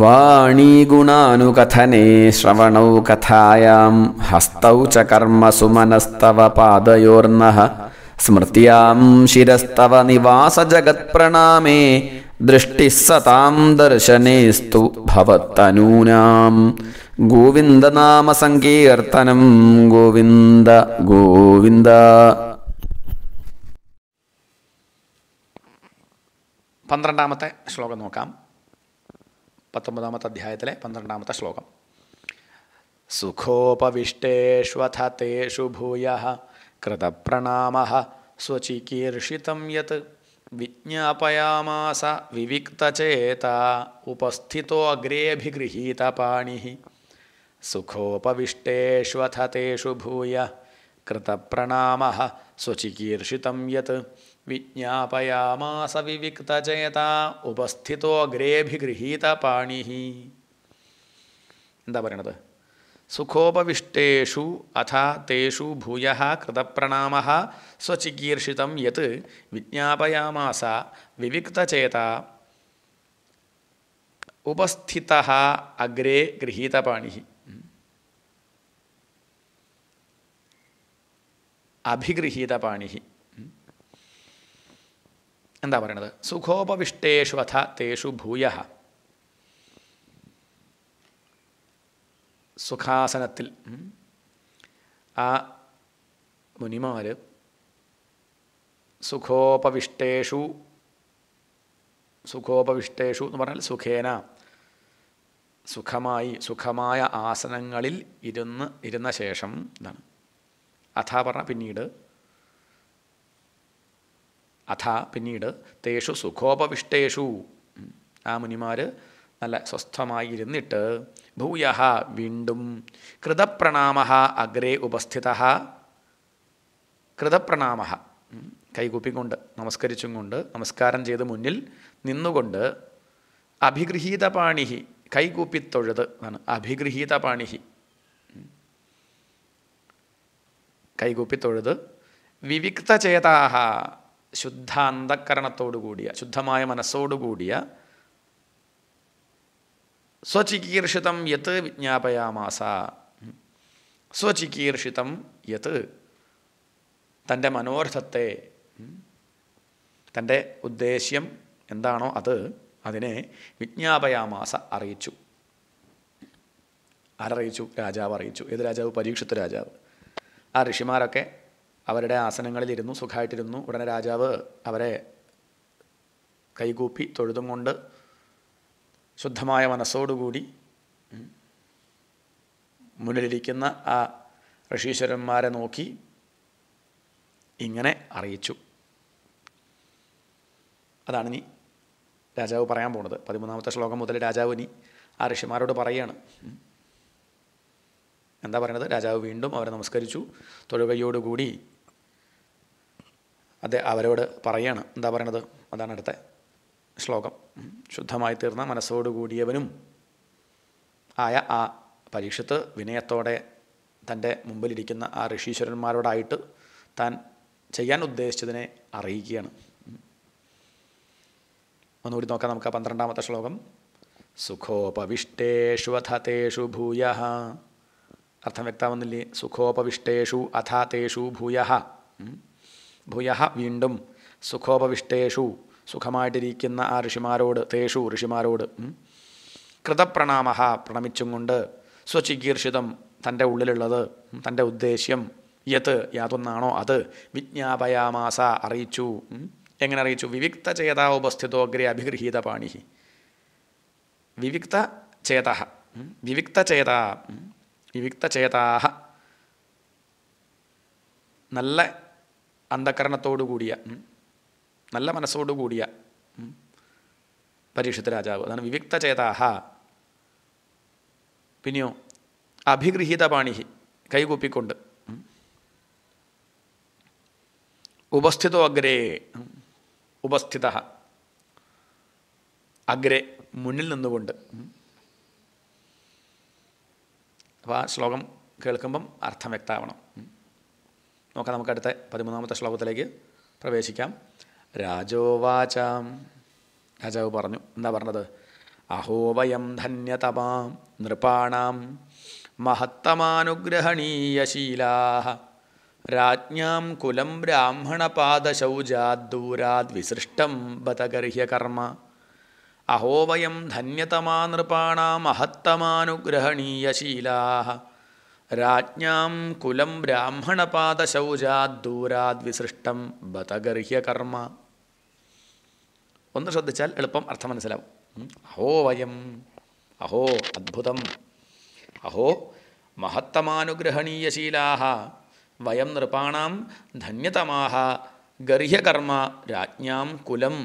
वाणीगुणानुकथने श्रवणौ कथायां हस्तौ च कर्मसुमनस्तव पादयोर्नः स्मृत्यां शिरस्तव निवासजगत्प्रणामे दृष्टिः सतां दर्शनेऽस्तु भवत्तनूनां गोविन्दनामसङ्कीर्तनं गोविन्द गोविन्द പന്ത്രണ്ടാമത്തെ ശ്ലോകം നോക്കാം പത്തൊമ്പതാമത്തെ അധ്യായത്തിലെ പന്ത്രണ്ടാമത്തെ ശ്ലോകം സുഖോപവിഷ്ടേഷ്വഥ തേഷു ഭൂയ കൃതപ്രണാമ സ്വചികീർഷിതം യത് വിജ്ഞാപയാമാസ വിവിക്തചേത ഉപസ്ഥിതോ അഗ്രേഭിഗൃഹീതപാണി സുഖോപവിഷ്ടേഷ്വഥ തേഷു ഭൂയ കൃതപ്രണാമ സ്വചികീർഷിതം യത് विज्ञापयामास विविक्तचेता ഉപസ്ഥിതോ അഗ്രേഭിഗൃഹീതപാണി എന്താ പറയണത് സുഖോപവിഷ്ടേഷു അഥ തേഷു ഭൂയ കൃതപ്രണാമ സ്വചികീർഷിതം യത് വിജ്ഞാപയാമാസ വിവിക്തചേത ഉപസ്ഥിത അഗ്രേ ഗൃഹീതപാണി അഭിഗൃഹീതപാണി എന്താ പറയണത് സുഖോപവിഷ്ടേഷു അഥ തേഷു ഭൂയ സുഖാസനത്തിൽ ആ മുനിമാർ സുഖോപവിഷ്ടേഷു സുഖോപവിഷ്ടേഷു എന്ന് പറഞ്ഞാൽ സുഖേന സുഖമായി സുഖമായ ആസനങ്ങളിൽ ഇരുന്ന് ഇരുന്ന ശേഷം ഇതാണ് അഥ പറഞ്ഞ പിന്നീട് അഥ പിന്നീട് തേഷു സുഖോപവിഷ്ടേഷു ആ മുനിമാർ നല്ല സ്വസ്ഥമായിരുന്നിട്ട് ഭൂയ വീണ്ടും കൃതപ്രണാമ അഗ്രേ ഉപസ്ഥിത കൃതപ്രണാമ കൈകൂപ്പിക്കൊണ്ട് നമസ്കരിച്ചും കൊണ്ട് നമസ്കാരം ചെയ്ത് മുന്നിൽ നിന്നുകൊണ്ട് അഭിഗൃഹീത പാണിഹി കൈകൂപ്പിത്തൊഴുത് എന്നാണ് അഭിഗൃഹീത പാണിഹി കൈകൂപ്പിത്തൊഴുത് വിവിക്തചേതാഹ ശുദ്ധ അന്ധക്കരണത്തോടുകൂടിയ ശുദ്ധമായ മനസ്സോടുകൂടിയ സ്വചികീർഷിതം യത്ത് വിജ്ഞാപയാമാസ സ്വചികീർഷിതം യത്ത് തൻ്റെ മനോരഥത്തെ തൻ്റെ ഉദ്ദേശ്യം എന്താണോ അത് അതിനെ വിജ്ഞാപയാമാസ അറിയിച്ചു ആരറിയിച്ചു രാജാവ് അറിയിച്ചു ഏത് രാജാവ് പരീക്ഷിത്ത രാജാവ് ആ ഋഷിമാരൊക്കെ അവരുടെ ആസനങ്ങളിലിരുന്നു സുഖമായിട്ടിരുന്നു ഉടനെ രാജാവ് അവരെ കൈകൂപ്പി തൊഴുതും കൊണ്ട് ശുദ്ധമായ മനസ്സോടുകൂടി മുന്നിലിരിക്കുന്ന ആ ഋഷീശ്വരന്മാരെ നോക്കി ഇങ്ങനെ അറിയിച്ചു അതാണ് ഇനി രാജാവ് പറയാൻ പോണത് പതിമൂന്നാമത്തെ ശ്ലോകം മുതൽ രാജാവ് ഇനി ആ ഋഷിമാരോട് പറയുകയാണ് എന്താ പറയണത് രാജാവ് വീണ്ടും അവരെ നമസ്കരിച്ചു തൊഴുകയോടുകൂടി അത് അവരോട് പറയാണ് എന്താ പറയണത് അതാണ് അടുത്ത ശ്ലോകം ശുദ്ധമായി തീർന്ന മനസ്സോട് കൂടിയവനും ആയ ആ പരീക്ഷത്ത് വിനയത്തോടെ തൻ്റെ മുമ്പിലിരിക്കുന്ന ആ ഋഷീശ്വരന്മാരോടായിട്ട് താൻ ചെയ്യാൻ ഉദ്ദേശിച്ചതിനെ അറിയിക്കുകയാണ് ഒന്നുകൂടി നോക്കാം നമുക്ക് ആ പന്ത്രണ്ടാമത്തെ ശ്ലോകം സുഖോപവിഷ്ടേഷു അഥതേഷു ഭൂയ അർത്ഥം വ്യക്തമാവുന്നില്ലേ സുഖോപവിഷ്ടേഷു അഥാതേഷു ഭൂയ ഭൂയ വീണ്ടും സുഖോപവിഷ്ടേഷു സുഖമായിട്ടിരിക്കുന്ന ആ ഋഷിമാരോട് തേഷു ഋഷിമാരോട് കൃതപ്രണാമ പ്രണമിച്ചും കൊണ്ട് സ്വചികീർഷിതം തൻ്റെ ഉള്ളിലുള്ളത് തൻ്റെ ഉദ്ദേശ്യം യത് യാതൊന്നാണോ അത് വിജ്ഞാപയാമാസ അറിയിച്ചു എങ്ങനെ അറിയിച്ചു വിവിക്ത ചേത ഉപസ്ഥിതോഗ്രെ അഭിഗൃഹീത പാണി വിവിക്ത ചേത വിവിക്ത ചേത വിവിക്ത ചേതാഹ നല്ല അന്ധകരണത്തോടു കൂടിയ നല്ല മനസ്സോടു കൂടിയ പരീക്ഷത്ത് രാജാവ് അതാണ് വിവിക്തചേതാഹ പിന്നെയോ അഭിഗൃഹീത പാണി കൈകൂപ്പിക്കൊണ്ട് ഉപസ്ഥിതോ അഗ്രേ ഉപസ്ഥിത അഗ്രേ മുന്നിൽ നിന്നുകൊണ്ട് അപ്പോൾ ആ ശ്ലോകം കേൾക്കുമ്പം അർത്ഥം വ്യക്തമാവണം നോക്കാം നമുക്ക് അടുത്ത പതിമൂന്നാമത്തെ ശ്ലോകത്തിലേക്ക് പ്രവേശിക്കാം രാജോവാചാം രാജാവ് പറഞ്ഞു എന്താ പറഞ്ഞത് അഹോവയം ധന്യതമാം നൃപാണാം മഹത്തമാനുഗ്രഹണീയശീലാ രാജ്ഞാം കുലം ബ്രാഹ്മണപാദശൗജാദ്ദൂരാദ് വിസൃഷ്ടം ബതഗർഹ്യകർമ്മ അഹോവയം ധന്യതമാ നൃപാണാം മഹത്തമാനുഗ്രഹണീയശീലാ രാജ്ഞാം കുലം വിസൃഷ്ടം ബതഗർഹ്യകർമ്മ ഒന്ന് ശ്രദ്ധിച്ചാൽ എളുപ്പം അർത്ഥം മനസ്സിലാവും അഹോ വയം അഹോ അദ്ഭുതം അഹോ മഹത്തമാനുഗ്രഹണീയശീലാഹ വയം നൃപാണം ധന്യതമാഹ ഗർഹ്യകർമ്മ രാജ്ഞാം കുലം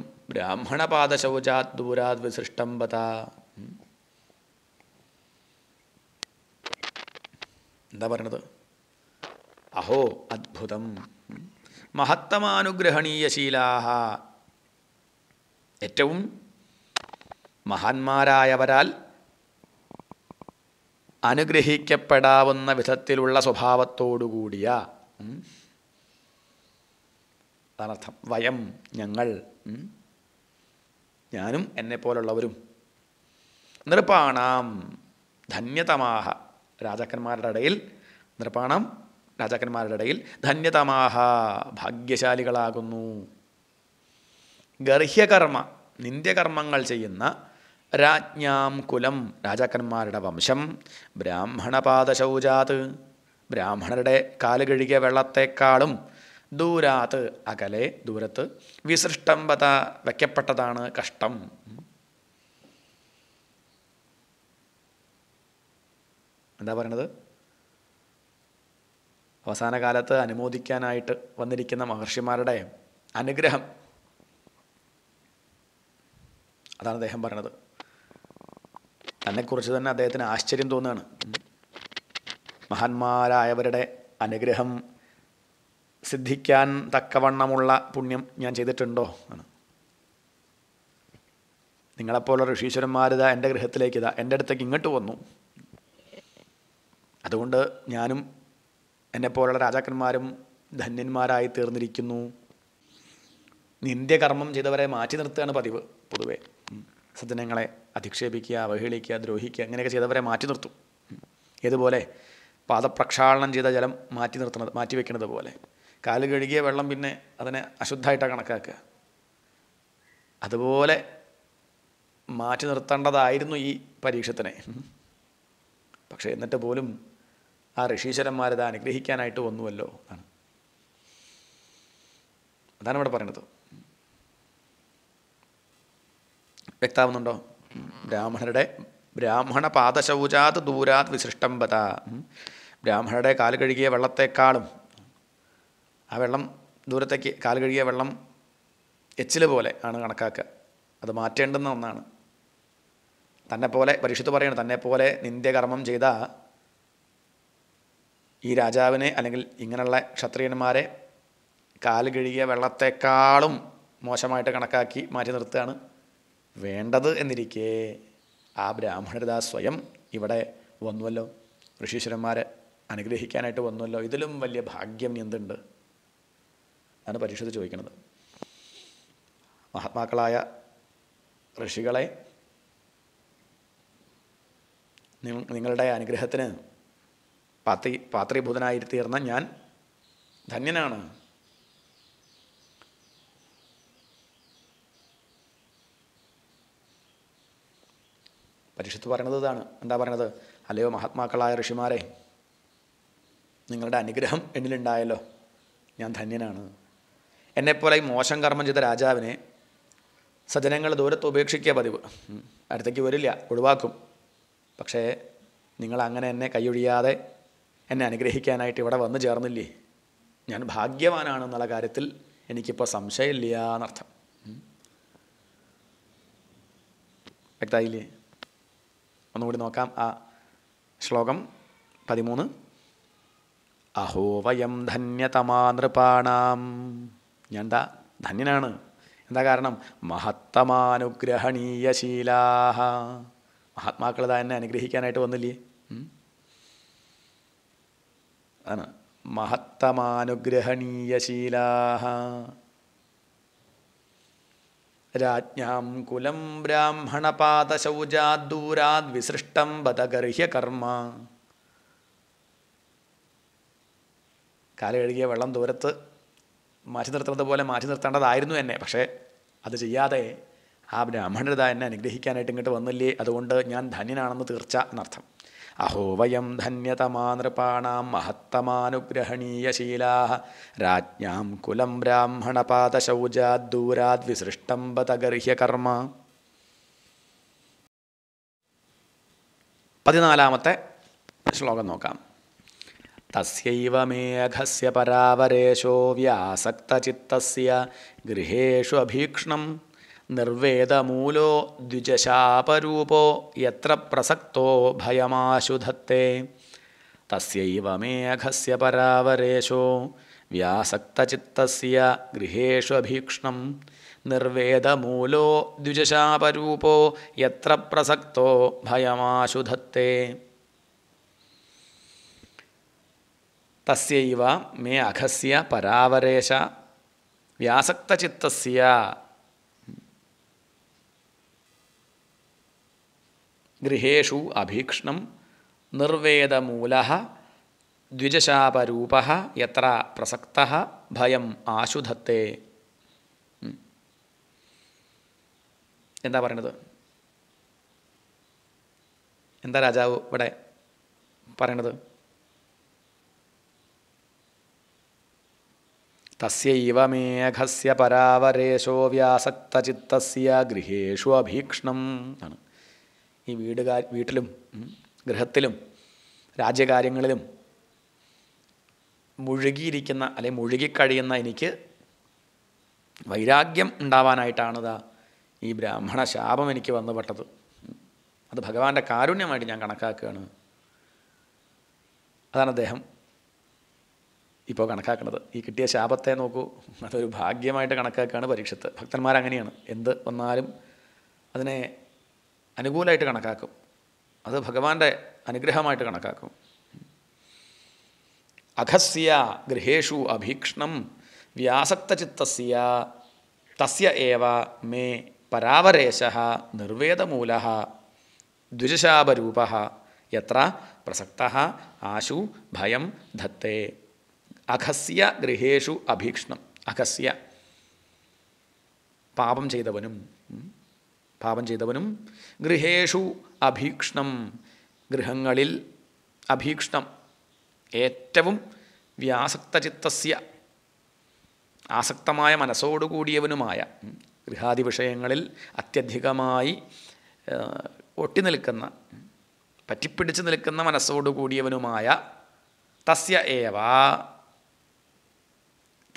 വിസൃഷ്ടം ബത എന്താ പറയണത് അഹോ അത്ഭുതം മഹത്തമാനുഗ്രഹണീയശീലാഹ ഏറ്റവും മഹാന്മാരായവരാൽ അനുഗ്രഹിക്കപ്പെടാവുന്ന വിധത്തിലുള്ള സ്വഭാവത്തോടുകൂടിയ അർത്ഥം വയം ഞങ്ങൾ ഞാനും എന്നെപ്പോലുള്ളവരും നൃപ്പാണാം ധന്യതമാഹ രാജാക്കന്മാരുടെ ഇടയിൽ നൃപാണം രാജാക്കന്മാരുടെ ഇടയിൽ ധന്യതമാഹ ഭാഗ്യശാലികളാകുന്നു ഗർഹ്യകർമ്മ നിന്ദ്യകർമ്മങ്ങൾ ചെയ്യുന്ന രാജ്ഞാം കുലം രാജാക്കന്മാരുടെ വംശം ബ്രാഹ്മണപാദശൗജാത് ബ്രാഹ്മണരുടെ കാല് കഴുകിയ വെള്ളത്തെക്കാളും ദൂരാത്ത് അകലെ ദൂരത്ത് വിസൃഷ്ടംബത വയ്ക്കപ്പെട്ടതാണ് കഷ്ടം എന്താ പറയണത് അവസാന കാലത്ത് അനുമോദിക്കാനായിട്ട് വന്നിരിക്കുന്ന മഹർഷിമാരുടെ അനുഗ്രഹം അതാണ് അദ്ദേഹം പറയണത് തന്നെക്കുറിച്ച് തന്നെ അദ്ദേഹത്തിന് ആശ്ചര്യം തോന്നുകയാണ് മഹാന്മാരായവരുടെ അനുഗ്രഹം സിദ്ധിക്കാൻ തക്കവണ്ണമുള്ള പുണ്യം ഞാൻ ചെയ്തിട്ടുണ്ടോ ആണ് നിങ്ങളെപ്പോലുള്ള ഋഷീശ്വരന്മാരിതാ എൻ്റെ ഗൃഹത്തിലേക്ക് ഇതാ എൻ്റെ അടുത്തേക്ക് ഇങ്ങോട്ട് വന്നു അതുകൊണ്ട് ഞാനും എന്നെപ്പോലുള്ള രാജാക്കന്മാരും ധന്യന്മാരായി തീർന്നിരിക്കുന്നു നിന്ദ്യകർമ്മം ചെയ്തവരെ മാറ്റി നിർത്തുകയാണ് പതിവ് പൊതുവെ സജ്ജനങ്ങളെ അധിക്ഷേപിക്കുക അവഹേളിക്കുക ദ്രോഹിക്കുക അങ്ങനെയൊക്കെ ചെയ്തവരെ മാറ്റി നിർത്തും ഏതുപോലെ പാദപ്രക്ഷാളനം ചെയ്ത ജലം മാറ്റി നിർത്തുന്നത് മാറ്റി വെക്കുന്നത് പോലെ കാല് കഴുകിയ വെള്ളം പിന്നെ അതിനെ അശുദ്ധമായിട്ടാണ് കണക്കാക്കുക അതുപോലെ മാറ്റി നിർത്തേണ്ടതായിരുന്നു ഈ പരീക്ഷത്തിനെ പക്ഷേ എന്നിട്ട് പോലും ആ ഋഷീശ്വരന്മാരത് അനുഗ്രഹിക്കാനായിട്ട് വന്നുവല്ലോ എന്നാണ് അതാണ് ഇവിടെ പറയണത് വ്യക്താവുന്നുണ്ടോ ബ്രാഹ്മണരുടെ ബ്രാഹ്മണ പാദശൗചാത് ദൂരാത് വിശിഷ്ടം പത ബ്രാഹ്മണരുടെ കാൽ കഴുകിയ വെള്ളത്തെക്കാളും ആ വെള്ളം ദൂരത്തേക്ക് കാൽ കഴുകിയ വെള്ളം എച്ചിൽ പോലെ ആണ് കണക്കാക്കുക അത് മാറ്റേണ്ടുന്ന ഒന്നാണ് തന്നെപ്പോലെ പരീക്ഷത്ത് പറയണം തന്നെപ്പോലെ നിന്ദ്യകർമ്മം ചെയ്ത ഈ രാജാവിനെ അല്ലെങ്കിൽ ഇങ്ങനെയുള്ള ക്ഷത്രിയന്മാരെ കാല് കിഴുകിയ വെള്ളത്തെക്കാളും മോശമായിട്ട് കണക്കാക്കി മാറ്റി നിർത്തുകയാണ് വേണ്ടത് എന്നിരിക്കെ ആ ബ്രാഹ്മണരിതാ സ്വയം ഇവിടെ വന്നുവല്ലോ ഋഷീശ്വരന്മാരെ അനുഗ്രഹിക്കാനായിട്ട് വന്നുവല്ലോ ഇതിലും വലിയ ഭാഗ്യം എന്തുണ്ട് അതാണ് പരിശോധന ചോദിക്കുന്നത് മഹാത്മാക്കളായ ഋഷികളെ നിങ്ങളുടെ അനുഗ്രഹത്തിന് പാത്രി പാത്രീഭൂതനായിത്തീർന്ന ഞാൻ ധന്യനാണ് പരിഷത്ത് പറയണത് ഇതാണ് എന്താ പറയണത് അല്ലയോ മഹാത്മാക്കളായ ഋഷിമാരെ നിങ്ങളുടെ അനുഗ്രഹം എന്നിലുണ്ടായല്ലോ ഞാൻ ധന്യനാണ് എന്നെപ്പോലെ ഈ മോശം കർമ്മം ചെയ്ത രാജാവിനെ സജനങ്ങൾ ദൂരത്ത് ഉപേക്ഷിക്കുക പതിവ് അടുത്തേക്ക് വരില്ല ഒഴിവാക്കും പക്ഷേ നിങ്ങളങ്ങനെ എന്നെ കൈയൊഴിയാതെ എന്നെ അനുഗ്രഹിക്കാനായിട്ട് ഇവിടെ വന്നു ചേർന്നില്ലേ ഞാൻ ഭാഗ്യവാനാണെന്നുള്ള കാര്യത്തിൽ എനിക്കിപ്പോൾ സംശയമില്ല എന്നർത്ഥം വ്യക്തമായില്ലേ ഒന്നുകൂടി നോക്കാം ആ ശ്ലോകം പതിമൂന്ന് അഹോ വയം ധന്യതമാ നൃപാണാം ഞാൻ എന്താ ധന്യനാണ് എന്താ കാരണം മഹത്തമാനുഗ്രഹണീയശീലാഹ മഹാത്മാക്കളത് തന്നെ അനുഗ്രഹിക്കാനായിട്ട് വന്നില്ലേ ആണ് മഹത്തമാനുഗ്രഹണീയശീലാഹ രാജ്ഞാം കുലം ബ്രാഹ്മണപാതശൗചാദ്ദൂരാദ് വിസൃഷ്ടം ബതഗർഹ്യകർമ്മ കാലകഴുകിയ വെള്ളം ദൂരത്ത് മാറ്റി നിർത്തുന്നത് പോലെ മാറ്റി നിർത്തേണ്ടതായിരുന്നു എന്നെ പക്ഷേ അത് ചെയ്യാതെ ആ ബ്രാഹ്മണരത എന്നെ അനുഗ്രഹിക്കാനായിട്ട് ഇങ്ങോട്ട് വന്നില്ലേ അതുകൊണ്ട് ഞാൻ ധന്യനാണെന്ന് തീർച്ച എന്നർത്ഥം അഹോവയം ധന്യതമാ നൃപാണാം മഹത്തമാനുഗ്രഹണീയശീലാ രാജ്ഞാം കുലം ബ്രാഹ്മണപാതശൗചാദ്ദൂരാദ് വിസൃഷ്ടം ബതഗർഹ്യകർമ്മ പതിനാലാമത്തെ ശ്ലോകം നോക്കാം തസ്യൈവ മേഘസ്യ പരാവരേശോ വ്യാസക്തചിത്തസ്യ ഗൃഹേഷു അഭീക്ഷണം निर्वेदमूलो द्विजशापरूपो यत्र प्रसक्तो भयमाशुधत्ते तस्यैव मे अघस्य परावरेषु व्यासक्तचित्तस्य गृहेषु अभीक्ष्णं निर्वेदमूलो द्विजशापरूपो यत्र प्रसक्तो भयमाशुधत्ते तस्यैव मे अघस्य परावरेश व्यासक्तचित्तस्य ഗൃഹേഷു അഭീക്ഷണം നിർവേദമൂല ദ്വിജശാപരൂപ എത്ര പ്രസക്ത ഭയം ആശുധത്തെ എന്താ പറയണത് എന്താ രാജാവ് ഇവിടെ പറയണത് തസ്യൈവ മേഘസ്യ പരാവരേശോ വ്യാസക്തചിത്തസ്യ ഗൃഹേഷു അഭീക്ഷണം ആണ് ഈ വീടുകാ വീട്ടിലും ഗൃഹത്തിലും രാജ്യകാര്യങ്ങളിലും മുഴുകിയിരിക്കുന്ന അല്ലെങ്കിൽ മുഴുകിക്കഴിയുന്ന എനിക്ക് വൈരാഗ്യം ഉണ്ടാവാനായിട്ടാണിതാ ഈ ബ്രാഹ്മണ ശാപം എനിക്ക് വന്നുപെട്ടത് അത് ഭഗവാന്റെ കാരുണ്യമായിട്ട് ഞാൻ കണക്കാക്കുകയാണ് അതാണ് അദ്ദേഹം ഇപ്പോൾ കണക്കാക്കുന്നത് ഈ കിട്ടിയ ശാപത്തെ നോക്കൂ അതൊരു ഭാഗ്യമായിട്ട് കണക്കാക്കുകയാണ് പരീക്ഷത്ത് ഭക്തന്മാരങ്ങനെയാണ് എന്ത് വന്നാലും അതിനെ അനുകൂലമായിട്ട് കണക്കാക്കും അത് ഭഗവാന്റെ അനുഗ്രഹമായിട്ട് കണക്കാക്കും അഖസ്യ ഗൃഹേഷു അഭീക്ഷണം വ്യാസക്തചിത്തസ്യ തസ്യ ഏവ മേ പരാവരേശ നിർവേദമൂല ദ്വിജശാപരൂപ യത്ര പ്രസക്ത ആശു ഭയം ധത്തേ അഖസ്യ ഗൃഹേഷു അഭീക്ഷണം അഖസ്യ പാപം ചെയ്തവനും പാപം ചെയ്തവനും ഗൃഹേഷു അഭീക്ഷണം ഗൃഹങ്ങളിൽ അഭീക്ഷണം ഏറ്റവും വ്യാസക്തചിത്തസ്യ ആസക്തമായ മനസ്സോടുകൂടിയവനുമായ ഗൃഹാദി വിഷയങ്ങളിൽ അത്യധികമായി ഒട്ടി നിൽക്കുന്ന പറ്റിപ്പിടിച്ച് നിൽക്കുന്ന മനസ്സോടുകൂടിയവനുമായ തസ്യ ഏവ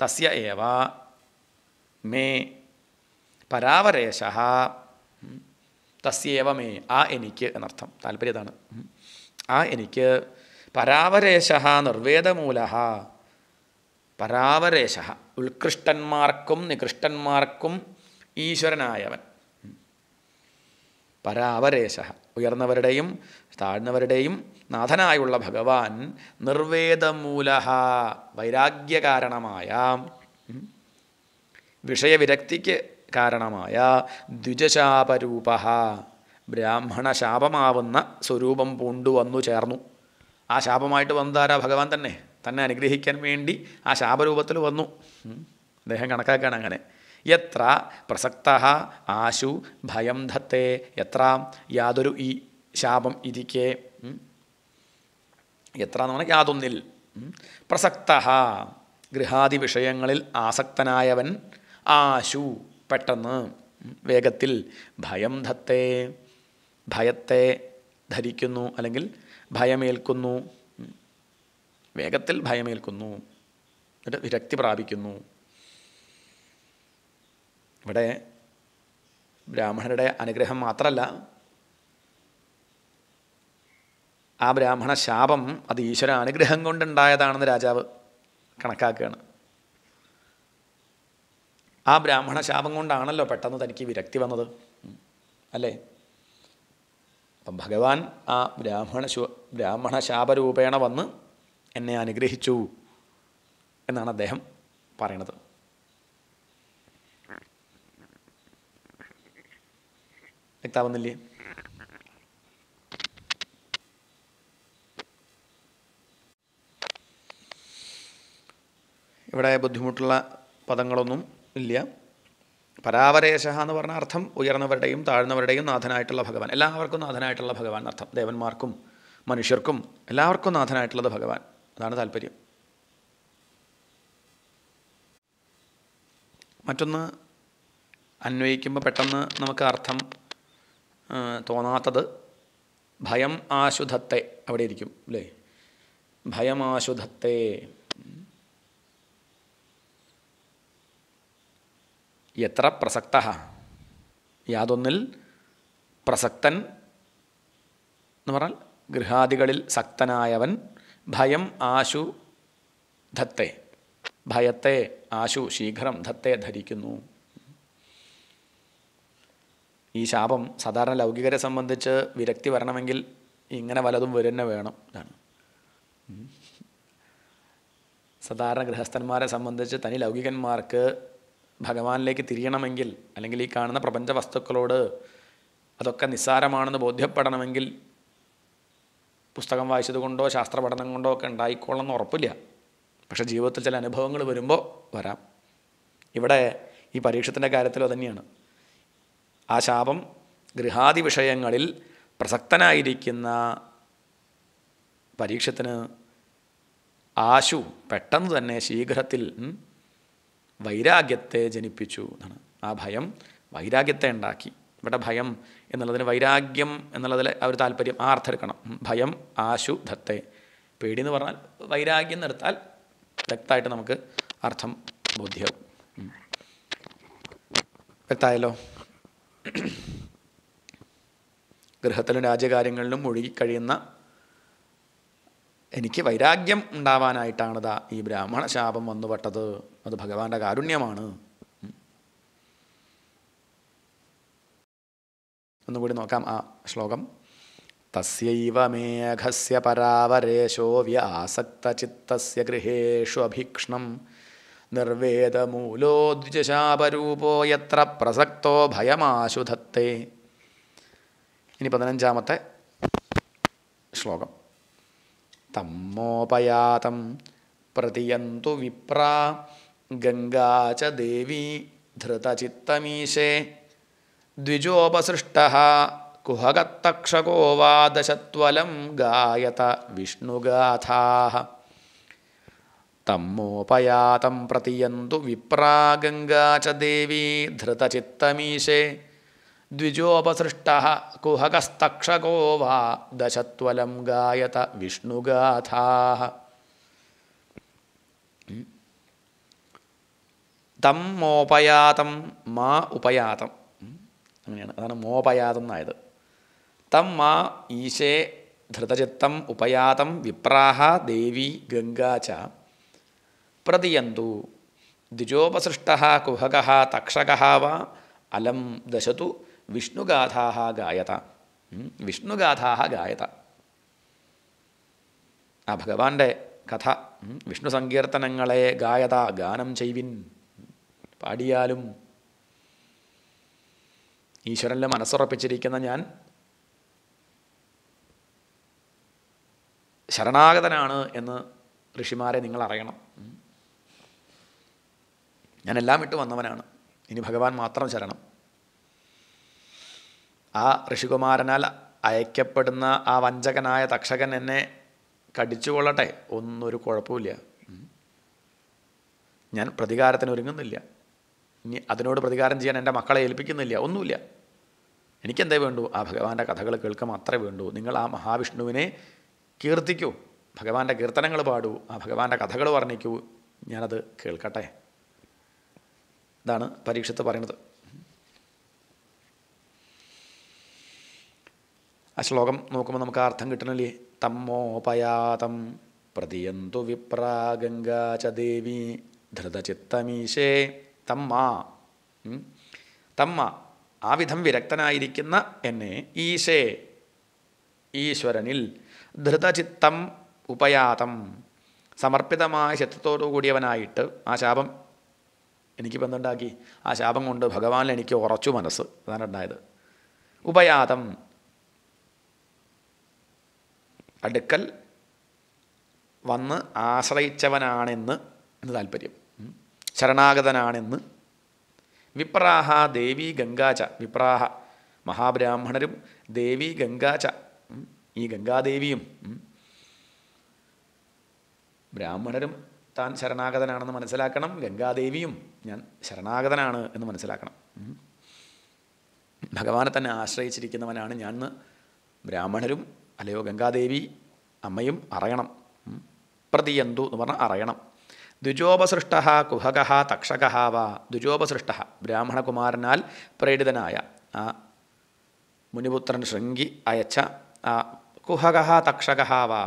തസ്യ ഏവ മേ പരാവരേശ തസ്യേവമേ ആ എനിക്ക് എന്നർത്ഥം താല്പര്യതാണ് ആ എനിക്ക് പരാവരേശ നിർവേദമൂല പരാവരേശ ഉത്കൃഷ്ടന്മാർക്കും നികൃഷ്ടന്മാർക്കും ഈശ്വരനായവൻ പരാവരേശ ഉയർന്നവരുടെയും താഴ്ന്നവരുടെയും നാഥനായുള്ള ഭഗവാൻ നിർവേദമൂല വൈരാഗ്യകാരണമായ വിഷയവിരക്തിക്ക് കാരണമായ ദ്വിജശാപരൂപ ബ്രാഹ്മണ ശാപമാവുന്ന സ്വരൂപം പൂണ്ടു വന്നു ചേർന്നു ആ ശാപമായിട്ട് വന്നതാരാ ഭഗവാൻ തന്നെ തന്നെ അനുഗ്രഹിക്കാൻ വേണ്ടി ആ ശാപരൂപത്തിൽ വന്നു അദ്ദേഹം കണക്കാക്കുകയാണ് അങ്ങനെ എത്ര പ്രസക്ത ആശു ഭയം ധത്തെ എത്ര യാതൊരു ഈ ശാപം ഇതിക്കെ എത്ര എന്ന് പറഞ്ഞാൽ യാതൊന്നിൽ പ്രസക്ത ഗൃഹാദി വിഷയങ്ങളിൽ ആസക്തനായവൻ ആശു പെട്ടെന്ന് വേഗത്തിൽ ഭയം ധത്തെ ഭയത്തെ ധരിക്കുന്നു അല്ലെങ്കിൽ ഭയമേൽക്കുന്നു വേഗത്തിൽ ഭയമേൽക്കുന്നു എന്നിട്ട് വിരക്തി പ്രാപിക്കുന്നു ഇവിടെ ബ്രാഹ്മണരുടെ അനുഗ്രഹം മാത്രമല്ല ആ ബ്രാഹ്മണ ശാപം അത് ഈശ്വര അനുഗ്രഹം കൊണ്ടുണ്ടായതാണെന്ന് രാജാവ് കണക്കാക്കുകയാണ് ആ ബ്രാഹ്മണ ശാപം കൊണ്ടാണല്ലോ പെട്ടെന്ന് തനിക്ക് വിരക്തി വന്നത് അല്ലേ അപ്പം ഭഗവാൻ ആ ബ്രാഹ്മണ ശു ബ്രാഹ്മണ ശാപരൂപേണ വന്ന് എന്നെ അനുഗ്രഹിച്ചു എന്നാണ് അദ്ദേഹം പറയണത് വ്യക്താവുന്നില്ലേ ഇവിടെ ബുദ്ധിമുട്ടുള്ള പദങ്ങളൊന്നും ഇല്ല പരാവരേശ എന്ന് പറഞ്ഞ അർത്ഥം ഉയർന്നവരുടെയും താഴ്ന്നവരുടെയും നാഥനായിട്ടുള്ള ഭഗവാൻ എല്ലാവർക്കും നാഥനായിട്ടുള്ള ഭഗവാൻ അർത്ഥം ദേവന്മാർക്കും മനുഷ്യർക്കും എല്ലാവർക്കും നാഥനായിട്ടുള്ളത് ഭഗവാൻ അതാണ് താല്പര്യം മറ്റൊന്ന് അന്വയിക്കുമ്പോൾ പെട്ടെന്ന് നമുക്ക് അർത്ഥം തോന്നാത്തത് ഭയം ആശുധത്തെ അവിടെ ഇരിക്കും അല്ലേ ഭയമാശുധത്തെ എത്ര പ്രസക്ത യാതൊന്നിൽ പ്രസക്തൻ എന്ന് പറഞ്ഞാൽ ഗൃഹാദികളിൽ സക്തനായവൻ ഭയം ആശു ധത്തെ ഭയത്തെ ആശു ശീഘ്രം ധത്തെ ധരിക്കുന്നു ഈ ശാപം സാധാരണ ലൗകികരെ സംബന്ധിച്ച് വിരക്തി വരണമെങ്കിൽ ഇങ്ങനെ വലതും വരുന്നെ വേണം ഇതാണ് സാധാരണ ഗൃഹസ്ഥന്മാരെ സംബന്ധിച്ച് തനി ലൗകികന്മാർക്ക് ഭഗവാനിലേക്ക് തിരിയണമെങ്കിൽ അല്ലെങ്കിൽ ഈ കാണുന്ന പ്രപഞ്ച വസ്തുക്കളോട് അതൊക്കെ നിസ്സാരമാണെന്ന് ബോധ്യപ്പെടണമെങ്കിൽ പുസ്തകം വായിച്ചതുകൊണ്ടോ ശാസ്ത്ര പഠനം കൊണ്ടോ ഒക്കെ ഉണ്ടായിക്കോളെന്ന് ഉറപ്പില്ല പക്ഷേ ജീവിതത്തിൽ ചില അനുഭവങ്ങൾ വരുമ്പോൾ വരാം ഇവിടെ ഈ പരീക്ഷത്തിൻ്റെ കാര്യത്തിലോ തന്നെയാണ് ആ ശാപം ഗൃഹാദി വിഷയങ്ങളിൽ പ്രസക്തനായിരിക്കുന്ന പരീക്ഷത്തിന് ആശു പെട്ടെന്ന് തന്നെ ശീഘ്രത്തിൽ വൈരാഗ്യത്തെ ജനിപ്പിച്ചു എന്നാണ് ആ ഭയം വൈരാഗ്യത്തെ ഉണ്ടാക്കി ഇവിടെ ഭയം എന്നുള്ളതിന് വൈരാഗ്യം എന്നുള്ളതിൽ ആ ഒരു താല്പര്യം ആ അർത്ഥം എടുക്കണം ഭയം ആശുധത്തെ പേടി എന്ന് പറഞ്ഞാൽ വൈരാഗ്യം നിർത്താൽ വ്യക്തമായിട്ട് നമുക്ക് അർത്ഥം ബോധ്യവും വ്യക്തമായല്ലോ ഗൃഹത്തിലും രാജ്യകാര്യങ്ങളിലും ഒഴുകിക്കഴിയുന്ന എനിക്ക് വൈരാഗ്യം ഉണ്ടാവാനായിട്ടാണ് ഈ ബ്രാഹ്മണ ശാപം വന്നുപെട്ടത് അത് ഭഗവാന്റെ കാരുണ്യമാണ് ഒന്നുകൂടി നോക്കാം ആ ശ്ലോകം തസ്യൈവ മേഘസ്യ പരാവരേശോ വ്യാസക്തചിത്തസ്യ ഗൃഹേഷു അഭീക്ഷണം നിർവേദമൂലോ ദ്വിജശാപരൂപോ എത്ര പ്രസക്തോ ഭയമാശുധത്തെ ഇനി പതിനഞ്ചാമത്തെ ശ്ലോകം तमोपयातं प्रतियन्तु विप्रा गङ्गा च देवी धृतचित्तमीशे द्विजोपसृष्टः कुहगत्तक्षको वादशत्वलं गायत विष्णुगाथाः तम्मोपयातं प्रतियन्तु विप्रा गङ्गा च देवी धृतचित्तमीशे द्विजोपसृष्टः കുഹകസ്തക്ഷകോ വാ ദശത്വലം ഗായത വിഷ്ണുഗാഥാ തം മോപയാതം മാ ഉപയാതം അങ്ങനെയാണ് അതാണ് മോപയാതം എന്നായത് തം മാ ഈശേ ധൃതചിത്തം ഉപയാതം വിപ്രാഹ ദേവി ഗംഗാച പ്രതിയന്തു ദ്വിജോപസൃഷ്ട കുഹക തക്ഷക വ അലം ദശതു വിഷ്ണുഗാഥാഹ ഗായത വിഷ്ണുഗാഥാഹ ഗായത ആ ഭഗവാന്റെ കഥ വിഷ്ണു സങ്കീർത്തനങ്ങളെ ഗായത ഗാനം ചെയ്വിൻ പാടിയാലും ഈശ്വരനിൽ മനസ്സുറപ്പിച്ചിരിക്കുന്ന ഞാൻ ശരണാഗതനാണ് എന്ന് ഋഷിമാരെ നിങ്ങൾ അറിയണം ഞാനെല്ലാം വിട്ടു വന്നവനാണ് ഇനി ഭഗവാൻ മാത്രം ശരണം ആ ഋഷികുമാരനാൽ അയക്കപ്പെടുന്ന ആ വഞ്ചകനായ തക്ഷകൻ എന്നെ കടിച്ചുകൊള്ളട്ടെ ഒന്നൊരു കുഴപ്പമില്ല ഞാൻ പ്രതികാരത്തിന് ഒരുങ്ങുന്നില്ല ഇനി അതിനോട് പ്രതികാരം ചെയ്യാൻ എൻ്റെ മക്കളെ ഏൽപ്പിക്കുന്നില്ല ഒന്നുമില്ല എനിക്കെന്തേ വേണ്ടു ആ ഭഗവാന്റെ കഥകൾ കേൾക്കാൻ മാത്രമേ വേണ്ടൂ നിങ്ങൾ ആ മഹാവിഷ്ണുവിനെ കീർത്തിക്കൂ ഭഗവാന്റെ കീർത്തനങ്ങൾ പാടൂ ആ ഭഗവാന്റെ കഥകൾ വർണ്ണിക്കൂ ഞാനത് കേൾക്കട്ടെ ഇതാണ് പരീക്ഷത്ത് പറയുന്നത് ശ്ലോകം നോക്കുമ്പോൾ നമുക്ക് അർത്ഥം കിട്ടണല്ലേ തമ്മോപയാതം പ്രതിയന്തു വിപ്രാഗംഗാ ച ദേവി ധൃതചിത്തമീശേ തമ്മ തമ്മ ആ വിധം വിരക്തനായിരിക്കുന്ന എന്നെ ഈശേ ഈശ്വരനിൽ ധൃതചിത്തം ഉപയാതം സമർപ്പിതമായ ചിത്തത്തോടു കൂടിയവനായിട്ട് ആ ശാപം എനിക്ക് ബന്ധമുണ്ടാക്കി ആ ശാപം കൊണ്ട് ഭഗവാനിൽ എനിക്ക് ഉറച്ചു മനസ്സ് അതാണ് ഉണ്ടായത് ഉപയാതം അടുക്കൽ വന്ന് ആശ്രയിച്ചവനാണെന്ന് എന്ന് താല്പര്യം ശരണാഗതനാണെന്ന് വിപ്രാഹ ദേവി ഗംഗാച വിപ്രാഹ മഹാബ്രാഹ്മണരും ദേവി ഗംഗാച ഈ ഗംഗാദേവിയും ബ്രാഹ്മണരും താൻ ശരണാഗതനാണെന്ന് മനസ്സിലാക്കണം ഗംഗാദേവിയും ഞാൻ ശരണാഗതനാണ് എന്ന് മനസ്സിലാക്കണം ഭഗവാനെ തന്നെ ആശ്രയിച്ചിരിക്കുന്നവനാണ് ഞാൻ ബ്രാഹ്മണരും അല്ലയോ ഗംഗാദേവി അമ്മയും അറയണം പ്രതിയന്തു എന്ന് പറഞ്ഞാൽ അറയണം ദ്വിജോപസൃഷ്ട കുഹക തക്ഷക വാ ദ്വിജോപസൃഷ്ട ബ്രാഹ്മണകുമാരനാൽ പ്രേരിതനായ ആ മുനിപുത്രൻ ശൃംഗി അയച്ച ആ കുഹക തക്ഷക വാ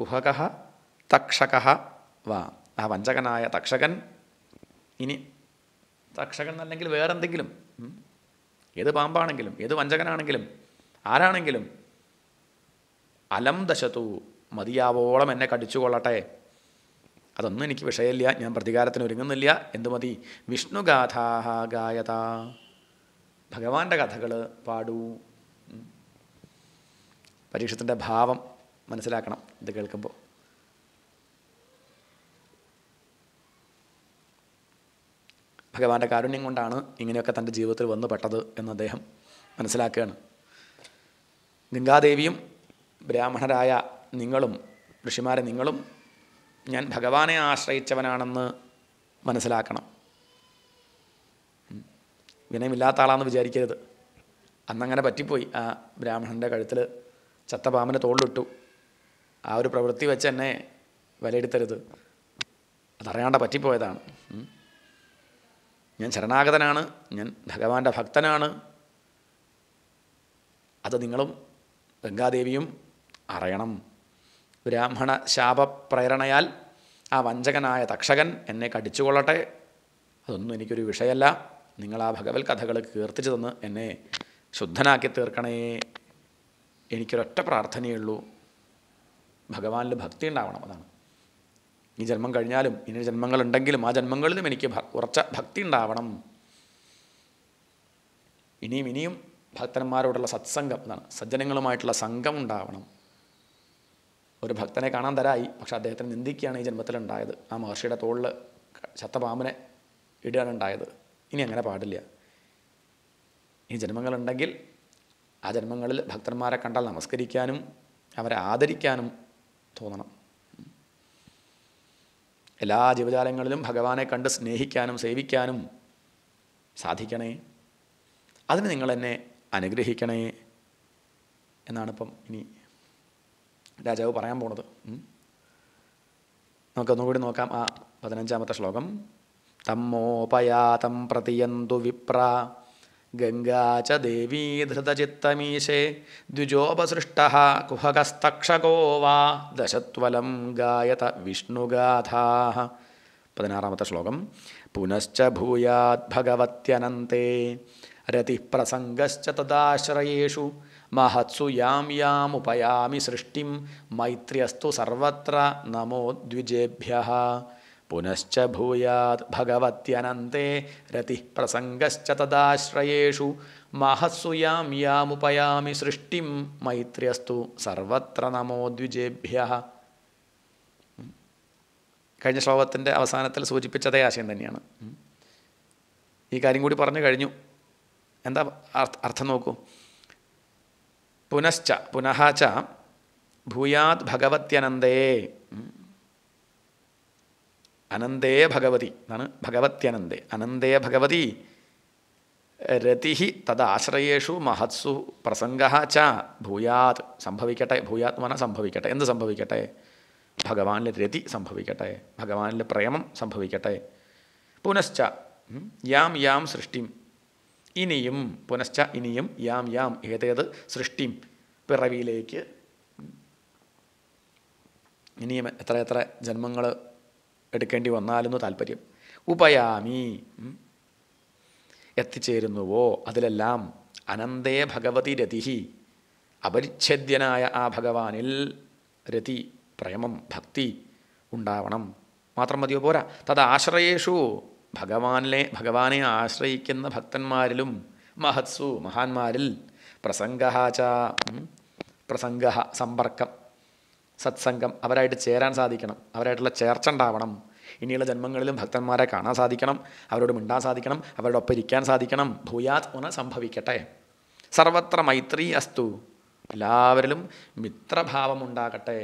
കുഹക തക്ഷക വാ ആ വഞ്ചകനായ തക്ഷകൻ ഇനി തക്ഷകൻ അല്ലെങ്കിൽ വേറെന്തെങ്കിലും ഏത് പാമ്പാണെങ്കിലും ഏത് വഞ്ചകനാണെങ്കിലും ആരാണെങ്കിലും അലം ദശത്തു മതിയാവോളം എന്നെ കടിച്ചു കൊള്ളട്ടെ അതൊന്നും എനിക്ക് വിഷയമില്ല ഞാൻ പ്രതികാരത്തിന് ഒരുങ്ങുന്നില്ല എന്തു മതി വിഷ്ണുഗാഥാഹ ഗായത ഭഗവാന്റെ കഥകൾ പാടൂ പരീക്ഷത്തിൻ്റെ ഭാവം മനസ്സിലാക്കണം ഇത് കേൾക്കുമ്പോൾ ഭഗവാന്റെ കാരുണ്യം കൊണ്ടാണ് ഇങ്ങനെയൊക്കെ തൻ്റെ ജീവിതത്തിൽ വന്നു പെട്ടത് എന്ന് അദ്ദേഹം മനസ്സിലാക്കുകയാണ് ഗംഗാദേവിയും ബ്രാഹ്മണരായ നിങ്ങളും ഋഷിമാരെ നിങ്ങളും ഞാൻ ഭഗവാനെ ആശ്രയിച്ചവനാണെന്ന് മനസ്സിലാക്കണം വിനയമില്ലാത്ത ആളാണെന്ന് വിചാരിക്കരുത് അന്നങ്ങനെ പറ്റിപ്പോയി ആ ബ്രാഹ്മണൻ്റെ കഴുത്തിൽ ചത്തപാമ്പിൻ്റെ തോളിലിട്ടു ആ ഒരു പ്രവൃത്തി വെച്ച് എന്നെ വിലയിരുത്തരുത് അതറിയാണ്ട പറ്റിപ്പോയതാണ് ഞാൻ ശരണാഗതനാണ് ഞാൻ ഭഗവാന്റെ ഭക്തനാണ് അത് നിങ്ങളും ഗംഗാദേവിയും അറിയണം ബ്രാഹ്മണ ശാപപ്രേരണയാൽ ആ വഞ്ചകനായ തക്ഷകൻ എന്നെ കടിച്ചുകൊള്ളട്ടെ അതൊന്നും എനിക്കൊരു വിഷയമല്ല നിങ്ങൾ ആ ഭഗവത് കഥകൾ കീർത്തിച്ചു തന്ന് എന്നെ ശുദ്ധനാക്കി തീർക്കണേ എനിക്കൊരൊറ്റ പ്രാർത്ഥനയുള്ളൂ ഭഗവാനിൽ ഭക്തി ഉണ്ടാവണം അതാണ് ഈ ജന്മം കഴിഞ്ഞാലും ഇനി ജന്മങ്ങളുണ്ടെങ്കിലും ആ ജന്മങ്ങളിലും എനിക്ക് ഉറച്ച ഭക്തി ഉണ്ടാവണം ഇനിയും ഇനിയും ഭക്തന്മാരോടുള്ള സത്സംഗം എന്നാണ് സജ്ജനങ്ങളുമായിട്ടുള്ള സംഘം ഉണ്ടാവണം ഒരു ഭക്തനെ കാണാൻ തരായി പക്ഷെ അദ്ദേഹത്തിന് നിന്ദിക്കുകയാണ് ഈ ജന്മത്തിലുണ്ടായത് ആ മഹർഷിയുടെ തോളിൽ ചത്തപാമ്പനെ ഇടുകയാണ് ഉണ്ടായത് ഇനി അങ്ങനെ പാടില്ല ഈ ജന്മങ്ങളുണ്ടെങ്കിൽ ആ ജന്മങ്ങളിൽ ഭക്തന്മാരെ കണ്ടാൽ നമസ്കരിക്കാനും അവരെ ആദരിക്കാനും തോന്നണം എല്ലാ ജീവജാലങ്ങളിലും ഭഗവാനെ കണ്ട് സ്നേഹിക്കാനും സേവിക്കാനും സാധിക്കണേ അതിന് നിങ്ങൾ എന്നെ അനുഗ്രഹിക്കണേ എന്നാണിപ്പം ഇനി രാജാവ് പറയാൻ പോണത് നമുക്കൊന്നുകൂടി നോക്കാം ആ പതിനഞ്ചാമത്തെ ശ്ലോകം തമ്മോപയാതം പ്രതിയന്തു വിപ്ര ഗംഗാച ച ദേവീ ധൃതചിത്തമീശേ ദ്വിജോപസൃഷ്ട കുഹകസ്തക്ഷകോ വാ ദശത്വലം ഗായത വിഷ്ണുഗാഥാ പതിനാറാമത്തെ ശ്ലോകം പുനശ്ച ഭൂയാത് ഭഗവത്യനന്തേ രതിപ്രസംഗശ്ച തദാശ്രയേഷു മഹത്സു യാം ഉപയാമി സൃഷ്ടിം മൈത്രിയസ്തു സർവത്ര നമോ ദ്വിജേഭ്യ പുനശ്ച ഭൂയാത് ഭഗവത്യനന്തേ രതിപ്രസംഗശ്ച തദാശ്രയേഷു മഹത്സു യാം ഉപയാമി സൃഷ്ടിം മൈത്രിയസ്തു സർവത്ര നമോ ദ്വിജേഭ്യ കഴിഞ്ഞ ശ്ലോകത്തിൻ്റെ അവസാനത്തിൽ സൂചിപ്പിച്ചതേ ആശയം തന്നെയാണ് ഈ കാര്യം കൂടി പറഞ്ഞു കഴിഞ്ഞു എന്താ അർത്ഥം നോക്കൂ പുനശ്ച പുനഃ ച ഭൂയാത് ഭഗവത്യനന്ദേ അനന്തേ ഭഗവതി എന്നാണ് ഭഗവത്യനന്ദേ അനന്തേ ഭഗവതി രതി തദാശ്രയേഷു മഹത്സു പ്രസംഗ ച ഭൂയാത് സംഭവിക്കട്ടെ ഭൂയാത് മന സംഭവിക്കട്ടെ എന്ത് സംഭവിക്കട്ടെ ഭഗവാനിലെ രതി സംഭവിക്കട്ടെ ഭഗവാനിലെ പ്രേമം സംഭവിക്കട്ടെ പുനശ്ച യാം യാം സൃഷ്ടിം ഇനിയും പുനശ്ച ഇനിയും യാം യാം ഏതേത് സൃഷ്ടിയും പിറവിയിലേക്ക് ഇനിയും എത്ര എത്ര ജന്മങ്ങൾ എടുക്കേണ്ടി വന്നാലും താല്പര്യം ഉപയാമി എത്തിച്ചേരുന്നുവോ അതിലെല്ലാം അനന്തേ ഭഗവതി രതിഹി അപരിച്ഛേദ്യനായ ആ ഭഗവാനിൽ രതി പ്രേമം ഭക്തി ഉണ്ടാവണം മാത്രം മതിയോ പോരാ തത് ആശ്രയേഷു ഭഗവാനിലെ ഭഗവാനെ ആശ്രയിക്കുന്ന ഭക്തന്മാരിലും മഹത്സു മഹാന്മാരിൽ പ്രസംഗഹാച പ്രസംഗ സമ്പർക്കം സത്സംഗം അവരായിട്ട് ചേരാൻ സാധിക്കണം അവരായിട്ടുള്ള ചേർച്ച ഉണ്ടാവണം ഇനിയുള്ള ജന്മങ്ങളിലും ഭക്തന്മാരെ കാണാൻ സാധിക്കണം അവരോട് മിണ്ടാൻ സാധിക്കണം അവരുടെ ഒപ്പം ഇരിക്കാൻ സാധിക്കണം ഭൂയാത് ഉന സംഭവിക്കട്ടെ സർവത്ര മൈത്രി അസ്തു എല്ലാവരിലും മിത്രഭാവം ഉണ്ടാകട്ടെ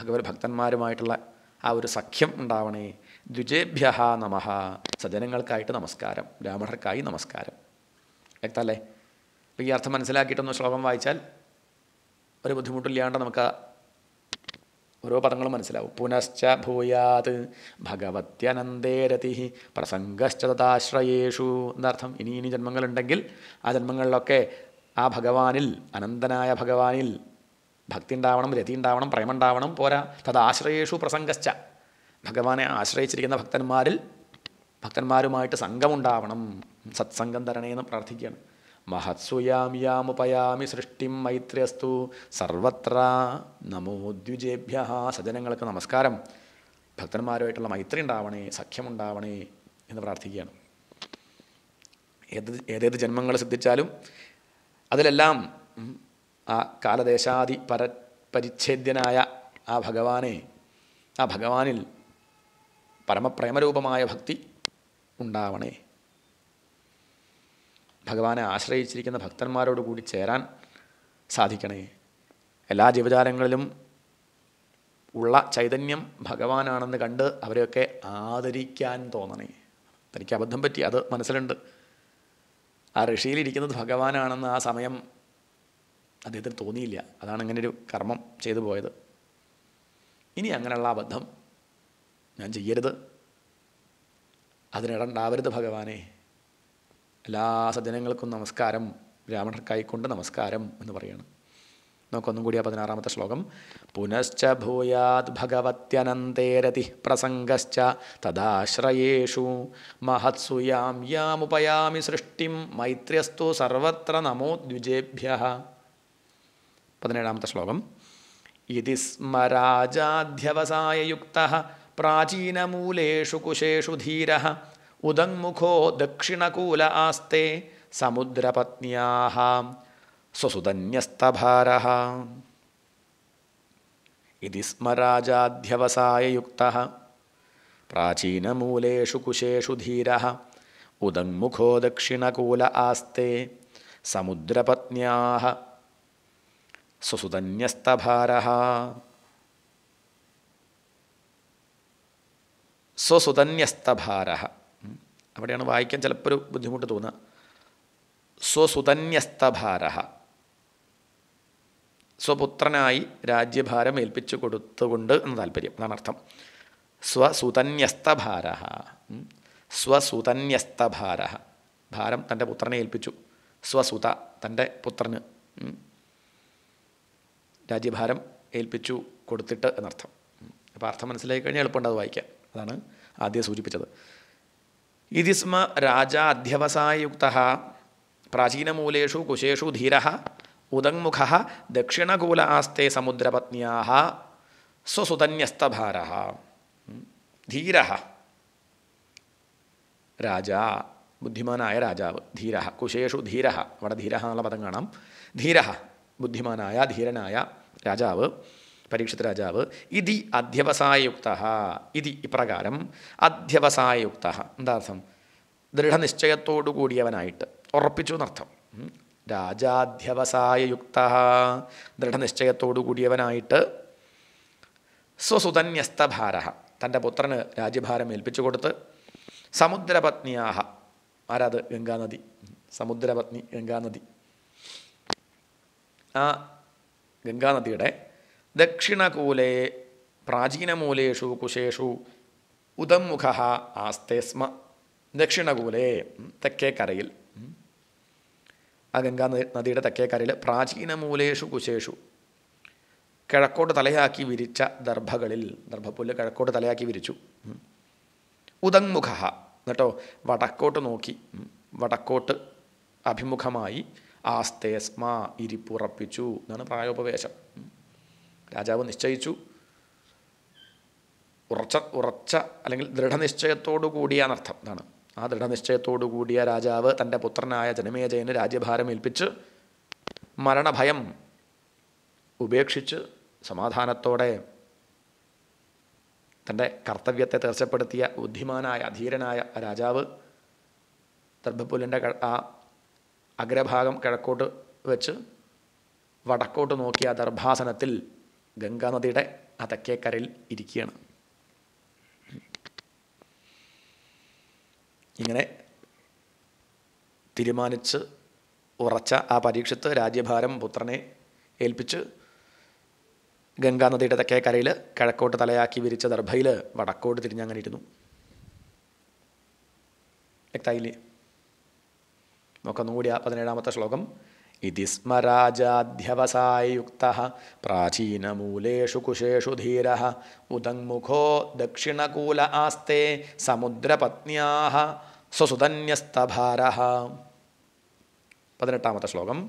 ഭഗവത് ഭക്തന്മാരുമായിട്ടുള്ള ആ ഒരു സഖ്യം ഉണ്ടാവണേ ദ്വിജേഭ്യ നമ സജ്ജനങ്ങൾക്കായിട്ട് നമസ്കാരം ബ്രാഹ്മണർക്കായി നമസ്കാരം വ്യക്തല്ലേ അപ്പോൾ ഈ അർത്ഥം മനസ്സിലാക്കിയിട്ടൊന്ന് ശ്ലോകം വായിച്ചാൽ ഒരു ബുദ്ധിമുട്ടില്ലാണ്ട് നമുക്ക് ഓരോ പദങ്ങളും മനസ്സിലാവും പുനശ്ച ഭൂയാത് ഭഗവത്യനന്തേരതി പ്രസംഗശ്ചതാശ്രയേഷു എന്നർത്ഥം ഇനി ഇനി ജന്മങ്ങളുണ്ടെങ്കിൽ ആ ജന്മങ്ങളിലൊക്കെ ആ ഭഗവാനിൽ അനന്തനായ ഭഗവാനിൽ ഭക്തി ഉണ്ടാവണം രതി ഉണ്ടാവണം പ്രേമുണ്ടാവണം പോരാ തഥാശ്രയേഷു പ്രസംഗശ്ച ഭഗവാനെ ആശ്രയിച്ചിരിക്കുന്ന ഭക്തന്മാരിൽ ഭക്തന്മാരുമായിട്ട് സംഘമുണ്ടാവണം സത്സംഗം തരണേന്ന് പ്രാർത്ഥിക്കുകയാണ് യാമുപയാമി സൃഷ്ടിം മൈത്രിയസ്തു സർവത്ര നമോദ്യുജേഭ്യ സജനങ്ങൾക്ക് നമസ്കാരം ഭക്തന്മാരുമായിട്ടുള്ള മൈത്രി ഉണ്ടാവണേ സഖ്യമുണ്ടാവണേ എന്ന് പ്രാർത്ഥിക്കുകയാണ് ഏത് ഏതേത് ജന്മങ്ങൾ സിദ്ധിച്ചാലും അതിലെല്ലാം ആ കാലദേശാദി പര പരിച്ഛേദ്യനായ ആ ഭഗവാനെ ആ ഭഗവാനിൽ പരമപ്രേമരൂപമായ ഭക്തി ഉണ്ടാവണേ ഭഗവാനെ ആശ്രയിച്ചിരിക്കുന്ന ഭക്തന്മാരോട് കൂടി ചേരാൻ സാധിക്കണേ എല്ലാ ജീവജാലങ്ങളിലും ഉള്ള ചൈതന്യം ഭഗവാനാണെന്ന് കണ്ട് അവരെയൊക്കെ ആദരിക്കാൻ തോന്നണേ തനിക്ക് അബദ്ധം പറ്റി അത് മനസ്സിലുണ്ട് ആ ഋഷിയിലിരിക്കുന്നത് ഭഗവാനാണെന്ന് ആ സമയം അദ്ദേഹത്തിന് തോന്നിയില്ല അതാണ് ഇങ്ങനൊരു കർമ്മം ചെയ്തു പോയത് ഇനി അങ്ങനെയുള്ള അബദ്ധം ഞാൻ ചെയ്യരുത് അതിനിടണ്ടാവരുത് ഭഗവാനെ എല്ലാ സജ്ജനങ്ങൾക്കും നമസ്കാരം ബ്രാഹ്മണർക്കായിക്കൊണ്ട് നമസ്കാരം എന്ന് പറയണം നമുക്കൊന്നും കൂടി ആ പതിനാറാമത്തെ ശ്ലോകം പുനശ്ച ഭൂയാത് ഭഗവത്യനന്തേരതി പ്രസംഗശ്ച തദാശ്രയേഷു മഹത്സുയാം യാമുപയാമി സൃഷ്ടിം മൈത്രിയസ്തു സർവത്ര നമോ ദ്വിജേഭ്യ പതിനേഴാമത്തെ ശ്ലോകം ഇതി സ്മരാജാധ്യവസായയുക്ത प्राचीनमूलेषु कुशेषु धीरः उदङ्मुखो दक्षिणकूल आस्ते समुद्रपत्न्याः स्वसुदन्यस्तभारः इति स्म राजाध्यवसाययुक्तः प्राचीनमूलेषु कुशेषु धीरः उदङ्मुखो दक्षिणकूल आस्ते समुद्रपत्न्याः सुसुदन्यस्तभारः സ്വസുതന്യസ്തഭാര അവിടെയാണ് വായിക്കാൻ ചിലപ്പോൾ ഒരു ബുദ്ധിമുട്ട് തോന്നുക സ്വസുതന്യസ്തഭാര സ്വപുത്രനായി രാജ്യഭാരം ഏൽപ്പിച്ചു കൊടുത്തുകൊണ്ട് എന്ന് താല്പര്യം അതാണ് അർത്ഥം സ്വസുതന്യസ്തഭാര സ്വസുതന്യസ്തഭാര ഭാരം തൻ്റെ പുത്രനെ ഏൽപ്പിച്ചു സ്വസുത തൻ്റെ പുത്രന് രാജ്യഭാരം ഏൽപ്പിച്ചു കൊടുത്തിട്ട് എന്നർത്ഥം അപ്പോൾ അർത്ഥം മനസ്സിലാക്കി കഴിഞ്ഞാൽ എളുപ്പമുണ്ട് അത് അതാണ് ആദ്യം സൂചിപ്പിച്ചത് ഇതിസ്മ രാജ അധ്യവസായുക്ത പ്രാചീനമൂലേഷു കുശേഷു ധീര ഉദങ്മുഖ ദക്ഷിണകൂല ആസ്തേ സമുദ്രപത്നിയാ സ്വസുതന്യസ്തഭാര ധീര രാജ ബുദ്ധിമാനായ രാജാവ് ധീര കുശേഷു ധീര അവിടെ ധീര എന്നുള്ള പദം കാണാം ധീര ബുദ്ധിമാനായ ധീരനായ രാജാവ് പരീക്ഷിത് രാജാവ് ഇതി അധ്യവസായുക്ത ഇതി ഇപ്രകാരം അധ്യവസായുക്ത എന്താ അർത്ഥം ദൃഢനിശ്ചയത്തോടു കൂടിയവനായിട്ട് ഉറപ്പിച്ചു എന്നർത്ഥം രാജാധ്യവസായുക്ത ദൃഢനിശ്ചയത്തോടു കൂടിയവനായിട്ട് സ്വസുതന്യസ്തഭാര തൻ്റെ പുത്രന് രാജ്യഭാരം ഏൽപ്പിച്ചു കൊടുത്ത് സമുദ്രപത്നിയാഹ ആരാത് ഗംഗാനദി സമുദ്രപത്നി ഗംഗാനദി ആ ഗംഗാനദിയുടെ ദക്ഷിണകൂലേ പ്രാചീനമൂലേഷു കുശേഷു ഉദംമുഖ ആസ്തേ സ്മ ദക്ഷിണകൂലേ തെക്കേക്കരയിൽ ആ ഗംഗാ നദിയുടെ തെക്കേക്കരയിൽ പ്രാചീനമൂലേഷു കുശേഷു കിഴക്കോട്ട് തലയാക്കി വിരിച്ച ദർഭകളിൽ ദർഭപ്പുല്ല് കിഴക്കോട്ട് തലയാക്കി വിരിച്ചു ഉദങ്മുഖ എന്നിട്ടോ വടക്കോട്ട് നോക്കി വടക്കോട്ട് അഭിമുഖമായി ആസ്തേസ്മ ഇരിപ്പുറപ്പിച്ചു എന്നാണ് പ്രായോപവേശം രാജാവ് നിശ്ചയിച്ചു ഉറച്ച ഉറച്ച അല്ലെങ്കിൽ ദൃഢനിശ്ചയത്തോടു കൂടിയാണർത്ഥം എന്നാണ് ആ ദൃഢനിശ്ചയത്തോടു കൂടിയ രാജാവ് തൻ്റെ പുത്രനായ ജനമേജയന് രാജ്യഭാരം ഏൽപ്പിച്ച് മരണഭയം ഉപേക്ഷിച്ച് സമാധാനത്തോടെ തൻ്റെ കർത്തവ്യത്തെ തീർച്ചപ്പെടുത്തിയ ബുദ്ധിമാനായ അധീരനായ രാജാവ് ദർഭപ്പുല്ലിൻ്റെ ആ അഗ്രഭാഗം കിഴക്കോട്ട് വെച്ച് വടക്കോട്ട് നോക്കിയ ദർഭാസനത്തിൽ ഗംഗാനദിയുടെ ആ തെക്കേക്കരയിൽ ഇരിക്കുകയാണ് ഇങ്ങനെ തീരുമാനിച്ച് ഉറച്ച ആ പരീക്ഷത്ത് രാജ്യഭാരം പുത്രനെ ഏൽപ്പിച്ച് ഗംഗാനദിയുടെ തെക്കേക്കരയിൽ കിഴക്കോട്ട് തലയാക്കി വിരിച്ച ദർഭയിൽ വടക്കോട്ട് തിരിഞ്ഞങ്ങനെ ഇരുന്നു വ്യക്തായില്ലേ നമുക്ക് ആ പതിനേഴാമത്തെ ശ്ലോകം इति स्म राजाध्यवसायुक्तः प्राचीनमूलेषु कुशेषु धीरः उदङ्मुखो दक्षिणकूल आस्ते समुद्रपत्न्याः स्वसुदन्यस्तभारः श्लोकम्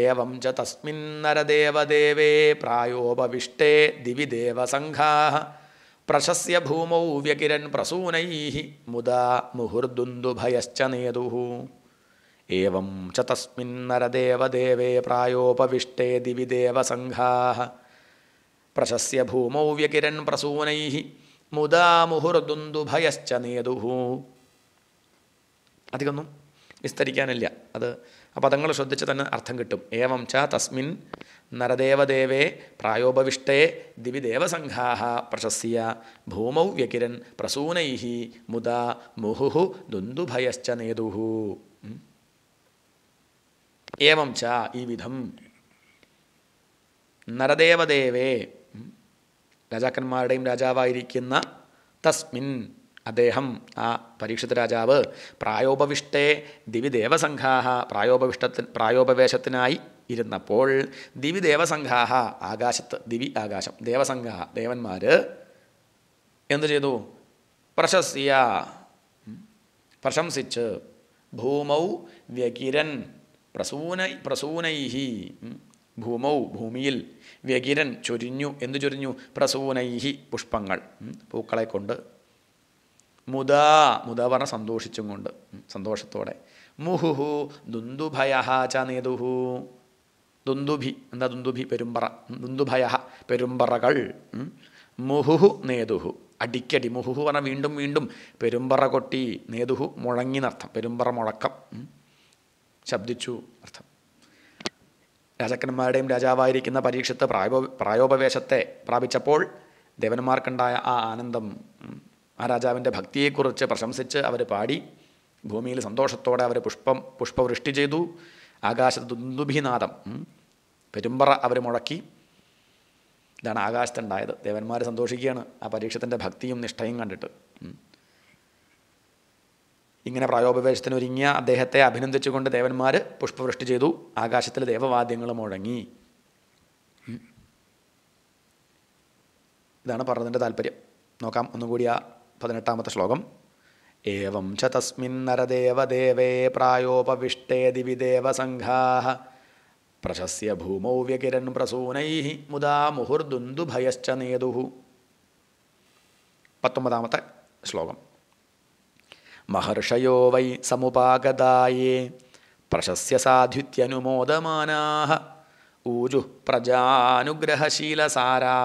एवं च तस्मिन्नरदेवदेवे प्रायोपविष्टे दिवि देवसङ्घाः प्रशस्य भूमौ व्यकिरन् प्रसूनैः मुदा मुहुर्दुन्दुभयश्च नेदुः ഏവം ച തസ്മിന്നരദേവദേവേ പ്രായോപവിഷ്ടേ ദിവി ദേവസംഘാ പ്രശസ്യ ഭൂമൗ വ്യകിരൺ പ്രസൂനൈ മുദാ മുഹുർദുന്ദുഭയശ്ച നേതുഹു അധികൊന്നും വിസ്തരിക്കാനില്ല അത് ആ പദങ്ങൾ ശ്രദ്ധിച്ച് തന്നെ അർത്ഥം കിട്ടും ഏവം ച തസ്മിൻ നരദേവദേവേ പ്രായോപവിഷ്ടേ ദിവി ദേവസംഘാഹ പ്രശസ്യ ഭൂമൗ വ്യകിരൻ പ്രസൂനൈ മുദാ മുഹുഹു ദുന്ദുഭയശ്ച നേതുഹു ഏവം ച ഈ വിധം നരദേവദേവേ രാജാക്കന്മാരുടെയും രാജാവായിരിക്കുന്ന തസ്മിൻ അദ്ദേഹം ആ പരീക്ഷിത രാജാവ് പ്രായോപവിഷ്ടേ ദിവിദേവസംഘാഹ പ്രായോപവിഷ്ടത്തിന് പ്രായോപവേശത്തിനായി ഇരുന്നപ്പോൾ ദിവി ദേവസംഘാഹ ആകാശത്ത് ദിവി ആകാശം ദേവസംഘാഹ ദേവന്മാർ എന്തു ചെയ്തു പ്രശസ്യ പ്രശംസിച്ച് ഭൂമൗ വ്യകിരൻ പ്രസൂന പ്രസൂനൈഹി ഭൂമൗ ഭൂമിയിൽ വ്യകിരൻ ചൊരിഞ്ഞു എന്തു ചൊരിഞ്ഞു പ്രസൂനൈഹി പുഷ്പങ്ങൾ പൂക്കളെ കൊണ്ട് മുദാ മുദാ പറഞ്ഞ സന്തോഷിച്ചും കൊണ്ട് സന്തോഷത്തോടെ മുഹുഹു ദുന്ദുഭയ ച നേതുഹു ദുന്ദുഭി എന്താ ദുന്ദുഭി പെരുമ്പറ ദുന്ദുഭയ പെരുമ്പറകൾ മുഹുഹു നേതുഹു അടിക്കടി മുഹുഹു പറഞ്ഞാൽ വീണ്ടും വീണ്ടും പെരുമ്പറ കൊട്ടി നേതുഹു മുഴങ്ങി നർത്ഥം പെരുമ്പറ മുഴക്കം ശബ്ദിച്ചു അർത്ഥം രാജാക്കന്മാരുടെയും രാജാവായിരിക്കുന്ന പരീക്ഷത്ത് പ്രായോ പ്രായോപവേശത്തെ പ്രാപിച്ചപ്പോൾ ദേവന്മാർക്കുണ്ടായ ആ ആനന്ദം ആ രാജാവിൻ്റെ ഭക്തിയെക്കുറിച്ച് പ്രശംസിച്ച് അവർ പാടി ഭൂമിയിൽ സന്തോഷത്തോടെ അവർ പുഷ്പം പുഷ്പവൃഷ്ടി ചെയ്തു ആകാശത്ത് ദുന്ദുഭിനാദം പെരുമ്പറ അവർ മുഴക്കി ഇതാണ് ആകാശത്തുണ്ടായത് ദേവന്മാർ സന്തോഷിക്കുകയാണ് ആ പരീക്ഷത്തിൻ്റെ ഭക്തിയും നിഷ്ഠയും കണ്ടിട്ട് ഇങ്ങനെ പ്രായോപവേശത്തിനൊരുങ്ങിയ അദ്ദേഹത്തെ അഭിനന്ദിച്ചുകൊണ്ട് ദേവന്മാർ പുഷ്പവൃഷ്ടി ചെയ്തു ആകാശത്തിൽ ദേവവാദ്യങ്ങൾ മുഴങ്ങി ഇതാണ് പറഞ്ഞതിൻ്റെ താല്പര്യം നോക്കാം ഒന്നുകൂടി ആ പതിനെട്ടാമത്തെ ശ്ലോകം ഏവം ച നരദേവദേവേ പ്രായോപവിഷ്ടേ ദിവിദേവസംഘാ പ്രശസ്യ ഭൂമൗ വ്യകിരൻ പ്രസൂനൈ മുദാ മുഹുർദുന്ദുഭയശ്ച നേതു പത്തൊമ്പതാമത്തെ ശ്ലോകം മഹർഷയോ വൈ സമുപാഗതായേ പ്രശസ്യസാധ്യുത്യനുമോദമാനാ ഊജു പ്രജാനുഗ്രഹശീലസാരാ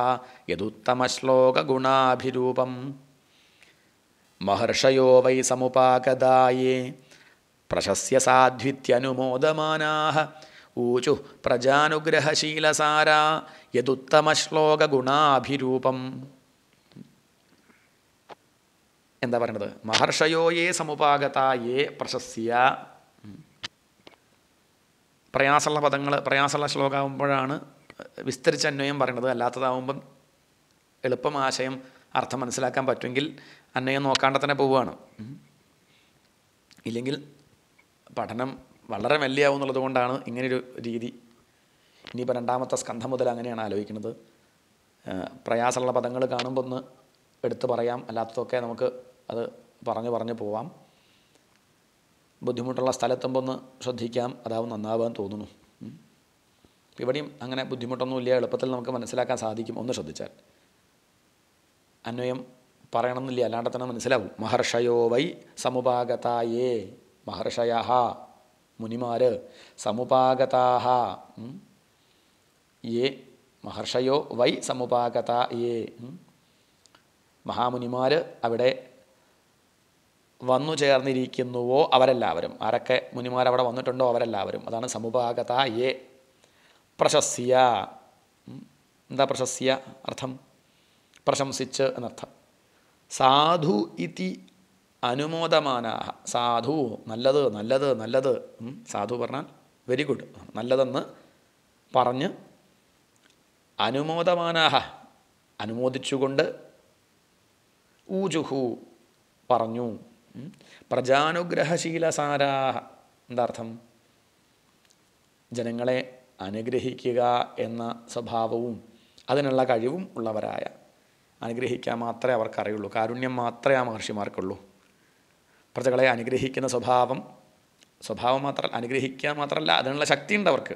യദുത്തമശ്ലോകഗുണാഭിരൂപം മഹർഷയോ വൈ സമുപാഗതായേ പ്രശസ്യസാധ്വിത്യനുമോദമാനാ ഊചു പ്രജാനുഗ്രഹശീലസാരാ യദുത്തമശ്ലോകഗുണാഭിരൂപം എന്താ പറയണത് മഹർഷയോ യേ സമുപാഗത യേ പ്രശസ്യ പ്രയാസമുള്ള പദങ്ങൾ പ്രയാസമുള്ള ശ്ലോകമാകുമ്പോഴാണ് വിസ്തരിച്ച അന്വയം പറയണത് അല്ലാത്തതാകുമ്പം എളുപ്പം ആശയം അർത്ഥം മനസ്സിലാക്കാൻ പറ്റുമെങ്കിൽ അന്വയം നോക്കാണ്ട് തന്നെ പോവുകയാണ് ഇല്ലെങ്കിൽ പഠനം വളരെ വലിയാവും എന്നുള്ളതുകൊണ്ടാണ് ഇങ്ങനെയൊരു രീതി ഇനിയിപ്പോൾ രണ്ടാമത്തെ സ്കന്ധം മുതൽ അങ്ങനെയാണ് ആലോചിക്കുന്നത് പ്രയാസമുള്ള പദങ്ങൾ കാണുമ്പോൾ ഒന്ന് എടുത്തു പറയാം അല്ലാത്തതൊക്കെ നമുക്ക് അത് പറഞ്ഞു പറഞ്ഞു പോവാം ബുദ്ധിമുട്ടുള്ള ഒന്ന് ശ്രദ്ധിക്കാം അതാവും നന്നാവാൻ തോന്നുന്നു ഇവിടെയും അങ്ങനെ ബുദ്ധിമുട്ടൊന്നുമില്ല എളുപ്പത്തിൽ നമുക്ക് മനസ്സിലാക്കാൻ സാധിക്കും ഒന്ന് ശ്രദ്ധിച്ചാൽ അന്വയം പറയണമെന്നില്ല അല്ലാണ്ട് തന്നെ മനസ്സിലാവും മഹർഷയോ വൈ സമുപാഗതായേ മഹർഷയഹ മുനിമാർ സമുപാഗതാഹ ഏ മഹർഷയോ വൈ സമുപാഗത യേ മഹാമുനിമാർ അവിടെ വന്നു ചേർന്നിരിക്കുന്നുവോ അവരെല്ലാവരും ആരൊക്കെ മുനിമാരവിടെ വന്നിട്ടുണ്ടോ അവരെല്ലാവരും അതാണ് സമുപാകത എ പ്രശസ്യ എന്താ പ്രശസ്യ അർത്ഥം പ്രശംസിച്ച് എന്നർത്ഥം സാധു ഇതി അനുമോദമാനാഹ സാധു നല്ലത് നല്ലത് നല്ലത് സാധു പറഞ്ഞാൽ വെരി ഗുഡ് നല്ലതെന്ന് പറഞ്ഞ് അനുമോദമാനാഹ അനുമോദിച്ചുകൊണ്ട് ഊജുഹു പറഞ്ഞു പ്രജാനുഗ്രഹശീലസാരാഹ എന്താർത്ഥം ജനങ്ങളെ അനുഗ്രഹിക്കുക എന്ന സ്വഭാവവും അതിനുള്ള കഴിവും ഉള്ളവരായ അനുഗ്രഹിക്കാൻ മാത്രമേ അവർക്കറിയുള്ളൂ കാരുണ്യം മാത്രമേ ആ മഹർഷിമാർക്കുള്ളൂ പ്രജകളെ അനുഗ്രഹിക്കുന്ന സ്വഭാവം സ്വഭാവം മാത്ര അനുഗ്രഹിക്കുക മാത്രമല്ല അതിനുള്ള ശക്തിയുണ്ട് അവർക്ക്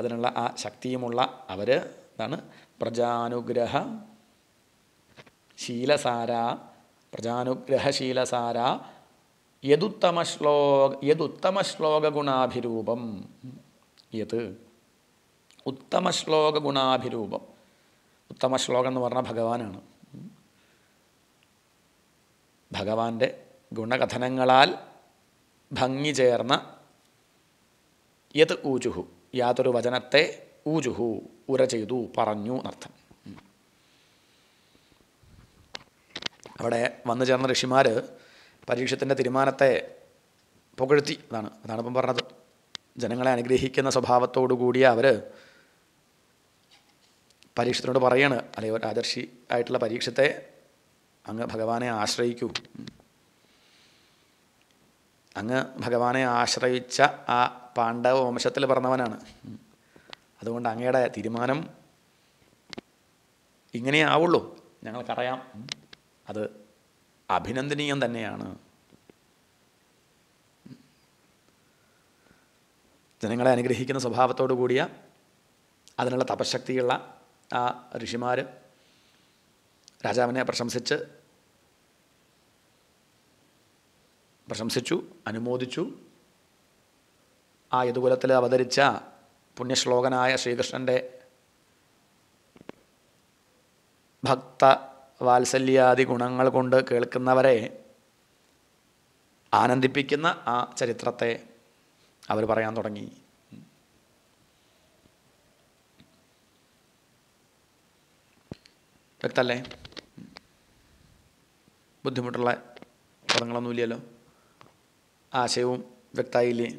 അതിനുള്ള ആ ശക്തിയുമുള്ള അവർ ഇതാണ് പ്രജാനുഗ്രഹ ശീലസാരാ പ്രജാനുഗ്രഹശീലസാര യദുത്തമ ശ്ലോക യത് ഉത്തമ ഗുണാഭിരൂപം ഉത്തമ ശ്ലോകം എന്ന് പറഞ്ഞാൽ ഭഗവാനാണ് ഭഗവാന്റെ ഗുണകഥനങ്ങളാൽ ഭംഗി ചേർന്ന യത് ഊജുഹു യാതൊരു വചനത്തെ ഊജുഹു ഉര ചെയ്തു പറഞ്ഞു എന്നർത്ഥം അവിടെ വന്നു ചേർന്ന ഋഷിമാർ പരീക്ഷത്തിൻ്റെ തീരുമാനത്തെ പുകഴ്ത്തി അതാണ് അതാണ് ഇപ്പം പറഞ്ഞത് ജനങ്ങളെ അനുഗ്രഹിക്കുന്ന സ്വഭാവത്തോടു കൂടിയ അവർ പരീക്ഷത്തിനോട് പറയാണ് അല്ലെങ്കിൽ ഒരു ആദർശി ആയിട്ടുള്ള പരീക്ഷത്തെ അങ്ങ് ഭഗവാനെ ആശ്രയിക്കൂ അങ്ങ് ഭഗവാനെ ആശ്രയിച്ച ആ പാണ്ഡവ വംശത്തിൽ പറഞ്ഞവനാണ് അതുകൊണ്ട് അങ്ങയുടെ തീരുമാനം ഇങ്ങനെയാവുള്ളൂ ഞങ്ങൾക്കറിയാം അത് അഭിനന്ദനീയം തന്നെയാണ് ജനങ്ങളെ അനുഗ്രഹിക്കുന്ന സ്വഭാവത്തോടു കൂടിയ അതിനുള്ള തപശക്തിയുള്ള ആ ഋഷിമാർ രാജാവിനെ പ്രശംസിച്ച് പ്രശംസിച്ചു അനുമോദിച്ചു ആ യതുകുലത്തിൽ അവതരിച്ച പുണ്യശ്ലോകനായ ശ്രീകൃഷ്ണൻ്റെ ഭക്ത വാത്സല്യാദി ഗുണങ്ങൾ കൊണ്ട് കേൾക്കുന്നവരെ ആനന്ദിപ്പിക്കുന്ന ആ ചരിത്രത്തെ അവർ പറയാൻ തുടങ്ങി വ്യക്തല്ലേ ബുദ്ധിമുട്ടുള്ള പദങ്ങളൊന്നുമില്ലല്ലോ ആശയവും വ്യക്തമായില്ലേ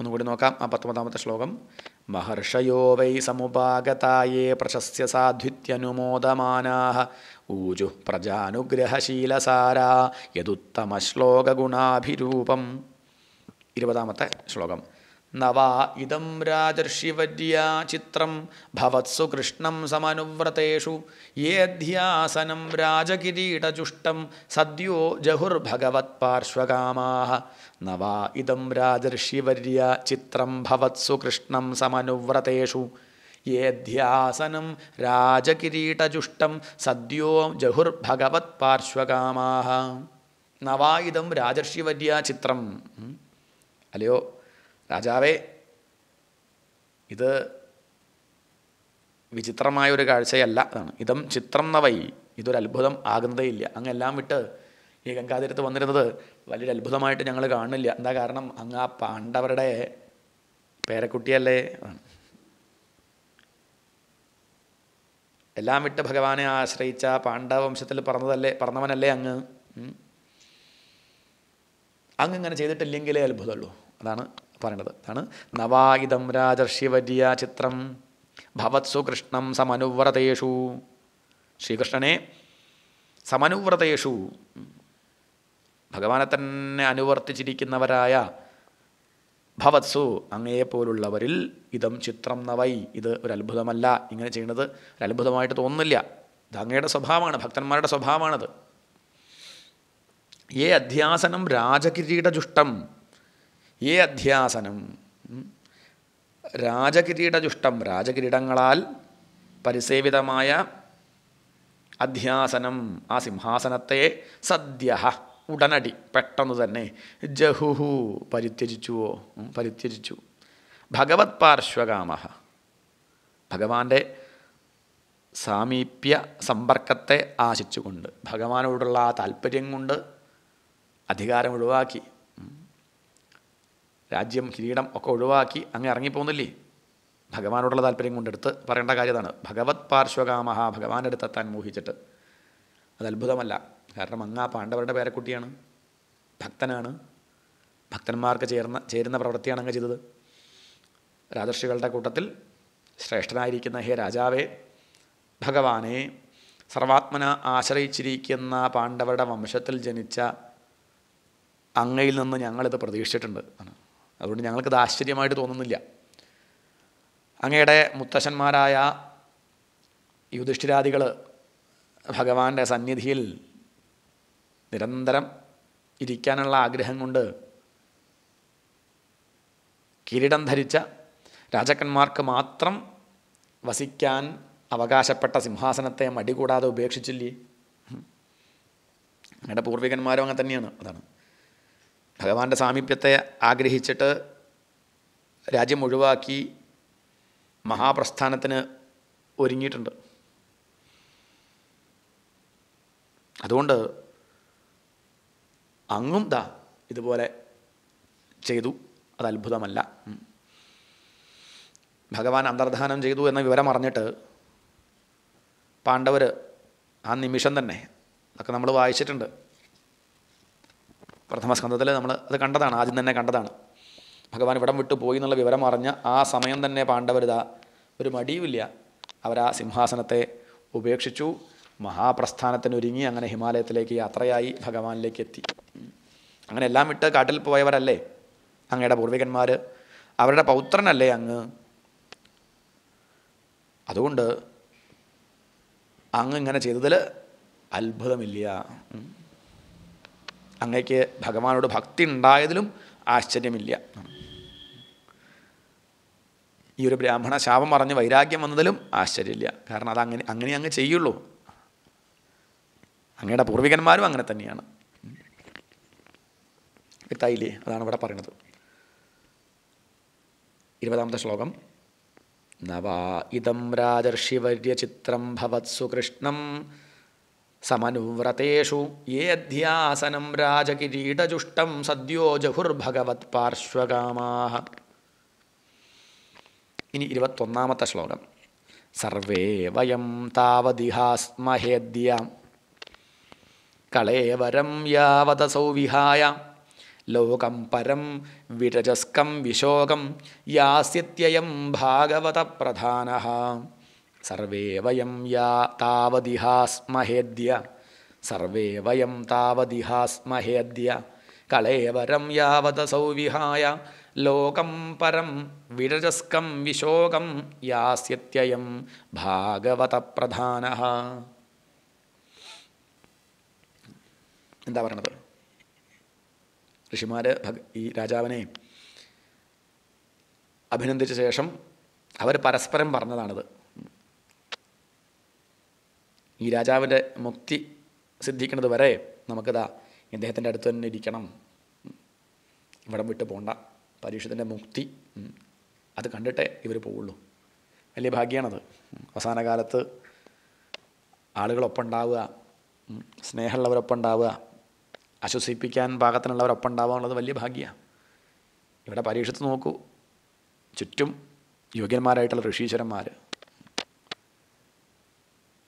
ഒന്നുകൂടി നോക്കാം ആ പത്തൊമ്പതാമത്തെ ശ്ലോകം മഹർഷയോ വൈ സമുപാഗതായേ പ്രശസ്യ സാധ്വിത്യനുമോദമാനാ ഊജു പ്രജാനുഗ്രഹശീലസാരാ ശ്ലോകഗുണാഭിരൂപം ഇരുപതാമത്തെ ശ്ലോകം നവാ ഇതം രാജർഷിവര്യ ചിത്രം ഭവത്സു കൃഷ്ണം സമനുവ്രതേഷു യേധ്യാസനം രാജകിരീടചുഷ്ടം സദ്യോ ജഹുർഭഗവത് പാർശ്വകാമാഹ നവാ ഇതം രാജർഷിവര്യ ചിത്രം ഭവത്സു കൃഷ്ണം സമനുവ്രതേഷു യേധ്യാസനം രാജകിരീടചുഷ്ടം സദ്യോ ജഹുർഭഗവത് പാർശ്വകാമാഹ നവാ ഇതം രാജർഷിവര്യ ചിത്രം അല്ലയോ രാജാവേ ഇത് വിചിത്രമായ ഒരു കാഴ്ചയല്ല അതാണ് ഇതം ചിത്രം വൈ ഇതൊരു അത്ഭുതം ആകുന്നതേ ഇല്ല അങ്ങെല്ലാം വിട്ട് ഈ ഗംഗാതീരത്ത് വന്നിരുന്നത് വലിയൊരു അത്ഭുതമായിട്ട് ഞങ്ങൾ കാണില്ല എന്താ കാരണം അങ്ങ് ആ പാണ്ഡവരുടെ പേരക്കുട്ടിയല്ലേ എല്ലാം വിട്ട് ഭഗവാനെ ആശ്രയിച്ച വംശത്തിൽ പറഞ്ഞതല്ലേ പറഞ്ഞവനല്ലേ അങ്ങ് അങ്ങ് ഇങ്ങനെ ചെയ്തിട്ടില്ലെങ്കിലേ അത്ഭുതമുള്ളൂ അതാണ് പറയണത് അതാണ് നവായുധം രാജർഷിവര്യ ചിത്രം ഭവത്സു കൃഷ്ണം സമനുവ്രതേഷു ശ്രീകൃഷ്ണനെ സമനുവ്രതേഷു ഭഗവാനെ തന്നെ അനുവർത്തിച്ചിരിക്കുന്നവരായ ഭവത്സു അങ്ങയെപ്പോലുള്ളവരിൽ ഇതം ചിത്രം നവൈ ഇത് ഒരു അത്ഭുതമല്ല ഇങ്ങനെ ചെയ്യുന്നത് ഒരു അത്ഭുതമായിട്ട് തോന്നുന്നില്ല ഇത് അങ്ങയുടെ സ്വഭാവമാണ് ഭക്തന്മാരുടെ സ്വഭാവമാണത് ഏ അധ്യാസനം രാജകിരീടജുഷ്ടം ഈ അധ്യാസനം രാജകിരീടജുഷ്ടം രാജകിരീടങ്ങളാൽ പരിസേവിതമായ അധ്യാസനം ആ സിംഹാസനത്തെ സദ്യ ഉടനടി പെട്ടെന്ന് തന്നെ ജഹുഹു പരിത്യജിച്ചുവോ പരിത്യജിച്ചു ഭഗവത് പാർശ്വകാമ ഭഗവാന്റെ സാമീപ്യ സമ്പർക്കത്തെ ആശിച്ചുകൊണ്ട് ഭഗവാനോടുള്ള ആ താല്പര്യം കൊണ്ട് അധികാരം ഒഴിവാക്കി രാജ്യം കിരീടം ഒക്കെ ഒഴിവാക്കി അങ്ങ് ഇറങ്ങിപ്പോകുന്നില്ലേ ഭഗവാനോടുള്ള താല്പര്യം കൊണ്ടെടുത്ത് പറയേണ്ട കാര്യതാണ് ഭഗവത് പാർശ്വകാമഹ ഭഗവാന്റെ അടുത്തെത്താൻ മോഹിച്ചിട്ട് അത് അത്ഭുതമല്ല കാരണം അങ്ങ് ആ പാണ്ഡവരുടെ പേരക്കുട്ടിയാണ് ഭക്തനാണ് ഭക്തന്മാർക്ക് ചേർന്ന ചേരുന്ന പ്രവൃത്തിയാണ് അങ്ങ് ചെയ്തത് രാജർഷികളുടെ കൂട്ടത്തിൽ ശ്രേഷ്ഠനായിരിക്കുന്ന ഹേ രാജാവേ ഭഗവാനെ സർവാത്മന ആശ്രയിച്ചിരിക്കുന്ന പാണ്ഡവരുടെ വംശത്തിൽ ജനിച്ച അങ്ങയിൽ നിന്ന് ഞങ്ങളിത് പ്രതീക്ഷിച്ചിട്ടുണ്ട് ആണ് അതുകൊണ്ട് ഞങ്ങൾക്കത് ആശ്ചര്യമായിട്ട് തോന്നുന്നില്ല അങ്ങയുടെ മുത്തശ്ശന്മാരായ യുധിഷ്ഠിരാദികൾ ഭഗവാന്റെ സന്നിധിയിൽ നിരന്തരം ഇരിക്കാനുള്ള ആഗ്രഹം കൊണ്ട് കിരീടം ധരിച്ച രാജാക്കന്മാർക്ക് മാത്രം വസിക്കാൻ അവകാശപ്പെട്ട സിംഹാസനത്തെ മടികൂടാതെ ഉപേക്ഷിച്ചില്ലേ അങ്ങയുടെ പൂർവികന്മാരും അങ്ങനെ തന്നെയാണ് അതാണ് ഭഗവാന്റെ സാമീപ്യത്തെ ആഗ്രഹിച്ചിട്ട് രാജ്യം ഒഴിവാക്കി മഹാപ്രസ്ഥാനത്തിന് ഒരുങ്ങിയിട്ടുണ്ട് അതുകൊണ്ട് അങ്ങും ദാ ഇതുപോലെ ചെയ്തു അത് അത്ഭുതമല്ല ഭഗവാൻ അന്തർധാനം ചെയ്തു എന്ന വിവരം അറിഞ്ഞിട്ട് പാണ്ഡവർ ആ നിമിഷം തന്നെ അതൊക്കെ നമ്മൾ വായിച്ചിട്ടുണ്ട് പ്രഥമസ്കന്ധത്തിൽ നമ്മൾ അത് കണ്ടതാണ് ആദ്യം തന്നെ കണ്ടതാണ് ഭഗവാൻ ഇവിടം വിട്ടു പോയി എന്നുള്ള വിവരം അറിഞ്ഞ ആ സമയം തന്നെ പാണ്ഡവരുത ഒരു മടിയുമില്ല ആ സിംഹാസനത്തെ ഉപേക്ഷിച്ചു മഹാപ്രസ്ഥാനത്തിനൊരുങ്ങി അങ്ങനെ ഹിമാലയത്തിലേക്ക് യാത്രയായി ഭഗവാനിലേക്ക് എത്തി അങ്ങനെ എല്ലാം വിട്ട് കാട്ടിൽ പോയവരല്ലേ അങ്ങയുടെ പൂർവികന്മാർ അവരുടെ പൗത്രനല്ലേ അങ്ങ് അതുകൊണ്ട് അങ്ങ് ഇങ്ങനെ ചെയ്തതിൽ അത്ഭുതമില്ല അങ്ങേക്ക് ഭഗവാനോട് ഭക്തി ഉണ്ടായതിലും ആശ്ചര്യമില്ല ഈ ഒരു ബ്രാഹ്മണ ശാപം പറഞ്ഞ് വൈരാഗ്യം വന്നതിലും ആശ്ചര്യമില്ല കാരണം അത് അങ്ങനെ അങ്ങനെ അങ്ങ് ചെയ്യുള്ളൂ അങ്ങയുടെ പൂർവികന്മാരും അങ്ങനെ തന്നെയാണ് വ്യക്തായില്ലേ അതാണ് ഇവിടെ പറയുന്നത് ഇരുപതാമത്തെ ശ്ലോകം നവാ ഇതം രാജർഷിവര്യചിത്രം ഭവത്സു കൃഷ്ണം സമനുവ്രതേഷു യേധ്യാസനം രാജകിരീടജുഷ്ടം സദ്യോ ജഹുർഭഗവത് പാർശ്വകാമാഹ ഇനി ഇരുപത്തൊന്നാമത്തെ ശ്ലോകം സർവേ വയം താവതിഹാസ്മഹേദ്യ കളേവരം യാവതസൗ വിഹായ ലോകം പരം വിരജസ്കം വിശോകം യാസ്യത്യയം ഭാഗവത പ്രധാന സർവേ വയം യാ താവതിഹാസ്മഹേദ്യ സർവേ വയം താവതിഹാസ്മഹേദ്യ കളേവരം യാവത സൗവിഹായ ലോകം പരം വിരജസ്കം വിശോകം യാസ്യത്യയം ഭാഗവത പ്രധാന എന്താ പറയണത് ഋഷിമാര് ഭഗ ഈ രാജാവിനെ അഭിനന്ദിച്ച ശേഷം അവർ പരസ്പരം പറഞ്ഞതാണത് ഈ രാജാവിൻ്റെ മുക്തി സിദ്ധിക്കുന്നത് വരെ നമുക്കതാ ഇദ്ദേഹത്തിൻ്റെ അടുത്ത് തന്നെ ഇരിക്കണം ഇവിടം വിട്ട് പോണ്ട പരീക്ഷത്തിൻ്റെ മുക്തി അത് കണ്ടിട്ടേ ഇവർ പോവുള്ളൂ വലിയ ഭാഗ്യമാണത് അവസാന കാലത്ത് ആളുകളൊപ്പം ഉണ്ടാവുക സ്നേഹമുള്ളവരൊപ്പം ഉണ്ടാവുക അശ്വസിപ്പിക്കാൻ പാകത്തിനുള്ളവരൊപ്പം ഉണ്ടാവുക എന്നുള്ളത് വലിയ ഭാഗ്യമാണ് ഇവിടെ പരീക്ഷത്ത് നോക്കൂ ചുറ്റും യോഗ്യന്മാരായിട്ടുള്ള ഋഷീശ്വരന്മാർ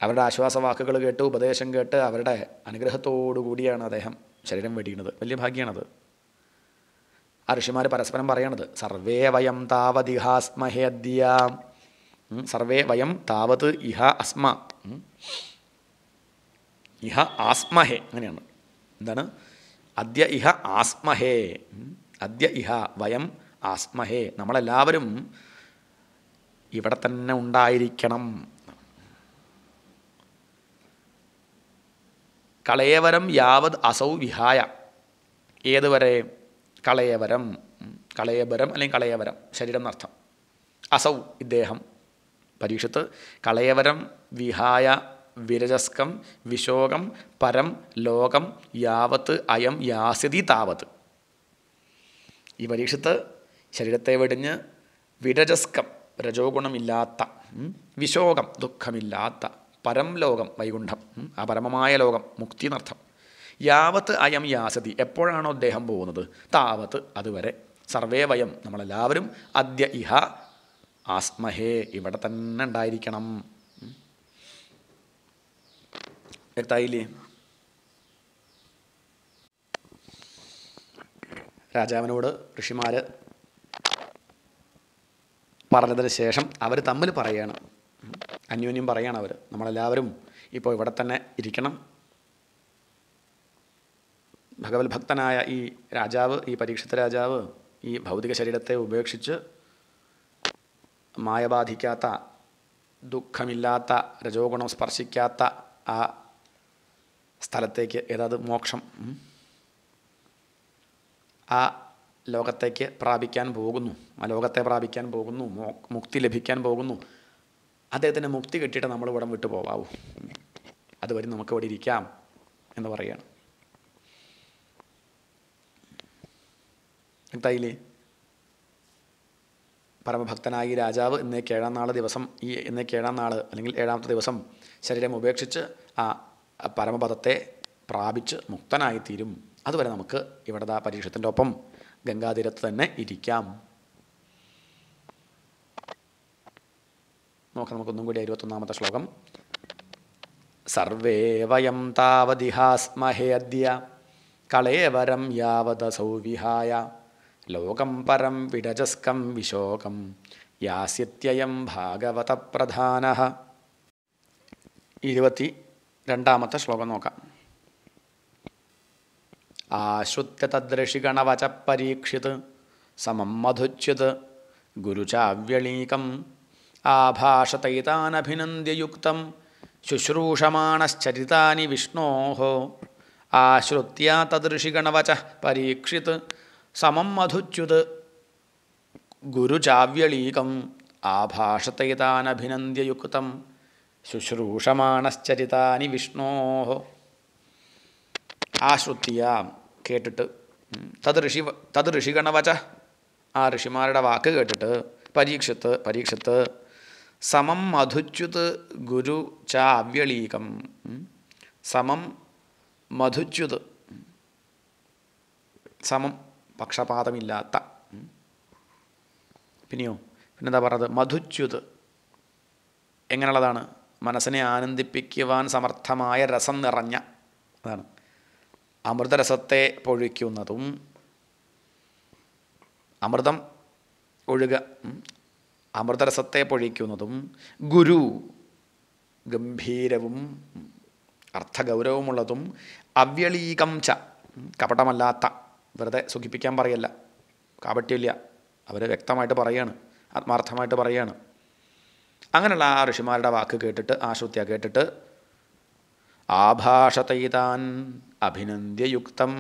അവരുടെ ആശ്വാസവാക്കുകൾ കേട്ട് ഉപദേശം കേട്ട് അവരുടെ അനുഗ്രഹത്തോടു കൂടിയാണ് അദ്ദേഹം ശരീരം വെടിയണത് വലിയ ഭാഗ്യമാണത് ആ ഋഷിമാർ പരസ്പരം പറയണത് സർവേ വയം ഇഹ അസ്മഹേദ്യ സർവേ വയം താവത് ഇഹ അസ്മ ഇഹ ആസ്മഹേ അങ്ങനെയാണ് എന്താണ് അദ്യ ഇഹ ആസ്മഹേ അദ്യ ഇഹ വയം ആസ്മഹേ നമ്മളെല്ലാവരും ഇവിടെ തന്നെ ഉണ്ടായിരിക്കണം കളയവരം യാവത് അസൗ വിഹായ ഏതുവരെ കളയവരം കളയവരം അല്ലെങ്കിൽ കളയവരം ശരീരം എന്നർത്ഥം അസൗ ഇദ്ദേഹം പരീക്ഷത്ത് കളയവരം വിഹായ വിരജസ്കം വിശോകം പരം ലോകം യാവത്ത് അയം യാസിതി താവത്ത് ഈ പരീക്ഷത്ത് ശരീരത്തെ വെടിഞ്ഞ് വിരജസ്കം രജോഗുണമില്ലാത്ത വിശോകം ദുഃഖമില്ലാത്ത പരം ലോകം വൈകുണ്ഠം ആ പരമമായ ലോകം മുക്തി എന്നർത്ഥം യാവത്ത് അയം യാസതി എപ്പോഴാണോ അദ്ദേഹം പോകുന്നത് താവത്ത് അതുവരെ സർവേ വയം നമ്മളെല്ലാവരും അദ്യ ഇഹ ആസ്മഹേ ഇവിടെ തന്നെ ഉണ്ടായിരിക്കണം വ്യക്തായില്ലേ രാജാവിനോട് ഋഷിമാർ പറഞ്ഞതിന് ശേഷം അവർ തമ്മിൽ പറയുകയാണ് അന്യോന്യം പറയുകയാണ് അവർ നമ്മളെല്ലാവരും ഇപ്പോൾ ഇവിടെ തന്നെ ഇരിക്കണം ഭഗവത് ഭക്തനായ ഈ രാജാവ് ഈ പരീക്ഷിത രാജാവ് ഈ ഭൗതിക ശരീരത്തെ ഉപേക്ഷിച്ച് മായ ബാധിക്കാത്ത ദുഃഖമില്ലാത്ത രജോഗുണം സ്പർശിക്കാത്ത ആ സ്ഥലത്തേക്ക് ഏതാത് മോക്ഷം ആ ലോകത്തേക്ക് പ്രാപിക്കാൻ പോകുന്നു ആ ലോകത്തെ പ്രാപിക്കാൻ പോകുന്നു മുക്തി ലഭിക്കാൻ പോകുന്നു അദ്ദേഹത്തിന് മുക്തി കിട്ടിയിട്ട് നമ്മൾ ഇവിടം വിട്ടു പോവാവൂ അതുവരെ നമുക്ക് ഇവിടെ ഇരിക്കാം എന്ന് പറയുകയാണ് തൈലേ പരമഭക്തനായി രാജാവ് ഇന്നേക്ക് ഏഴാം നാൾ ദിവസം ഈ ഇന്നേക്ക് ഏഴാം നാൾ അല്ലെങ്കിൽ ഏഴാമത്തെ ദിവസം ശരീരം ഉപേക്ഷിച്ച് ആ പരമപദത്തെ പ്രാപിച്ച് മുക്തനായിത്തീരും അതുവരെ നമുക്ക് ഇവിടെ ആ പരീക്ഷത്തിൻ്റെ ഒപ്പം ഗംഗാതീരത്ത് തന്നെ ഇരിക്കാം നോക്കാം നമുക്കൊന്നും കൂടി ഇരുപത്തൊന്നാമത്തെ ശ്ലോകം സർവേ വയം താവതിഹാസ്മഹേ അദ്യ കളേവരം യാവത സൗവിഹായ ലോകം പരം വിടജസ്കം വിശോകം യാസ്യത്യയം ഭാഗവത പ്രധാന ഇരുപത്തി രണ്ടാമത്തെ ശ്ലോകം നോക്കാം ആശ്രുത്യ തദ്ഷിഗണവച പരീക്ഷിത് സമം മധുച്യുത് ഗുരുചാവ്യളീകം ആഭാഷതൈതാനഭിനന്ദ്യയുക്തം ശുശ്രൂഷമാണശ്ചരിതാനി വിഷ്ണോ ആശ്രുത്യാ തദൃഷിഗണവച പരീക്ഷിത് സമം മധുച്യുത് ഗുരുചാവ്യളീകം ആഭാഷതൈതാനഭിനന്ദ്യയുക്തം ശുശ്രൂഷമാണശ്ചരിതാനി വിഷ്ണോ ആശ്രുത്യ കേട്ടിട്ട് തത് ഋഷി തത് ഋഷിഗണവച ആ ഋഷിമാരുടെ വാക്ക് കേട്ടിട്ട് പരീക്ഷത്ത് പരീക്ഷത്ത് സമം മധുച്യുത് ഗുരു ച അവ്യളീകം സമം മധുച്യുത് സമം പക്ഷപാതമില്ലാത്ത പിന്നെയോ പിന്നെന്താ പറഞ്ഞത് മധുച്യുത് എങ്ങനെയുള്ളതാണ് മനസ്സിനെ ആനന്ദിപ്പിക്കുവാൻ സമർത്ഥമായ രസം നിറഞ്ഞ അതാണ് അമൃതരസത്തെ പൊഴിക്കുന്നതും അമൃതം ഒഴുക അമൃതരസത്തെ പൊഴിക്കുന്നതും ഗുരു ഗംഭീരവും അർത്ഥഗൗരവമുള്ളതും അവ്യളീകം ച കപടമല്ലാത്ത വെറുതെ സുഖിപ്പിക്കാൻ പറയല്ല കാപട്യമില്ല അവർ വ്യക്തമായിട്ട് പറയാണ് ആത്മാർത്ഥമായിട്ട് പറയാണ് അങ്ങനെയുള്ള ആ ഋഷിമാരുടെ വാക്ക് കേട്ടിട്ട് ആശ്രുത്യ കേട്ടിട്ട് ആഭാഷതയിതാൻ അഭിനന്ദ്യയുക്തം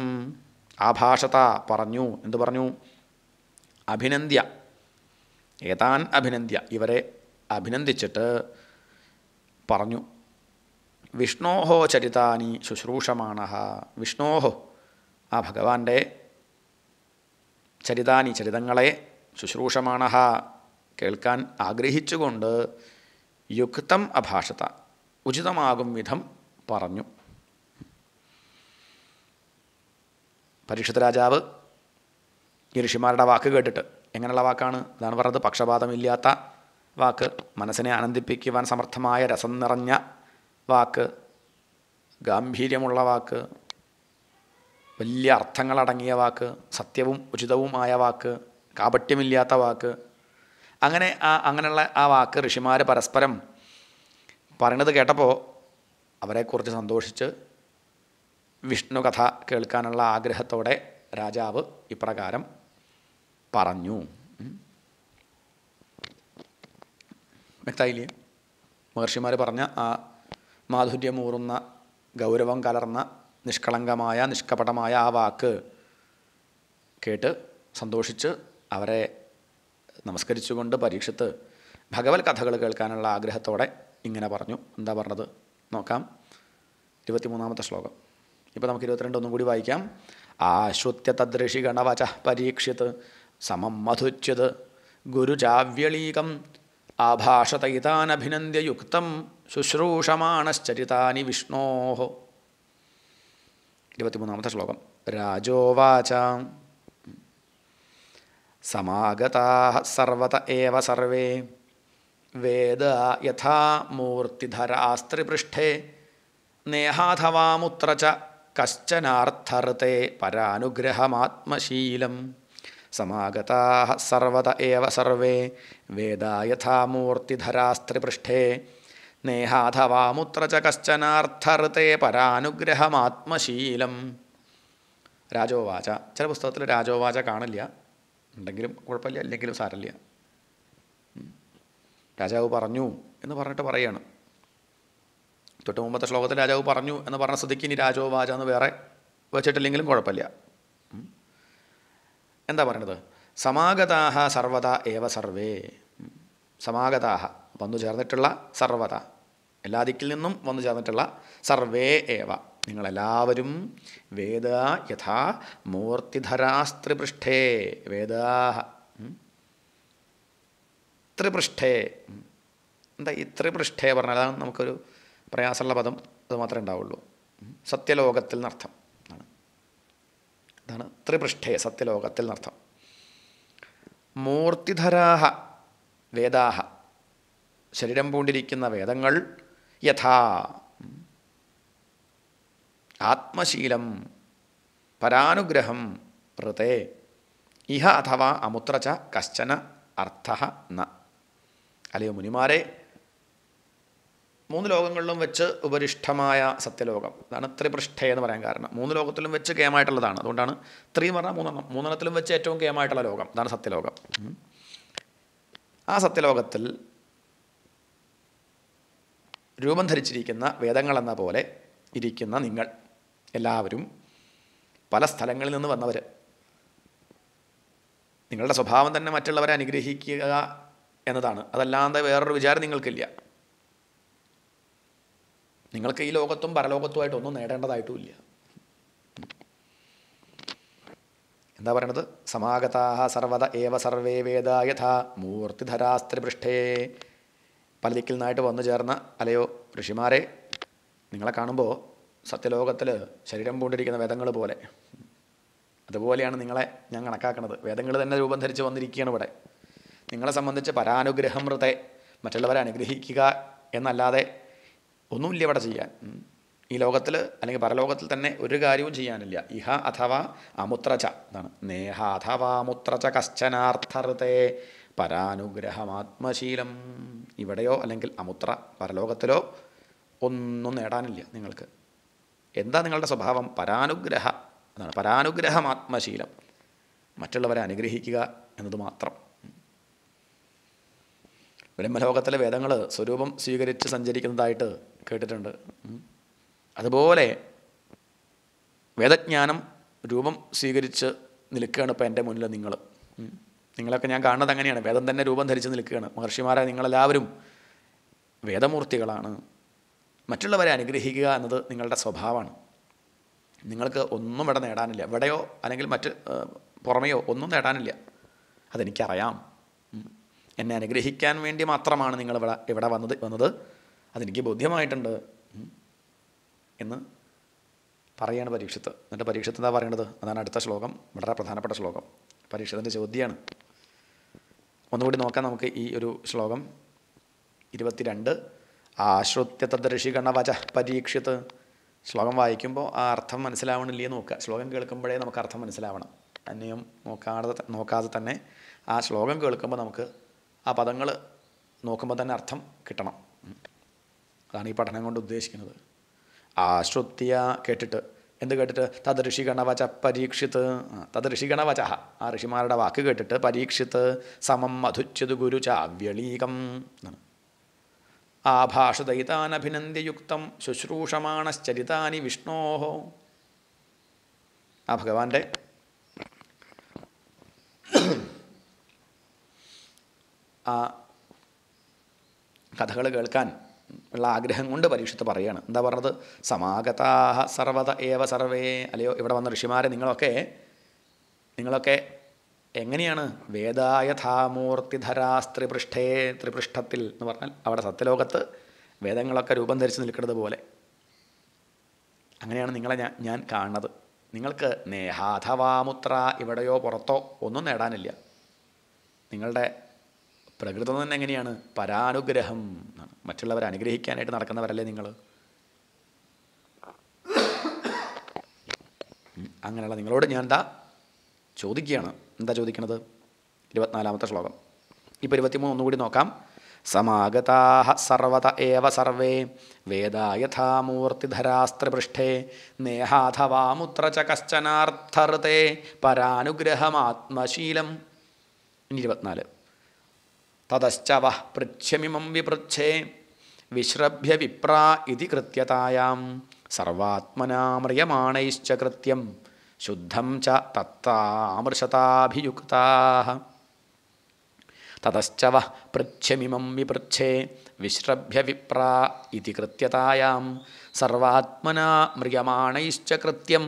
ആഭാഷത പറഞ്ഞു എന്തു പറഞ്ഞു അഭിനന്ദ്യ ഏതാൻ അഭിനന്ദ്യ ഇവരെ അഭിനന്ദിച്ചിട്ട് പറഞ്ഞു വിഷ്ണോഹോ ചരിതാനി ശുശ്രൂഷമാണ വിഷ്ണോഹോ ആ ഭഗവാന്റെ ചരിതാനി ചരിതങ്ങളെ ശുശ്രൂഷമാണ കേൾക്കാൻ ആഗ്രഹിച്ചുകൊണ്ട് യുക്തം അഭാഷത ഉചിതമാകും വിധം പറഞ്ഞു പരീക്ഷത്ത് രാജാവ് ഈ ഋഷിമാരുടെ വാക്ക് കേട്ടിട്ട് എങ്ങനെയുള്ള വാക്കാണ് ഇതാണ് പറഞ്ഞത് പക്ഷപാതമില്ലാത്ത വാക്ക് മനസ്സിനെ ആനന്ദിപ്പിക്കുവാൻ സമർത്ഥമായ രസം നിറഞ്ഞ വാക്ക് ഗാംഭീര്യമുള്ള വാക്ക് വലിയ അർത്ഥങ്ങളടങ്ങിയ വാക്ക് സത്യവും ഉചിതവുമായ വാക്ക് കാപട്യമില്ലാത്ത വാക്ക് അങ്ങനെ ആ അങ്ങനെയുള്ള ആ വാക്ക് ഋഷിമാർ പരസ്പരം പറയണത് കേട്ടപ്പോൾ അവരെക്കുറിച്ച് സന്തോഷിച്ച് വിഷ്ണു കഥ കേൾക്കാനുള്ള ആഗ്രഹത്തോടെ രാജാവ് ഇപ്രകാരം പറഞ്ഞു മെത്തായില്ലേ മഹർഷിമാർ പറഞ്ഞ ആ മാധുര്യമൂറുന്ന ഗൗരവം കലർന്ന നിഷ്കളങ്കമായ നിഷ്കപടമായ ആ വാക്ക് കേട്ട് സന്തോഷിച്ച് അവരെ നമസ്കരിച്ചുകൊണ്ട് പരീക്ഷത്ത് ഭഗവത് കഥകൾ കേൾക്കാനുള്ള ആഗ്രഹത്തോടെ ഇങ്ങനെ പറഞ്ഞു എന്താ പറഞ്ഞത് നോക്കാം ഇരുപത്തിമൂന്നാമത്തെ ശ്ലോകം ഇപ്പോൾ നമുക്ക് ഇരുപത്തിരണ്ട് ഒന്നും കൂടി വായിക്കാം ആശ്വത്യ തദ്ഋഷി ഗണവച പരീക്ഷിത് സമം മധുച്യത് ഗുരുചാവ്യളീകം ആഭാഷതയിതാനഭിനന്ദ്യയുക്തം ശുശ്രൂഷമാണശ്ചരിതാനി വിഷ്ണോ ഇരുപത്തിമൂന്നാമത്തെ ശ്ലോകം രാജോവാച സമാഗതേ വേദ യഥാ മൂർത്തിധരാസ്ത്രിപൃഷ്ഠേ നേഹാഥവാമുത്ര ച പരാനുഗ്രഹമാത്മശീലം समागताः सर्वत एव सर्वे वेदा यथा നേഹാഥവാമുത്ര ച കശ്ചനാർത്ഥർത്തെ പരാനുഗ്രഹമാത്മശീലം രാജോവാച ചില പുസ്തകത്തിൽ രാജോവാച കാണില്ല ഉണ്ടെങ്കിലും കുഴപ്പമില്ല അല്ലെങ്കിലും സാരമില്ല രാജാവ് പറഞ്ഞു എന്ന് പറഞ്ഞിട്ട് പറയുകയാണ് തൊട്ട് മുമ്പത്തെ ശ്ലോകത്തിൽ രാജാവ് പറഞ്ഞു എന്ന് പറഞ്ഞ സ്ഥിതിക്ക് ഇനി രാജോവാച എന്ന് വേറെ വെച്ചിട്ടില്ലെങ്കിലും കുഴപ്പമില്ല എന്താ പറയണത് സമാഗതാഹ സർവത ഏവ സർവേ സമാഗതാഹ വന്നു ചേർന്നിട്ടുള്ള സർവത എല്ലാ ദിക്കിൽ നിന്നും വന്നു ചേർന്നിട്ടുള്ള സർവേ ഏവ നിങ്ങളെല്ലാവരും വേദ യഥാ മൂർത്തിധരാസ്ത്രിപൃഷ്ഠേ വേദാഹ ത്രിപൃഷ്ഠേ എന്താ ഈ ത്രിപൃഷ്ഠേ പറഞ്ഞാൽ അതാണ് നമുക്കൊരു പ്രയാസമുള്ള പദം അത് മാത്രമേ ഉണ്ടാവുള്ളൂ സത്യലോകത്തിൽ നിന്നർത്ഥം ഇതാണ് ത്രിപൃഷ്ഠേ സത്യലോകത്തിൽ എന്നർത്ഥം മൂർത്തിധരാഹ വേദാഹ ശരീരം പൂണ്ടിരിക്കുന്ന വേദങ്ങൾ യഥാ ആത്മശീലം പരാനുഗ്രഹം ഋതേ ഇഹ അഥവാ അമുത്ര ച കശ്ചന അർത്ഥ ന അല്ലയോ മുനിമാരെ മൂന്ന് ലോകങ്ങളിലും വെച്ച് ഉപരിഷ്ഠമായ സത്യലോകം അതാണ് ത്രിപൃഷ്ഠ എന്ന് പറയാൻ കാരണം മൂന്ന് ലോകത്തിലും വെച്ച് കേമായിട്ടുള്ളതാണ് അതുകൊണ്ടാണ് ത്രീ പറഞ്ഞാൽ മൂന്നെണ്ണം മൂന്നെണ്ണത്തിലും വെച്ച് ഏറ്റവും കേമായിട്ടുള്ള ലോകം അതാണ് സത്യലോകം ആ സത്യലോകത്തിൽ രൂപം ധരിച്ചിരിക്കുന്ന വേദങ്ങളെന്ന പോലെ ഇരിക്കുന്ന നിങ്ങൾ എല്ലാവരും പല സ്ഥലങ്ങളിൽ നിന്ന് വന്നവർ നിങ്ങളുടെ സ്വഭാവം തന്നെ മറ്റുള്ളവരെ അനുഗ്രഹിക്കുക എന്നതാണ് അതല്ലാതെ വേറൊരു വിചാരം നിങ്ങൾക്കില്ല നിങ്ങൾക്ക് ഈ ലോകത്തും പരലോകത്തുമായിട്ട് ഒന്നും നേടേണ്ടതായിട്ടുമില്ല എന്താ പറയണത് സമാഗതാഹ സർവത ഏവ സർവേ വേദ യഥാ മൂർത്തിധരാസ്ത്രിപൃഷ്ഠേ പല ദിക്കിൽ നിന്നായിട്ട് വന്നു ചേർന്ന അലയോ ഋഷിമാരെ നിങ്ങളെ കാണുമ്പോൾ സത്യലോകത്തിൽ ശരീരം പൂണ്ടിരിക്കുന്ന വേദങ്ങൾ പോലെ അതുപോലെയാണ് നിങ്ങളെ ഞാൻ കണക്കാക്കുന്നത് വേദങ്ങൾ തന്നെ രൂപം ധരിച്ച് വന്നിരിക്കുകയാണ് ഇവിടെ നിങ്ങളെ സംബന്ധിച്ച് പരാനുഗ്രഹം മറ്റുള്ളവരെ അനുഗ്രഹിക്കുക എന്നല്ലാതെ ഒന്നുമില്ല ഇവിടെ ചെയ്യാൻ ഈ ലോകത്തിൽ അല്ലെങ്കിൽ പരലോകത്തിൽ തന്നെ ഒരു കാര്യവും ചെയ്യാനില്ല ഇഹ അഥവാ അമുത്രച എന്നാണ് നേഹ അഥവാ അമുത്രച കശ്ചനാർത്ഥർത്തെ പരാനുഗ്രഹമാത്മശീലം ഇവിടെയോ അല്ലെങ്കിൽ അമുത്ര പരലോകത്തിലോ ഒന്നും നേടാനില്ല നിങ്ങൾക്ക് എന്താ നിങ്ങളുടെ സ്വഭാവം പരാനുഗ്രഹ എന്നാണ് പരാനുഗ്രഹമാത്മശീലം മറ്റുള്ളവരെ അനുഗ്രഹിക്കുക എന്നത് മാത്രം ബ്രഹ്മലോകത്തിലെ വേദങ്ങൾ സ്വരൂപം സ്വീകരിച്ച് സഞ്ചരിക്കുന്നതായിട്ട് കേട്ടിട്ടുണ്ട് അതുപോലെ വേദജ്ഞാനം രൂപം സ്വീകരിച്ച് നിൽക്കുകയാണ് ഇപ്പോൾ എൻ്റെ മുന്നിൽ നിങ്ങൾ നിങ്ങളൊക്കെ ഞാൻ കാണുന്നത് അങ്ങനെയാണ് വേദം തന്നെ രൂപം ധരിച്ച് നിൽക്കുകയാണ് മഹർഷിമാരെ നിങ്ങളെല്ലാവരും വേദമൂർത്തികളാണ് മറ്റുള്ളവരെ അനുഗ്രഹിക്കുക എന്നത് നിങ്ങളുടെ സ്വഭാവമാണ് നിങ്ങൾക്ക് ഒന്നും ഇവിടെ നേടാനില്ല ഇവിടെയോ അല്ലെങ്കിൽ മറ്റ് പുറമെയോ ഒന്നും നേടാനില്ല അതെനിക്കറിയാം എന്നെ അനുഗ്രഹിക്കാൻ വേണ്ടി മാത്രമാണ് നിങ്ങൾ ഇവിടെ ഇവിടെ വന്നത് വന്നത് അതെനിക്ക് ബോധ്യമായിട്ടുണ്ട് എന്ന് പറയാണ് പരീക്ഷത്ത് എന്നിട്ട് പരീക്ഷത്ത് എന്താ പറയേണ്ടത് അതാണ് അടുത്ത ശ്ലോകം വളരെ പ്രധാനപ്പെട്ട ശ്ലോകം പരീക്ഷത്തിൻ്റെ ചോദ്യമാണ് ഒന്നുകൂടി നോക്കാം നമുക്ക് ഈ ഒരു ശ്ലോകം ഇരുപത്തിരണ്ട് ആശ്രുത്യ തദ്ഋഷിഗണവച പരീക്ഷിത് ശ്ലോകം വായിക്കുമ്പോൾ ആ അർത്ഥം മനസ്സിലാവണില്ലേ നോക്കുക ശ്ലോകം കേൾക്കുമ്പോഴേ നമുക്ക് അർത്ഥം മനസ്സിലാവണം അന്യം നോക്കാതെ നോക്കാതെ തന്നെ ആ ശ്ലോകം കേൾക്കുമ്പോൾ നമുക്ക് ആ പദങ്ങൾ നോക്കുമ്പോൾ തന്നെ അർത്ഥം കിട്ടണം അതാണ് ഈ പഠനം കൊണ്ട് ഉദ്ദേശിക്കുന്നത് ആശ്രുത്യ കേട്ടിട്ട് എന്ത് കേട്ടിട്ട് തത് ഋഷിഗണവച പരീക്ഷിത് തത് ഋഷിഗണവച ആ ഋഷിമാരുടെ വാക്ക് കേട്ടിട്ട് പരീക്ഷിത് സമം മധുച്ചത് ഗുരു ചാവ്യളീകം എന്നാണ് ആഭാഷദയിതാനഭിനന്ദ്യയുക്തം ശുശ്രൂഷമാണശ്ചരിതാനി വിഷ്ണോഹോ ആ ഭഗവാന്റെ ആ കഥകൾ കേൾക്കാൻ ഉള്ള ആഗ്രഹം കൊണ്ട് പരീക്ഷത്ത് പറയുകയാണ് എന്താ പറഞ്ഞത് സമാഗതാഹ സർവത ഏവ സർവേ അല്ലയോ ഇവിടെ വന്ന ഋഷിമാരെ നിങ്ങളൊക്കെ നിങ്ങളൊക്കെ എങ്ങനെയാണ് വേദായഥാമൂർത്തിധരാസ്ത്രിപൃഷ്ഠേ ത്രിപൃഷ്ഠത്തിൽ എന്ന് പറഞ്ഞാൽ അവിടെ സത്യലോകത്ത് വേദങ്ങളൊക്കെ രൂപം ധരിച്ച് നിൽക്കുന്നത് പോലെ അങ്ങനെയാണ് നിങ്ങളെ ഞാൻ ഞാൻ കാണുന്നത് നിങ്ങൾക്ക് നേഹാഥവാമുത്ര ഇവിടെയോ പുറത്തോ ഒന്നും നേടാനില്ല നിങ്ങളുടെ പ്രകൃതം തന്നെ എങ്ങനെയാണ് പരാനുഗ്രഹം മറ്റുള്ളവരെ അനുഗ്രഹിക്കാനായിട്ട് നടക്കുന്നവരല്ലേ നിങ്ങൾ അങ്ങനെയുള്ള നിങ്ങളോട് ഞാൻ എന്താ ചോദിക്കുകയാണ് എന്താ ചോദിക്കണത് ഇരുപത്തിനാലാമത്തെ ശ്ലോകം ഇപ്പോൾ ഇരുപത്തിമൂന്ന് ഒന്നുകൂടി നോക്കാം സമാഗതാഹ സർവത ഏവ സർവേ വേദായഥാമൂർത്തിധരാസ്ത്രപൃഷ്ഠേ നേഹാഥവാമുത്ര ച കശ്ചനാർത്ഥർത്തേ പരാനുഗ്രഹമാത്മശീലം ഇനി ഇരുപത്തിനാല് തതശ്ചവ പൃച്ഛമിമം വിപൃച്ഛേ विश्रभ्य विप्रा इति कृत्यतायां सर्वात्मना म्रियमाणैश्च कृत्यं शुद्धं च तत्तामृषताभियुक्ताः ततश्च वः पृच्छमिमं विपृच्छे विश्रभ्य विप्रा इति कृत्यतायां सर्वात्मना म्रियमाणैश्च कृत्यं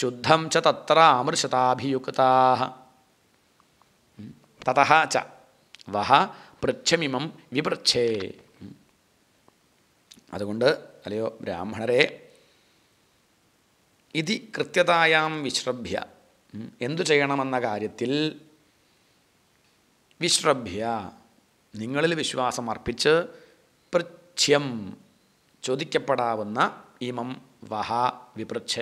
शुद्धं च तत्रामृषताभियुक्ताः ततः च वः पृच्छमिमं विपृच्छे അതുകൊണ്ട് അല്ലയോ ബ്രാഹ്മണരെ ഇതി കൃത്യതായാം വിശ്രഭ്യ എന്തു ചെയ്യണമെന്ന കാര്യത്തിൽ വിശ്രഭ്യ നിങ്ങളിൽ വിശ്വാസം അർപ്പിച്ച് പൃച്ഛ്യം ചോദിക്കപ്പെടാവുന്ന ഇമം വഹ വിപൃച്ഛ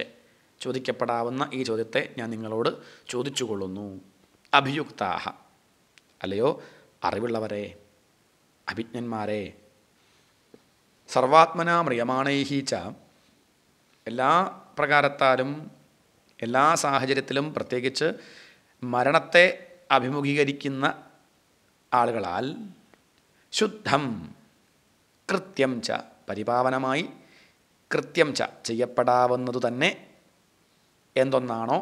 ചോദിക്കപ്പെടാവുന്ന ഈ ചോദ്യത്തെ ഞാൻ നിങ്ങളോട് കൊള്ളുന്നു അഭിയുക്താഹ അല്ലയോ അറിവുള്ളവരെ അഭിജ്ഞന്മാരെ സർവാത്മനാ ച എല്ലാ പ്രകാരത്താലും എല്ലാ സാഹചര്യത്തിലും പ്രത്യേകിച്ച് മരണത്തെ അഭിമുഖീകരിക്കുന്ന ആളുകളാൽ ശുദ്ധം കൃത്യം ച പരിപാവനമായി കൃത്യം ച ചെയ്യപ്പെടാവുന്നതു തന്നെ എന്തൊന്നാണോ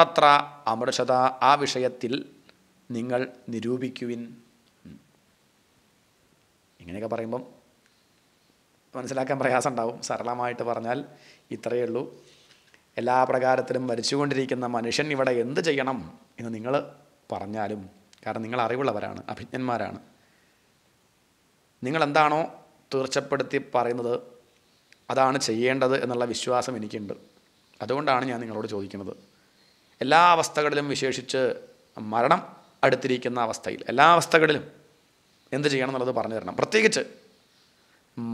തത്ര അമൃഷത ആ വിഷയത്തിൽ നിങ്ങൾ നിരൂപിക്കുവിൻ ഇങ്ങനെയൊക്കെ പറയുമ്പം മനസ്സിലാക്കാൻ പ്രയാസം ഉണ്ടാവും സരളമായിട്ട് പറഞ്ഞാൽ ഇത്രയേ ഉള്ളൂ എല്ലാ പ്രകാരത്തിലും മരിച്ചുകൊണ്ടിരിക്കുന്ന മനുഷ്യൻ ഇവിടെ എന്ത് ചെയ്യണം എന്ന് നിങ്ങൾ പറഞ്ഞാലും കാരണം നിങ്ങൾ അറിവുള്ളവരാണ് അഭിജ്ഞന്മാരാണ് നിങ്ങൾ എന്താണോ തീർച്ചപ്പെടുത്തി പറയുന്നത് അതാണ് ചെയ്യേണ്ടത് എന്നുള്ള വിശ്വാസം എനിക്കുണ്ട് അതുകൊണ്ടാണ് ഞാൻ നിങ്ങളോട് ചോദിക്കുന്നത് എല്ലാ അവസ്ഥകളിലും വിശേഷിച്ച് മരണം അടുത്തിരിക്കുന്ന അവസ്ഥയിൽ എല്ലാ അവസ്ഥകളിലും എന്ത് ചെയ്യണം എന്നുള്ളത് പറഞ്ഞു തരണം പ്രത്യേകിച്ച്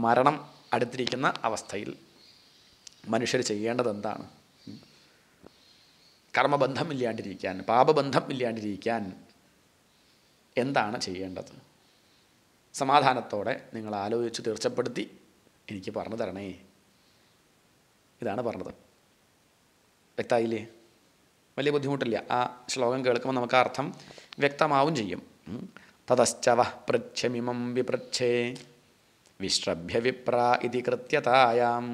മരണം അടുത്തിരിക്കുന്ന അവസ്ഥയിൽ മനുഷ്യർ ചെയ്യേണ്ടത് എന്താണ് കർമ്മബന്ധം ഇല്ലാണ്ടിരിക്കാൻ പാപബന്ധം ഇല്ലാണ്ടിരിക്കാൻ എന്താണ് ചെയ്യേണ്ടത് സമാധാനത്തോടെ നിങ്ങൾ ആലോചിച്ച് തീർച്ചപ്പെടുത്തി എനിക്ക് പറഞ്ഞു തരണേ ഇതാണ് പറഞ്ഞത് വ്യക്തമായില്ലേ വലിയ ബുദ്ധിമുട്ടില്ല ആ ശ്ലോകം കേൾക്കുമ്പോൾ നമുക്ക് അർത്ഥം വ്യക്തമാവും ചെയ്യും തതശ്ചവ പൃച്ഛമിമം വിപൃച്ഛേ വിശ്രഭ്യവിപ്ര ഇതി കൃത്യതായാം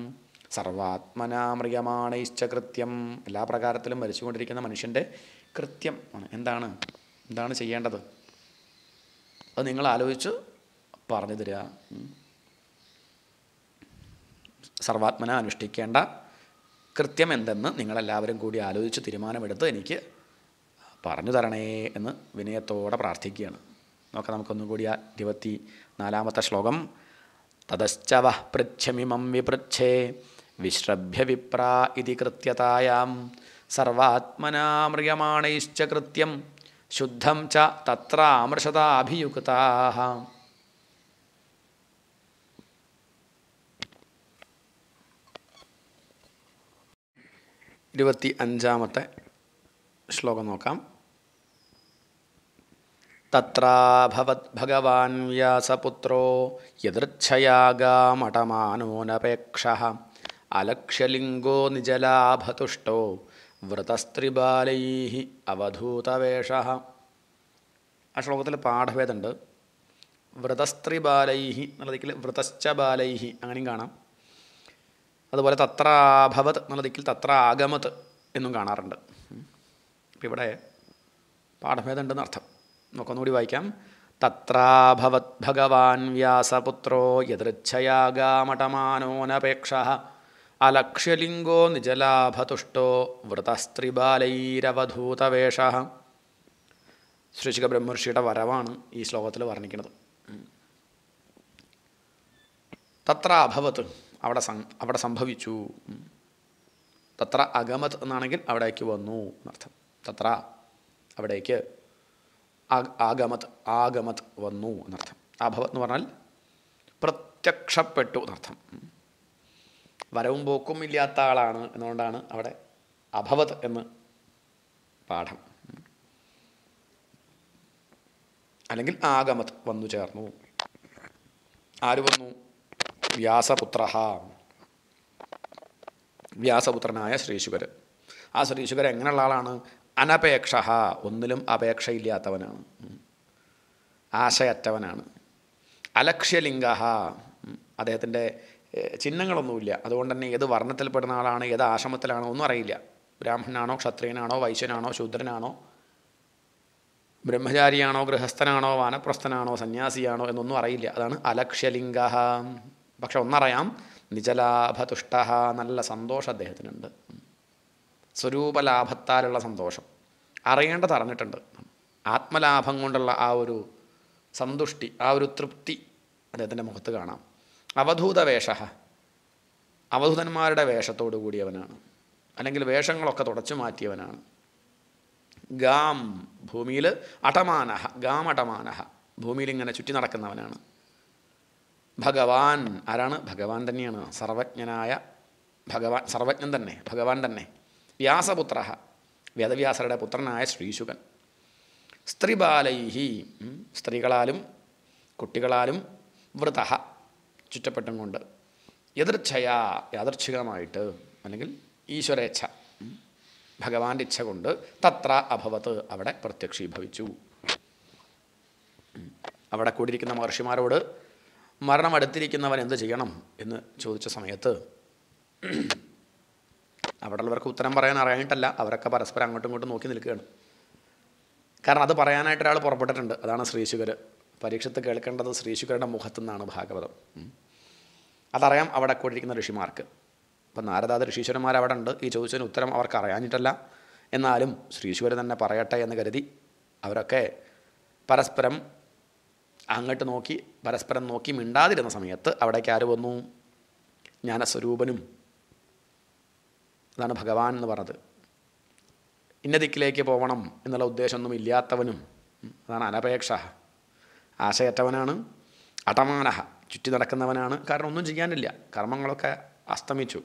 സർവാത്മനാ കൃത്യം എല്ലാ പ്രകാരത്തിലും മരിച്ചുകൊണ്ടിരിക്കുന്ന മനുഷ്യൻ്റെ കൃത്യം ആണ് എന്താണ് എന്താണ് ചെയ്യേണ്ടത് അത് നിങ്ങൾ ആലോചിച്ച് പറഞ്ഞു തരിക സർവാത്മന അനുഷ്ഠിക്കേണ്ട കൃത്യം എന്തെന്ന് നിങ്ങളെല്ലാവരും കൂടി ആലോചിച്ച് തീരുമാനമെടുത്ത് എനിക്ക് പറഞ്ഞു തരണേ എന്ന് വിനയത്തോടെ പ്രാർത്ഥിക്കുകയാണ് നോക്കാം നമുക്കൊന്നും കൂടി ആ ഇരുപത്തി നാലാമത്തെ ശ്ലോകം തതശ്ച വ പൃച്ഛമിമം വിപൃച്ഛേ വിശ്രഭ്യ വിപ്രാ ഇതി കൃത്യതായാം സർവാത്മനാമൃയമാണൈശ്ച കൃത്യം ശുദ്ധം ച തത്ര അമൃഷതാഭിയുക്താ ഇരുപത്തി അഞ്ചാമത്തെ ശ്ലോകം നോക്കാം തത്രാഭവദ്ഭഗവാൻ വ്യാസപുത്രോ യദൃച്ഛയാഗാമടമാനോനപേക്ഷ അലക്ഷ്യലിംഗോ നിജലാഭതുഷ്ടോ വ്രതസ്ത്രിബാലൈ അവധൂതവേഷ ആ ശ്ലോകത്തിൽ പാഠഭേദമുണ്ട് വ്രതസ്ത്രിബാലൈഹി എന്നുള്ളതിൽ വ്രതശ്ച ബാലൈഹി അങ്ങനെയും കാണാം അതുപോലെ തത്രാഭവത് എന്നുള്ളതിക്കിൽ തത്ര ആഗമത് എന്നും കാണാറുണ്ട് ഇപ്പം ഇവിടെ പാഠഭേദമുണ്ടെന്നർത്ഥം നമുക്കൊന്നുകൂടി വായിക്കാം തത്രാഭവത് ഭഗവാൻ വ്യാസപുത്രോ യദൃച്ഛയാഗാമടമാനോനപേക്ഷ അലക്ഷ്യലിംഗോ നിജലാഭതുഷ്ടോ വ്രതസ്ത്രിബാലൈരവധൂതവേഷ ശ്രീശിക ബ്രഹ്മർഷിയുടെ വരവാണ് ഈ ശ്ലോകത്തിൽ വർണ്ണിക്കുന്നത് തത്ര അഭവത്ത് അവിടെ അവിടെ സംഭവിച്ചു തത്ര അഗമത് എന്നാണെങ്കിൽ അവിടേക്ക് വന്നു എന്നർത്ഥം തത്ര അവിടേക്ക് ആഗമത് ആഗമത് വന്നു എന്നർത്ഥം അഭവത് എന്ന് പറഞ്ഞാൽ പ്രത്യക്ഷപ്പെട്ടു എന്നർത്ഥം വരവും പോക്കും ഇല്ലാത്ത ആളാണ് എന്നുകൊണ്ടാണ് അവിടെ അഭവത് എന്ന് പാഠം അല്ലെങ്കിൽ ആഗമത് വന്നു ചേർന്നു ആര് വന്നു വ്യാസപുത്ര വ്യാസപുത്രനായ ശ്രീശുകർ ആ ശ്രീശുകർ എങ്ങനെയുള്ള ആളാണ് അനപേക്ഷ ഒന്നിലും അപേക്ഷയില്ലാത്തവനാണ് ആശയറ്റവനാണ് അലക്ഷ്യലിംഗ അദ്ദേഹത്തിൻ്റെ ചിഹ്നങ്ങളൊന്നുമില്ല അതുകൊണ്ട് തന്നെ ഏത് വർണ്ണത്തിൽപ്പെടുന്ന ആളാണ് ഏത് ആശ്രമത്തിലാണോ ഒന്നും അറിയില്ല ബ്രാഹ്മണനാണോ ക്ഷത്രിയനാണോ വൈശ്യനാണോ ശൂദ്രനാണോ ബ്രഹ്മചാരിയാണോ ഗൃഹസ്ഥനാണോ വാനപ്രസ്ഥനാണോ സന്യാസിയാണോ എന്നൊന്നും അറിയില്ല അതാണ് അലക്ഷ്യലിംഗ പക്ഷെ ഒന്നറിയാം നിജലാഭതുഷ്ട നല്ല സന്തോഷം അദ്ദേഹത്തിനുണ്ട് സ്വരൂപലാഭത്താലുള്ള സന്തോഷം അറിയേണ്ടത് അറിഞ്ഞിട്ടുണ്ട് ആത്മലാഭം കൊണ്ടുള്ള ആ ഒരു സന്തുഷ്ടി ആ ഒരു തൃപ്തി അദ്ദേഹത്തിൻ്റെ മുഖത്ത് കാണാം അവധൂത വേഷ അവധൂതന്മാരുടെ വേഷത്തോടു കൂടിയവനാണ് അല്ലെങ്കിൽ വേഷങ്ങളൊക്കെ തുടച്ചു മാറ്റിയവനാണ് ഗാം ഭൂമിയിൽ അടമാനഹ ഗാം അടമാനഹ ഭൂമിയിൽ ഇങ്ങനെ ചുറ്റി നടക്കുന്നവനാണ് ഭഗവാൻ ആരാണ് ഭഗവാൻ തന്നെയാണ് സർവജ്ഞനായ ഭഗവാൻ സർവജ്ഞൻ തന്നെ ഭഗവാൻ തന്നെ വ്യാസപുത്ര വേദവ്യാസരുടെ പുത്രനായ ശ്രീശുകൻ സ്ത്രീബാലൈഹി സ്ത്രീകളാലും കുട്ടികളാലും വൃത ചുറ്റപ്പെട്ടും കൊണ്ട് എതിർച്ഛയാ യാദർച്ഛികമായിട്ട് അല്ലെങ്കിൽ ഈശ്വരേച്ഛ ഭഗവാന്റെ ഇച്ഛ കൊണ്ട് തത്ര അഭവത്ത് അവിടെ പ്രത്യക്ഷീഭവിച്ചു അവിടെ കൂടിയിരിക്കുന്ന മഹർഷിമാരോട് മരണം അടുത്തിരിക്കുന്നവൻ എന്ത് ചെയ്യണം എന്ന് ചോദിച്ച സമയത്ത് അവിടെയുള്ളവർക്ക് ഉത്തരം പറയാൻ അറിയാനിട്ടല്ല അവരൊക്കെ പരസ്പരം അങ്ങോട്ടും ഇങ്ങോട്ടും നോക്കി നിൽക്കുകയാണ് കാരണം അത് പറയാനായിട്ട് ഒരാൾ പുറപ്പെട്ടിട്ടുണ്ട് അതാണ് ശ്രീശുകർ പരീക്ഷത്ത് കേൾക്കേണ്ടത് ശ്രീശുകരുടെ മുഖത്തു നിന്നാണ് ഭാഗവതം അതറിയാം അവിടെ കൂടിയിരിക്കുന്ന ഋഷിമാർക്ക് അപ്പം നാരദാദ ഋഷീശ്വരന്മാർ അവിടെ ഉണ്ട് ഈ ചോദിച്ചതിന് ഉത്തരം അവർക്ക് അറിയാനിട്ടല്ല എന്നാലും ശ്രീശുകർ തന്നെ പറയട്ടെ എന്ന് കരുതി അവരൊക്കെ പരസ്പരം അങ്ങോട്ട് നോക്കി പരസ്പരം നോക്കി മിണ്ടാതിരുന്ന സമയത്ത് അവിടേക്ക് ആര് വന്നു ജ്ഞാനസ്വരൂപനും അതാണ് ഭഗവാൻ എന്ന് പറഞ്ഞത് ഇന്ന ദിക്കിലേക്ക് പോകണം എന്നുള്ള ഉദ്ദേശമൊന്നും ഇല്ലാത്തവനും അതാണ് അനപേക്ഷ ആശയറ്റവനാണ് അടമാനഹ ചുറ്റി നടക്കുന്നവനാണ് കാരണം ഒന്നും ചെയ്യാനില്ല കർമ്മങ്ങളൊക്കെ അസ്തമിച്ചു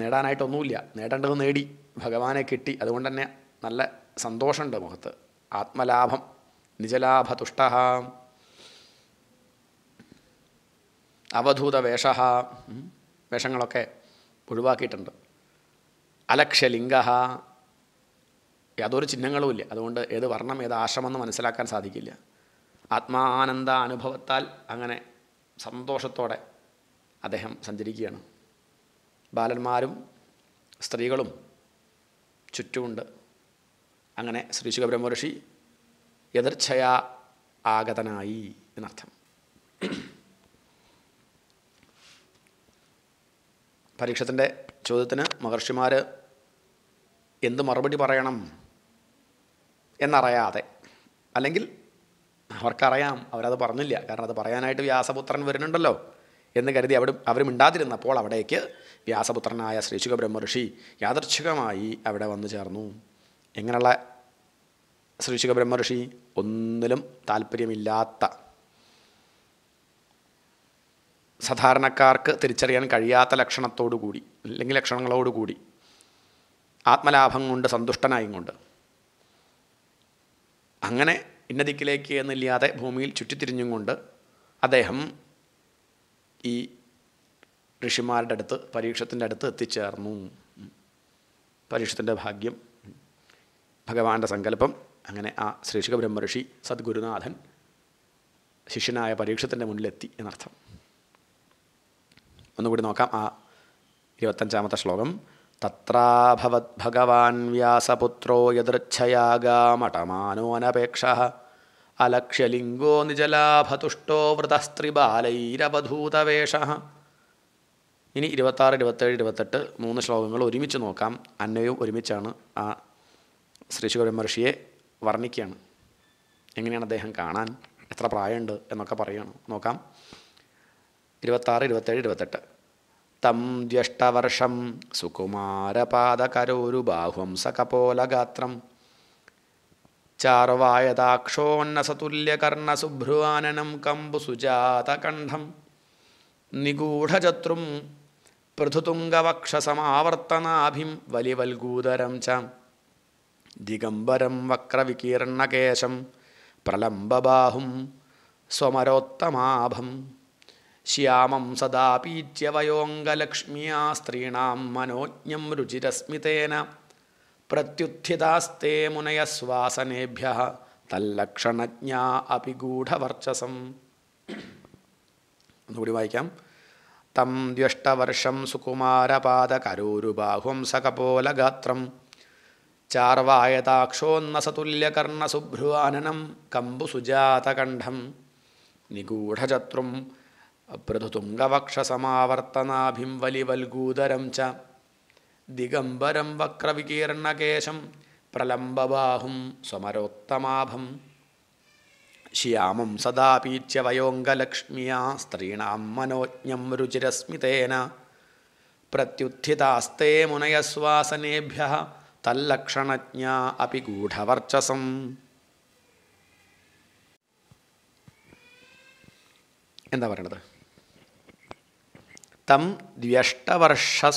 നേടാനായിട്ടൊന്നുമില്ല നേടേണ്ടത് നേടി ഭഗവാനെ കിട്ടി അതുകൊണ്ട് തന്നെ നല്ല സന്തോഷമുണ്ട് മുഖത്ത് ആത്മലാഭം നിജലാഭതുഷ്ട അവധൂത വേഷ വേഷങ്ങളൊക്കെ ഒഴിവാക്കിയിട്ടുണ്ട് അലക്ഷ്യലിംഗ യാതൊരു ചിഹ്നങ്ങളും ഇല്ല അതുകൊണ്ട് ഏത് വർണ്ണം ഏത് ആശ്രമെന്ന് മനസ്സിലാക്കാൻ സാധിക്കില്ല ആത്മാനന്ദ അനുഭവത്താൽ അങ്ങനെ സന്തോഷത്തോടെ അദ്ദേഹം സഞ്ചരിക്കുകയാണ് ബാലന്മാരും സ്ത്രീകളും ചുറ്റുമുണ്ട് അങ്ങനെ ശ്രീ ശുഖബ്രഹ്മഋഷി എതിർച്ഛയാ ആഗതനായി എന്നർത്ഥം പരീക്ഷത്തിൻ്റെ ചോദ്യത്തിന് മഹർഷിമാർ എന്ത് മറുപടി പറയണം എന്നറിയാതെ അല്ലെങ്കിൽ അവർക്കറിയാം അവരത് പറഞ്ഞില്ല കാരണം അത് പറയാനായിട്ട് വ്യാസപുത്രൻ വരുന്നുണ്ടല്ലോ എന്ന് കരുതി അവിടെ അവർ മിണ്ടാതിരുന്നപ്പോൾ അവിടേക്ക് വ്യാസപുത്രനായ ശ്രീശുഖ ബ്രഹ്മർഷി യാദർച്ഛികമായി അവിടെ വന്നു ചേർന്നു എങ്ങനെയുള്ള ശ്രീശുഖ ബ്രഹ്മർഷി ഒന്നിലും താല്പര്യമില്ലാത്ത സാധാരണക്കാർക്ക് തിരിച്ചറിയാൻ കഴിയാത്ത ലക്ഷണത്തോടു കൂടി അല്ലെങ്കിൽ ലക്ഷണങ്ങളോടുകൂടി ആത്മലാഭം കൊണ്ട് സന്തുഷ്ടനായും കൊണ്ട് അങ്ങനെ ഇന്ന ദിക്കിലേക്ക് എന്നില്ലാതെ ഭൂമിയിൽ ചുറ്റിത്തിരിഞ്ഞും കൊണ്ട് അദ്ദേഹം ഈ ഋഷിമാരുടെ അടുത്ത് പരീക്ഷത്തിൻ്റെ അടുത്ത് എത്തിച്ചേർന്നു പരീക്ഷത്തിൻ്റെ ഭാഗ്യം ഭഗവാന്റെ സങ്കല്പം അങ്ങനെ ആ ശ്രീശിക ഋഷി സദ്ഗുരുനാഥൻ ശിഷ്യനായ പരീക്ഷത്തിൻ്റെ മുന്നിലെത്തി എന്നർത്ഥം ഒന്നുകൂടി നോക്കാം ആ ഇരുപത്തഞ്ചാമത്തെ ശ്ലോകം തത്രാഭവദ്ഭഗവാൻ വ്യാസപുത്രോ യദൃച്ഛയാഗാമടമാനോനപേക്ഷ അലക്ഷ്യലിംഗോ നിജലാഭതുഷ്ടോ വൃതസ്ത്രിബാലൈരവധൂതവേഷ ഇനി ഇരുപത്താറ് ഇരുപത്തേഴ് ഇരുപത്തെട്ട് മൂന്ന് ശ്ലോകങ്ങൾ ഒരുമിച്ച് നോക്കാം അന്നയും ഒരുമിച്ചാണ് ആ ശ്രീശുഗര മഹർഷിയെ വർണ്ണിക്കുകയാണ് എങ്ങനെയാണ് അദ്ദേഹം കാണാൻ എത്ര പ്രായമുണ്ട് എന്നൊക്കെ പറയുകയാണ് നോക്കാം ഇരുപത്താറ് ഇരുപത്തേഴ് ഇരുപത്തെട്ട് തം ദ്യഷ്ടവർഷം സുകുമാരപാദകരോരുബാഹുംസകപോലഗാത്രം ചാർവായതാക്ഷോന്നസതുല്യകർണസുഭ്രുവാനനം കമ്പുസുജാതകണ്ഠം നിഗൂഢചത്രും പൃഥുതുംഗവക്ഷസമാവർത്തനാഭിം വലിവൽഗൂതരം ച ദിഗംബരം വക്രവികീർണകേശം പ്രളംബബാഹും സ്വമരോത്തമാഭം ശ്യാമം സദാ പീച്യവയോങ്കലക്ഷ്മ്യാ സ്ത്രീണാം മനോജ്ഞം രുചിരസ്മിതേന പ്രത്യുത്ഥിതാസ്തേ മുനയസ്വാസനേഭ്യ തല്ലക്ഷണജ്ഞാ ഗൂഢവർച്ചസം ഒന്നുകൂടി വായിക്കാം തം ദ്വഷ്ടവർഷം സുകുമാരപാദകരൂരുബാഹും സകപോലഗാത്രം ചാർവായതാക്ഷോന്നസതുല്യകർണസുഭ്രുവാനനം കമ്പുസുജാതകണ്ഠം നിഗൂഢചത്രും അപ്രതുതുംഗവക്ഷസമാവർത്തനാഭിം വലിവൽഗൂതരം ച ദിഗംബരം വക്രവികീർണകേശം പ്രലംബബാഹും സമരോത്തമാഭം ശ്യാമം സദാപീച്യ വയോങ്കലക്ഷ്മിയാ സ്ത്രീണാം മനോജ്ഞം രുചിരസ്മിതേന പ്രത്യുത്ഥിതാസ്തേ മുനയസ്വാസനേഭ്യ തല്ലക്ഷണജ്ഞ അപി ഗൂഢവർച്ചസം എന്താ പറയണത് തം ദ്വ്യഷ്ടവർഷം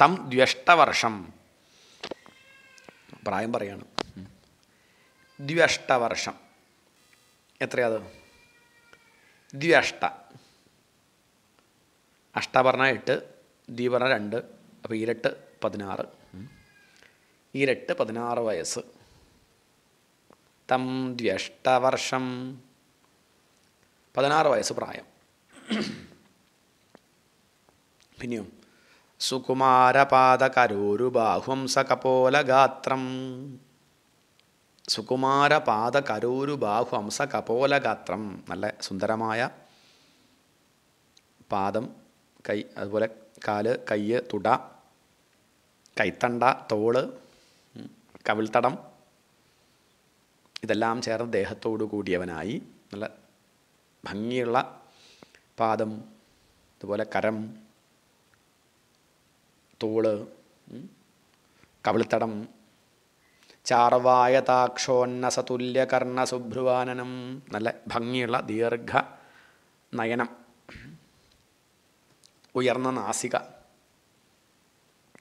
തം ദ്വ്യഷ്ടവർഷം പ്രായം പറയാണ് ദ്വ്യഷ്ടവർഷം എത്രയാത് ദ്വ്യഷ്ട അഷ്ട പറഞ്ഞ എട്ട് ദ്വി പറഞ്ഞ രണ്ട് അപ്പോൾ ഇരട്ട് പതിനാറ് ഇരട്ട് പതിനാറ് വയസ്സ് തം ദ്വ്യഷ്ടവർഷം പതിനാറ് വയസ്സ് പ്രായം പിന്നെയും സുകുമാരപാദകരോരുബാഹും സകപോലഗാത്രം സുകുമാരപാദകരോരുബാഹു ഹംസ കപോലഗാത്രം നല്ല സുന്ദരമായ പാദം കൈ അതുപോലെ കാല് കയ്യ് തുട കൈത്തണ്ട തോള് കവിൾത്തടം ഇതെല്ലാം ചേർന്ന് ദേഹത്തോടു കൂടിയവനായി നല്ല ഭംഗിയുള്ള പാദം അതുപോലെ കരം തോള് കവിൾത്തടം ചാർവായതാക്ഷോന്നസതുല്യകർണസുഭ്രുവാനനം നല്ല ഭംഗിയുള്ള ദീർഘ നയനം ഉയർന്ന നാസിക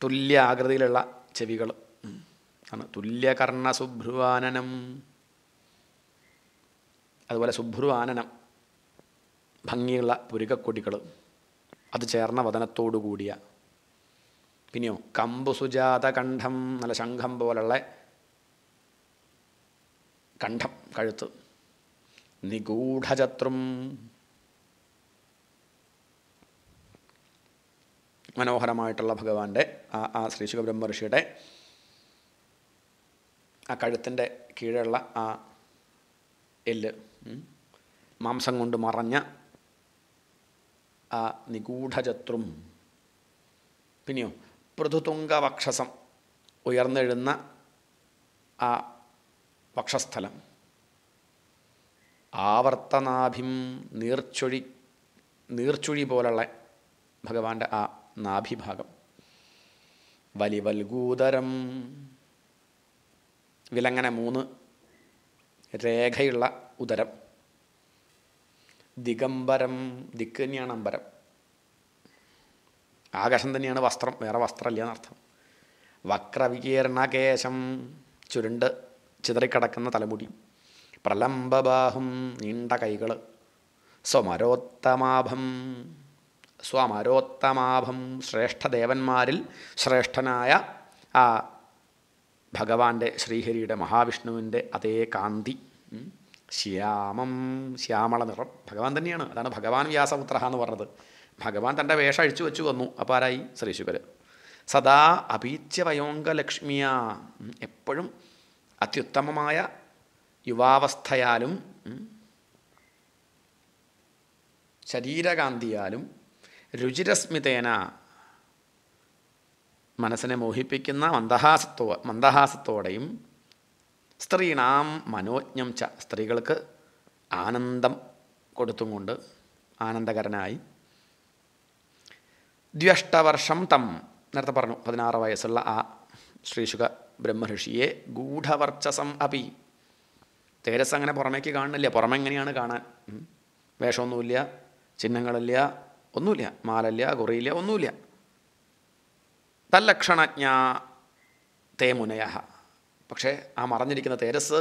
തുല്യ ആകൃതിയിലുള്ള ചെവികൾ ആണ് തുല്യകർണ അതുപോലെ സുഭ്രുവാനനം ഭംഗിയുള്ള പുരുകക്കൊടികൾ അത് ചേർന്ന വതനത്തോടു കൂടിയ പിന്നെയോ കമ്പു സുജാത കണ്ഠം നല്ല ശംഖം പോലുള്ള കണ്ഠം കഴുത്ത് നിഗൂഢചത്രും മനോഹരമായിട്ടുള്ള ഭഗവാന്റെ ആ ആ ശ്രീ ശുഖബ്രഹ്മ ഋഷിയുടെ ആ കഴുത്തിൻ്റെ കീഴെയുള്ള ആ എല്ല് മാംസം കൊണ്ട് മറഞ്ഞ ആ നിഗൂഢചത്രും പിന്നെയോ പൃഥുതുങ്ക വക്ഷസം ഉയർന്നെഴുന്ന ആ വക്ഷസ്ഥലം ആവർത്തനാഭിം നീർച്ചൊഴി നീർച്ചുഴി പോലുള്ള ഭഗവാന്റെ ആ നാഭിഭാഗം വലിവൽഗൂതരം വിലങ്ങനെ മൂന്ന് രേഖയുള്ള ഉദരം ദിഗംബരം ദിക്ക് തന്നെയാണ് അമ്പരം ആകാശം തന്നെയാണ് വസ്ത്രം വേറെ വസ്ത്രമല്ല എന്നർത്ഥം വക്രവികീർണകേശം ചുരുണ്ട് ചിതറിക്കിടക്കുന്ന തലമുടി പ്രലംബബാഹും നീണ്ട കൈകൾ സ്വമരോത്തമാഭം സ്വമരോത്തമാഭം ശ്രേഷ്ഠദേവന്മാരിൽ ശ്രേഷ്ഠനായ ആ ഭഗവാന്റെ ശ്രീഹരിയുടെ മഹാവിഷ്ണുവിൻ്റെ അതേ കാന്തി ശ്യാമം ശ്യാമള നിറം ഭഗവാൻ തന്നെയാണ് അതാണ് ഭഗവാൻ വ്യാസപുത്ര എന്ന് പറഞ്ഞത് ഭഗവാൻ തൻ്റെ വേഷം അഴിച്ചു വെച്ചു വന്നു അപ്പോൾ ആരായി ശ്രീശുകർ സദാ അഭീച്ച അഭീച്യവയോങ്കലക്ഷ്മിയ എപ്പോഴും അത്യുത്തമമായ യുവാവസ്ഥയാലും ശരീരകാന്തിയാലും രുചിരസ്മിതേന മനസ്സിനെ മോഹിപ്പിക്കുന്ന മന്ദഹാസത്തോ മന്ദഹാസത്തോടെയും സ്ത്രീണാം മനോജ്ഞം ച സ്ത്രീകൾക്ക് ആനന്ദം കൊടുത്തും കൊണ്ട് ആനന്ദകരനായി ദ്വ്യഷ്ടവർഷം തം നേരത്തെ പറഞ്ഞു പതിനാറ് വയസ്സുള്ള ആ ശ്രീശുക ബ്രഹ്മഋഷിയെ ഗൂഢവർച്ചസം അപി തേരസ് അങ്ങനെ പുറമേക്ക് കാണുന്നില്ല പുറമെ എങ്ങനെയാണ് കാണാൻ വേഷമൊന്നുമില്ല ചിഹ്നങ്ങളില്ല ഒന്നുമില്ല മാലല്ല കുറിയില്ല ഒന്നുമില്ല തല്ലക്ഷണജ്ഞ തേ മുനയ പക്ഷേ ആ മറഞ്ഞിരിക്കുന്ന തേരസ്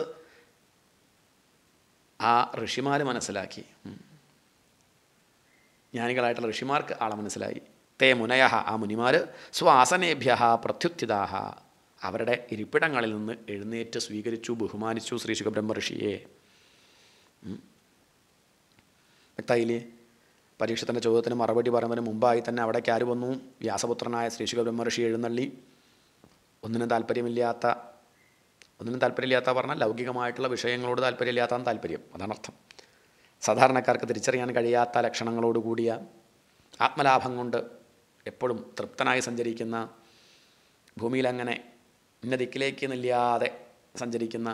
ആ ഋഷിമാർ മനസ്സിലാക്കി ജ്ഞാനികളായിട്ടുള്ള ഋഷിമാർക്ക് ആളെ മനസ്സിലായി തേ മുനയ ആ മുനിമാർ സ്വാസനേഭ്യ പ്രത്യുത്ഥിതാഹ അവരുടെ ഇരിപ്പിടങ്ങളിൽ നിന്ന് എഴുന്നേറ്റ് സ്വീകരിച്ചു ബഹുമാനിച്ചു ശ്രീ ശുഖബ്രഹ്മ ഋഷിയെ വ്യക്തയിലെ പരീക്ഷത്തിൻ്റെ ചോദ്യത്തിന് മറുപടി പറയുന്നതിന് മുമ്പായി തന്നെ അവിടേക്ക് ആര് വന്നു വ്യാസപുത്രനായ ശ്രീ ശുഖബ്രഹ്മ ഋഷി എഴുന്നള്ളി ഒന്നിനും താല്പര്യമില്ലാത്ത ഒന്നിനും താല്പര്യമില്ലാത്ത പറഞ്ഞാൽ ലൗകികമായിട്ടുള്ള വിഷയങ്ങളോട് താല്പര്യമില്ലാത്ത താല്പര്യം അതാണ് അർത്ഥം സാധാരണക്കാർക്ക് തിരിച്ചറിയാൻ കഴിയാത്ത ലക്ഷണങ്ങളോട് കൂടിയ ആത്മലാഭം കൊണ്ട് എപ്പോഴും തൃപ്തനായി സഞ്ചരിക്കുന്ന ഭൂമിയിൽ അങ്ങനെ ഇന്ന ദിക്കിലേക്ക് നില്ലാതെ സഞ്ചരിക്കുന്ന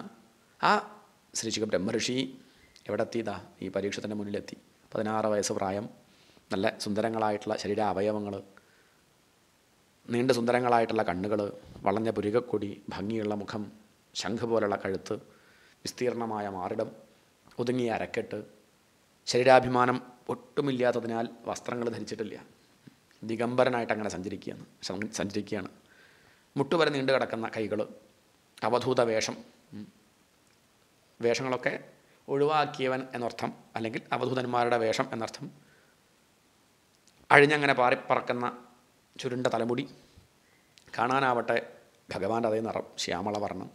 ആ ശ്രീശുഖ ബ്രഹ്മഋഷി എവിടെ എത്തിയതാ ഈ പരീക്ഷത്തിൻ്റെ മുന്നിലെത്തി പതിനാറ് വയസ്സ് പ്രായം നല്ല സുന്ദരങ്ങളായിട്ടുള്ള ശരീര അവയവങ്ങൾ നീണ്ട സുന്ദരങ്ങളായിട്ടുള്ള കണ്ണുകൾ വളഞ്ഞ പുരുകക്കൊടി ഭംഗിയുള്ള മുഖം ശംഖ് പോലുള്ള കഴുത്ത് വിസ്തീർണമായ മാറിടം ഒതുങ്ങിയ അരക്കെട്ട് ശരീരാഭിമാനം ഒട്ടുമില്ലാത്തതിനാൽ വസ്ത്രങ്ങൾ ധരിച്ചിട്ടില്ല ദിഗംബരനായിട്ട് അങ്ങനെ സഞ്ചരിക്കുകയാണ് സഞ്ചരിക്കുകയാണ് മുട്ടുവരെ നീണ്ടു കിടക്കുന്ന കൈകൾ അവധൂത വേഷം വേഷങ്ങളൊക്കെ ഒഴിവാക്കിയവൻ എന്നർത്ഥം അല്ലെങ്കിൽ അവധൂതന്മാരുടെ വേഷം എന്നർത്ഥം അഴിഞ്ഞങ്ങനെ പാറി പറക്കുന്ന ചുരുണ്ട തലമുടി കാണാനാവട്ടെ ഭഗവാന്റെ അതേ നിറം ശ്യാമളവർണ്ണം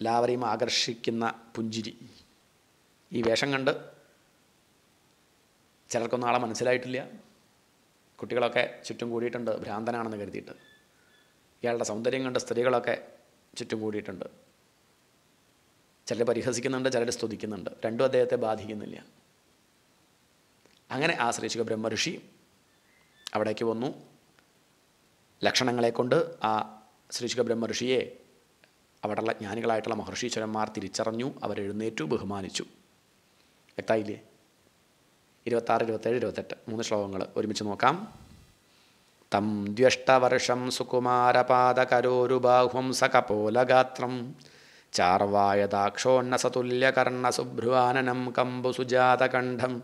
എല്ലാവരെയും ആകർഷിക്കുന്ന പുഞ്ചിരി ഈ വേഷം കണ്ട് ചിലർക്കൊന്നും ആളെ മനസ്സിലായിട്ടില്ല കുട്ടികളൊക്കെ ചുറ്റും കൂടിയിട്ടുണ്ട് ഭ്രാന്തനാണെന്ന് കരുതിയിട്ട് ഇയാളുടെ സൗന്ദര്യം കണ്ട് സ്ത്രീകളൊക്കെ ചുറ്റും കൂടിയിട്ടുണ്ട് ചിലർ പരിഹസിക്കുന്നുണ്ട് ചിലർ സ്തുതിക്കുന്നുണ്ട് രണ്ടും അദ്ദേഹത്തെ ബാധിക്കുന്നില്ല അങ്ങനെ ആശ്രയിച്ചു ബ്രഹ്മഋഷി അവിടേക്ക് വന്നു ലക്ഷണങ്ങളെ കൊണ്ട് ആ ശ്രീശുഖ ബ്രഹ്മഋഷിയെ അവിടെയുള്ള ജ്ഞാനികളായിട്ടുള്ള മഹർഷീശ്വരന്മാർ തിരിച്ചറിഞ്ഞു അവരെഴുന്നേറ്റു ബഹുമാനിച്ചു വ്യക്തമായില്ലേ ഇരുപത്താറ് ഇരുപത്തേഴ് ഇരുപത്തെട്ട് മൂന്ന് ശ്ലോകങ്ങൾ ഒരുമിച്ച് നോക്കാം തം ദ്വ്യഷ്ടവർഷം സുകുമാരപാദകരോരുബാഹ്വം സകപോലഗാത്രം ചാർവായദാക്ഷോണ്ണസതുല്യകർണസുഭ്രുവാനനം കമ്പുസുജാതകണ്ഠം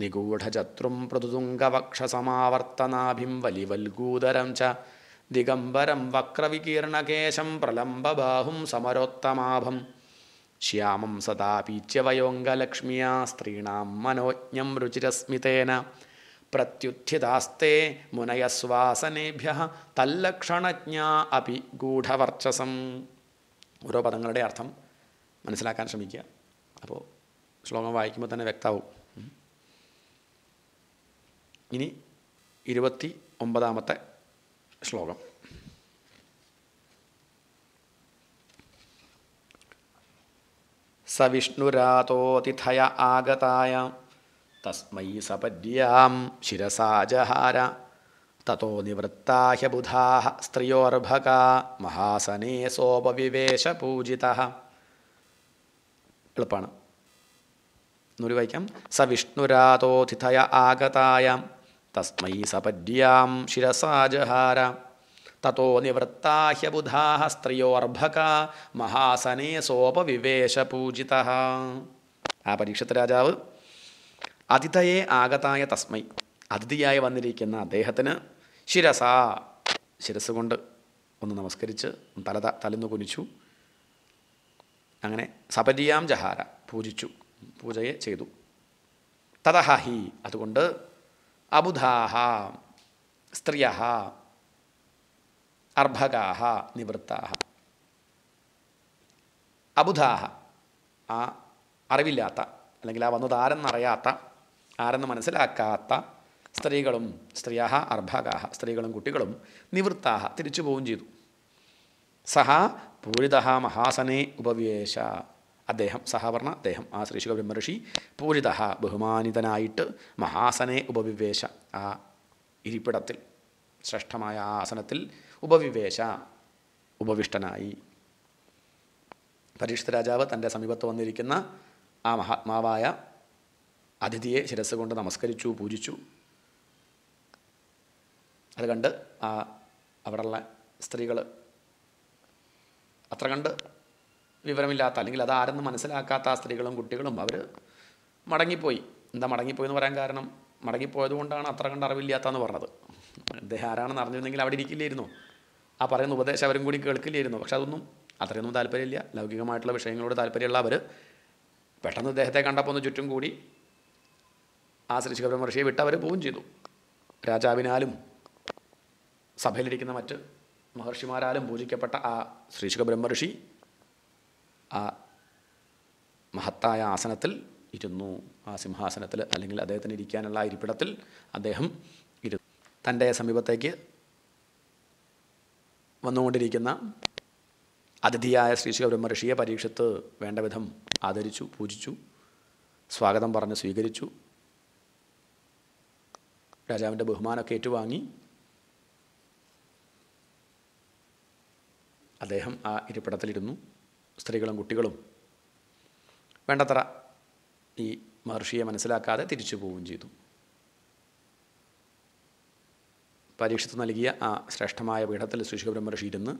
നിഗൂഢചത്രും പൃതുതുംഗവക്ഷസമാവർത്തനാഭിം വലിവൽഗൂതരം ച ദിഗംബരം വക്രവികീർണകേശം പ്രലംബബാഹും സമരോത്തമാഭം ശ്യാമം സദാ സദാപീച്യവയോങ്കലക്ഷ്മിയ സ്ത്രീണാം മനോജ്ഞം രുചിരസ്മിതേന പ്രത്യുത്ഥിതാസ്തേ മുനയസ്വാസനേഭ്യ തല്ലക്ഷണജ്ഞ അപി ഗൂഢവർച്ചസം ഓരോ പദങ്ങളുടെ അർത്ഥം മനസ്സിലാക്കാൻ ശ്രമിക്കുക അപ്പോൾ ശ്ലോകം വായിക്കുമ്പോൾ തന്നെ വ്യക്തമാവും ഇനി ഇരുപത്തി ഒമ്പതാമത്തെ ശ്ലോകം സ വിഷ്ണുരാതോതിഥയ ആഗതായ തസ്മൈ സപര്യാം ശിരസാജഹാര തതോ നിവൃത്താഹ്യബുധാ സ്ത്രിയോർഭക മഹാസനേ സോപവിവേശ പൂജിത എളുപ്പമാണ് നൂല് വായിക്കാം സ വിഷ്ണുരാതോതിഥയ ആഗതായ തസ്മൈ സപര്യാം ശിരസാജഹാര തോ നിവൃത്താഹ്യബുധാഹ സ്ത്രീയോർഭക മഹാസനേ സോപവിവേശ പൂജിത ആ പരീക്ഷത്ത് രാജാവ് അതിഥയെ ആഗതായ തസ്മൈ അതിഥിയായി വന്നിരിക്കുന്ന അദ്ദേഹത്തിന് ശിരസാ ശിരസ് കൊണ്ട് ഒന്ന് നമസ്കരിച്ച് തല തലന്ന് കുനിച്ചു അങ്ങനെ സപര്യാം ജഹാര പൂജിച്ചു പൂജയെ ചെയ്തു തതഹ ഹി അതുകൊണ്ട് അബുധാഹ സ്ത്രീയഹ അർഭകാഹ നിവൃത്താഹ അബുധാഹ ആ അറിവില്ലാത്ത അല്ലെങ്കിൽ ആ വന്നത് ആരെന്നറിയാത്ത ആരെന്ന് മനസ്സിലാക്കാത്ത സ്ത്രീകളും സ്ത്രീയാഹ അർഭകാഹ സ്ത്രീകളും കുട്ടികളും നിവൃത്താഹ തിരിച്ചു പോവുകയും ചെയ്തു സഹ പൂരിത മഹാസനെ ഉപവേശ അദ്ദേഹം സഹവർണ അദ്ദേഹം ആ ശ്രീശുഖ ബ്രഹ്മഋഷി പൂരിത ബഹുമാനിതനായിട്ട് മഹാസനെ ഉപവിവേശ ആ ഇരിപ്പിടത്തിൽ ശ്രേഷ്ഠമായ ആ ആസനത്തിൽ ഉപവിവേശ ഉപവിഷ്ടനായി പരീക്ഷിത രാജാവ് തൻ്റെ സമീപത്ത് വന്നിരിക്കുന്ന ആ മഹാത്മാവായ അതിഥിയെ ശിരസ് കൊണ്ട് നമസ്കരിച്ചു പൂജിച്ചു അത് കണ്ട് ആ അവിടെയുള്ള സ്ത്രീകൾ അത്ര കണ്ട് വിവരമില്ലാത്ത അല്ലെങ്കിൽ അതാരെന്ന് മനസ്സിലാക്കാത്ത ആ സ്ത്രീകളും കുട്ടികളും അവർ മടങ്ങിപ്പോയി എന്താ മടങ്ങിപ്പോയി എന്ന് പറയാൻ കാരണം മടങ്ങിപ്പോയത് കൊണ്ടാണ് അത്ര കണ്ട് അറിവില്ലാത്തതെന്ന് പറഞ്ഞത് അദ്ദേഹം ആരാണെന്ന് അറിഞ്ഞിരുന്നെങ്കിൽ അവിടെ ഇരിക്കില്ലായിരുന്നു ആ പറയുന്ന ഉപദേശം അവരും കൂടി കേൾക്കില്ലായിരുന്നു പക്ഷെ അതൊന്നും അത്രയൊന്നും താല്പര്യമില്ല ലൗകികമായിട്ടുള്ള വിഷയങ്ങളോട് താല്പര്യമുള്ള അവർ പെട്ടെന്ന് അദ്ദേഹത്തെ കണ്ടപ്പോൾ ഒന്ന് ചുറ്റും കൂടി ആ ശ്രീ ശിവബ്രഹ്മർഷിയെ വിട്ട് അവർ പോവുകയും ചെയ്തു രാജാവിനാലും സഭയിലിരിക്കുന്ന മറ്റ് മഹർഷിമാരാലും പൂജിക്കപ്പെട്ട ആ ശ്രീശുഖ ബ്രഹ്മർഷി ആ മഹത്തായ ആസനത്തിൽ ഇരുന്നു ആ സിംഹാസനത്തിൽ അല്ലെങ്കിൽ അദ്ദേഹത്തിന് ഇരിക്കാനുള്ള ഇരിപ്പിടത്തിൽ അദ്ദേഹം ഇരുന്നു തൻ്റെ സമീപത്തേക്ക് വന്നുകൊണ്ടിരിക്കുന്ന അതിഥിയായ ശ്രീ ശിവബ്രഹ്മ ഋഷിയെ പരീക്ഷത്ത് വേണ്ടവിധം ആദരിച്ചു പൂജിച്ചു സ്വാഗതം പറഞ്ഞ് സ്വീകരിച്ചു രാജാവിൻ്റെ ബഹുമാനമൊക്കെ ഏറ്റുവാങ്ങി അദ്ദേഹം ആ ഇരിപ്പിടത്തിലിരുന്നു സ്ത്രീകളും കുട്ടികളും വേണ്ടത്ര ഈ മഹർഷിയെ മനസ്സിലാക്കാതെ തിരിച്ചു പോവുകയും ചെയ്തു പരീക്ഷത്ത് നൽകിയ ആ ശ്രേഷ്ഠമായ പീഠത്തിൽ സുശിക ബ്രഹ്മർഷി ഇരുന്ന്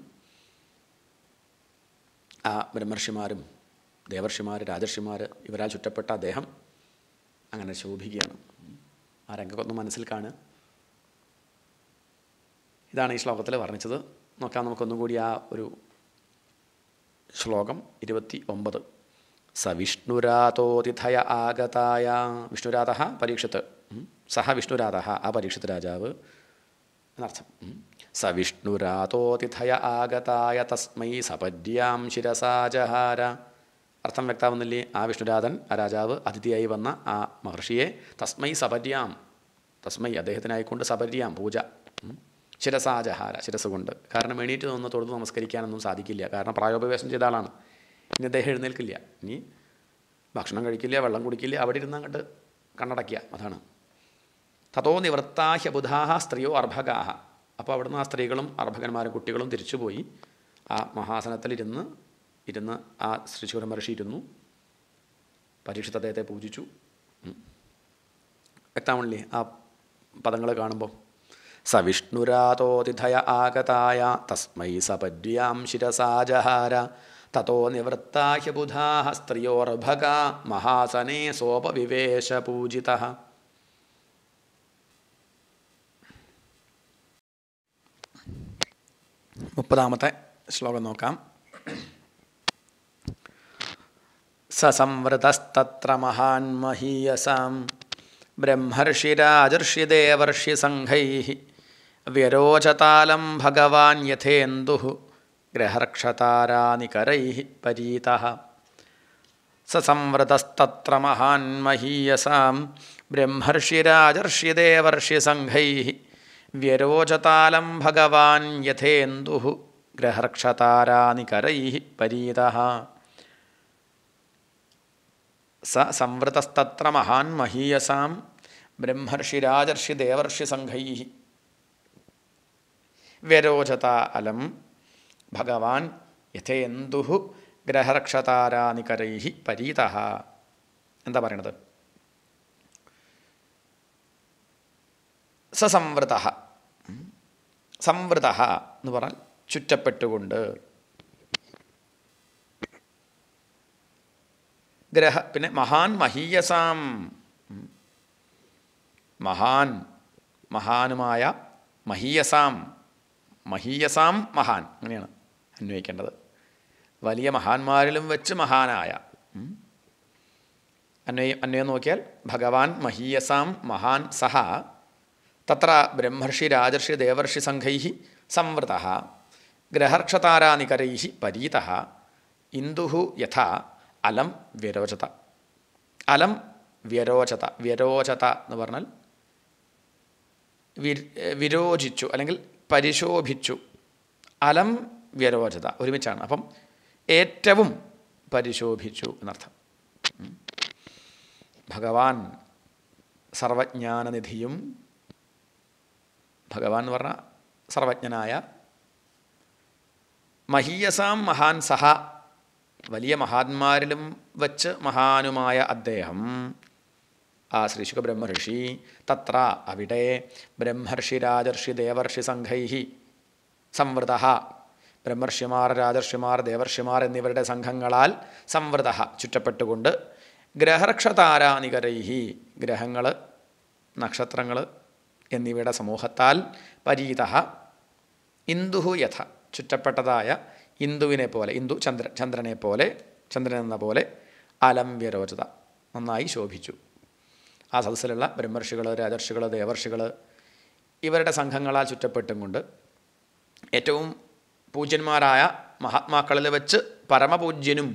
ആ ബ്രഹ്മർഷിമാരും ദേവർഷിമാർ രാജർഷിമാർ ഇവരാൽ ചുറ്റപ്പെട്ട അദ്ദേഹം അങ്ങനെ ശോഭിക്കുകയാണ് ആ രംഗമൊന്ന് മനസ്സിൽ കാണുക ഇതാണ് ഈ ശ്ലോകത്തിൽ വർണ്ണിച്ചത് നോക്കാം നമുക്കൊന്നും കൂടി ആ ഒരു ശ്ലോകം ഇരുപത്തി ഒമ്പത് വിഷ്ണുരാതോതിഥയ ആഗതായ വിഷ്ണുരാധ പരീക്ഷത്ത് സഹ വിഷ്ണുരാധ ആ പരീക്ഷത്ത് രാജാവ് എന്നർത്ഥം വിഷ്ണുരാതോതിഥയ ആഗതായ തസ്മൈ സപര്യാം ശിരസാജഹാര അർത്ഥം വ്യക്താവുന്നില്ലേ ആ വിഷ്ണുരാധൻ ആ രാജാവ് അതിഥിയായി വന്ന ആ മഹർഷിയെ തസ്മൈ സപര്യാം തസ്മൈ അദ്ദേഹത്തിനായിക്കൊണ്ട് സപര്യാം പൂജ ശിരസാജഹാര ശിരസ് കൊണ്ട് കാരണം എണീറ്റ് നിന്ന് തൊഴുത് നമസ്കരിക്കാനൊന്നും സാധിക്കില്ല കാരണം പ്രായോപവേശം ചെയ്ത ആളാണ് ഇനി അദ്ദേഹം എഴുന്നേൽക്കില്ല ഇനി ഭക്ഷണം കഴിക്കില്ല വെള്ളം കുടിക്കില്ല അവിടെ ഇരുന്ന് അങ്ങോട്ട് കണ്ണടക്കുക അതാണ് തതോ നിവൃത്താഹ്യബുധാഹ ബുധാഹ സ്ത്രീയോ അർഭകാഹ അപ്പോൾ അവിടുന്ന് ആ സ്ത്രീകളും അർഭകന്മാരും കുട്ടികളും തിരിച്ചുപോയി ആ മഹാസനത്തിലിരുന്ന് ഇരുന്ന് ആ ശ്രീശൂര മഹർഷി ഇരുന്നു പരീക്ഷിത് അദ്ദേഹത്തെ പൂജിച്ചു വ്യക്തമാണല്ലേ ആ പദങ്ങൾ കാണുമ്പോൾ വിഷ്ണുരാതോതിഥയ ആഗതായ തസ്മൈ സപര്യാം ശിരസാജഹാര തതോ നിവൃത്താഹ്യബുധാ സ്ത്രീയോർഭക മഹാസനേ സോപവിവേശ പൂജിത पदामते श्लोकनौकाम् ससंवृतस्तत्र महान्महीयसां ब्रह्मर्षिराजर्षिदेवर्षिसङ्घैः व्यरोचतालं भगवान् यथेन्दुः ग्रहर्क्षतारानिकरैः परीतः ससंवृतस्तत्र महान्महीयसां ब्रह्मर्षिराजर्षिदेवर्षिसङ्घैः വ്യരോചതാലം ഭഗവാൻ യഥേന്ദു ഗ്രഹർക്ഷതാരാനികരൈ പരീത സ സംവൃതസ്തത്ര മഹാൻ മഹീയസാം ബ്രഹ്മർഷിരാജർഷി ദേവർഷിസംഘൈ വ്യരോചത അലം ഭഗവാൻ യഥേന്ദു ഗ്രഹരക്ഷതാരാനികരൈ പരീത എന്താ പറയണത് സസംവൃത സംവൃത എന്ന് പറഞ്ഞാൽ ചുറ്റപ്പെട്ടുകൊണ്ട് ഗ്രഹ പിന്നെ മഹാൻ മഹീയസാം മഹാൻ മഹാനുമായ മഹീയസാം മഹീയസാം മഹാൻ അങ്ങനെയാണ് അന്വയിക്കേണ്ടത് വലിയ മഹാന്മാരിലും വെച്ച് മഹാനായ അന്വയം അന്വയം നോക്കിയാൽ ഭഗവാൻ മഹീയസാം മഹാൻ സഹ തത്ര ബ്രഹ്മർഷി രാജർഷി ദേവർഷി സംഘൈ സംവൃത ഗ്രഹർക്ഷതാരാനികരൈ പരീത ഇന്ദു യഥാ അലം വ്യരോചത അലം വ്യരോചത വ്യരോചത എന്ന് പറഞ്ഞാൽ വിരോചിച്ചു അല്ലെങ്കിൽ പരിശോഭിച്ചു അലം വ്യരോചത ഒരുമിച്ചാണ് അപ്പം ഏറ്റവും പരിശോഭിച്ചു എന്നർത്ഥം ഭഗവാൻ സർവജ്ഞാനനിധിയും ഭഗവാൻ എന്ന് പറഞ്ഞാൽ സർവജ്ഞനായ മഹീയസാം മഹാൻ സഹ വലിയ മഹാത്മാരിലും വച്ച് മഹാനുമായ അദ്ദേഹം ആ ശ്രീശുഖ ബ്രഹ്മർഷി തത്ര അവിടെ ബ്രഹ്മർഷി രാജർഷി ദേവർഷി സംഘൈ സംവൃത ബ്രഹ്മർഷിമാർ രാജർഷിമാർ ദേവർഷിമാർ എന്നിവരുടെ സംഘങ്ങളാൽ സംവൃത ചുറ്റപ്പെട്ടുകൊണ്ട് ഗ്രഹർക്ഷതാരാനികരൈഹി ഗ്രഹങ്ങൾ നക്ഷത്രങ്ങൾ എന്നിവയുടെ സമൂഹത്താൽ പരീത ഇന്ദുഹു യഥ ചുറ്റപ്പെട്ടതായ ഇന്ദുവിനെ പോലെ ഇന്ദു ചന്ദ്ര ചന്ദ്രനെ പോലെ ചന്ദ്രൻ എന്ന പോലെ അലംവ്യരോചത നന്നായി ശോഭിച്ചു ആ സദസ്സിലുള്ള ബ്രഹ്മർഷികൾ രാജർഷികൾ ദേവർഷികൾ ഇവരുടെ സംഘങ്ങളാൽ ചുറ്റപ്പെട്ടും കൊണ്ട് ഏറ്റവും പൂജ്യന്മാരായ മഹാത്മാക്കളിൽ വെച്ച് പരമപൂജ്യനും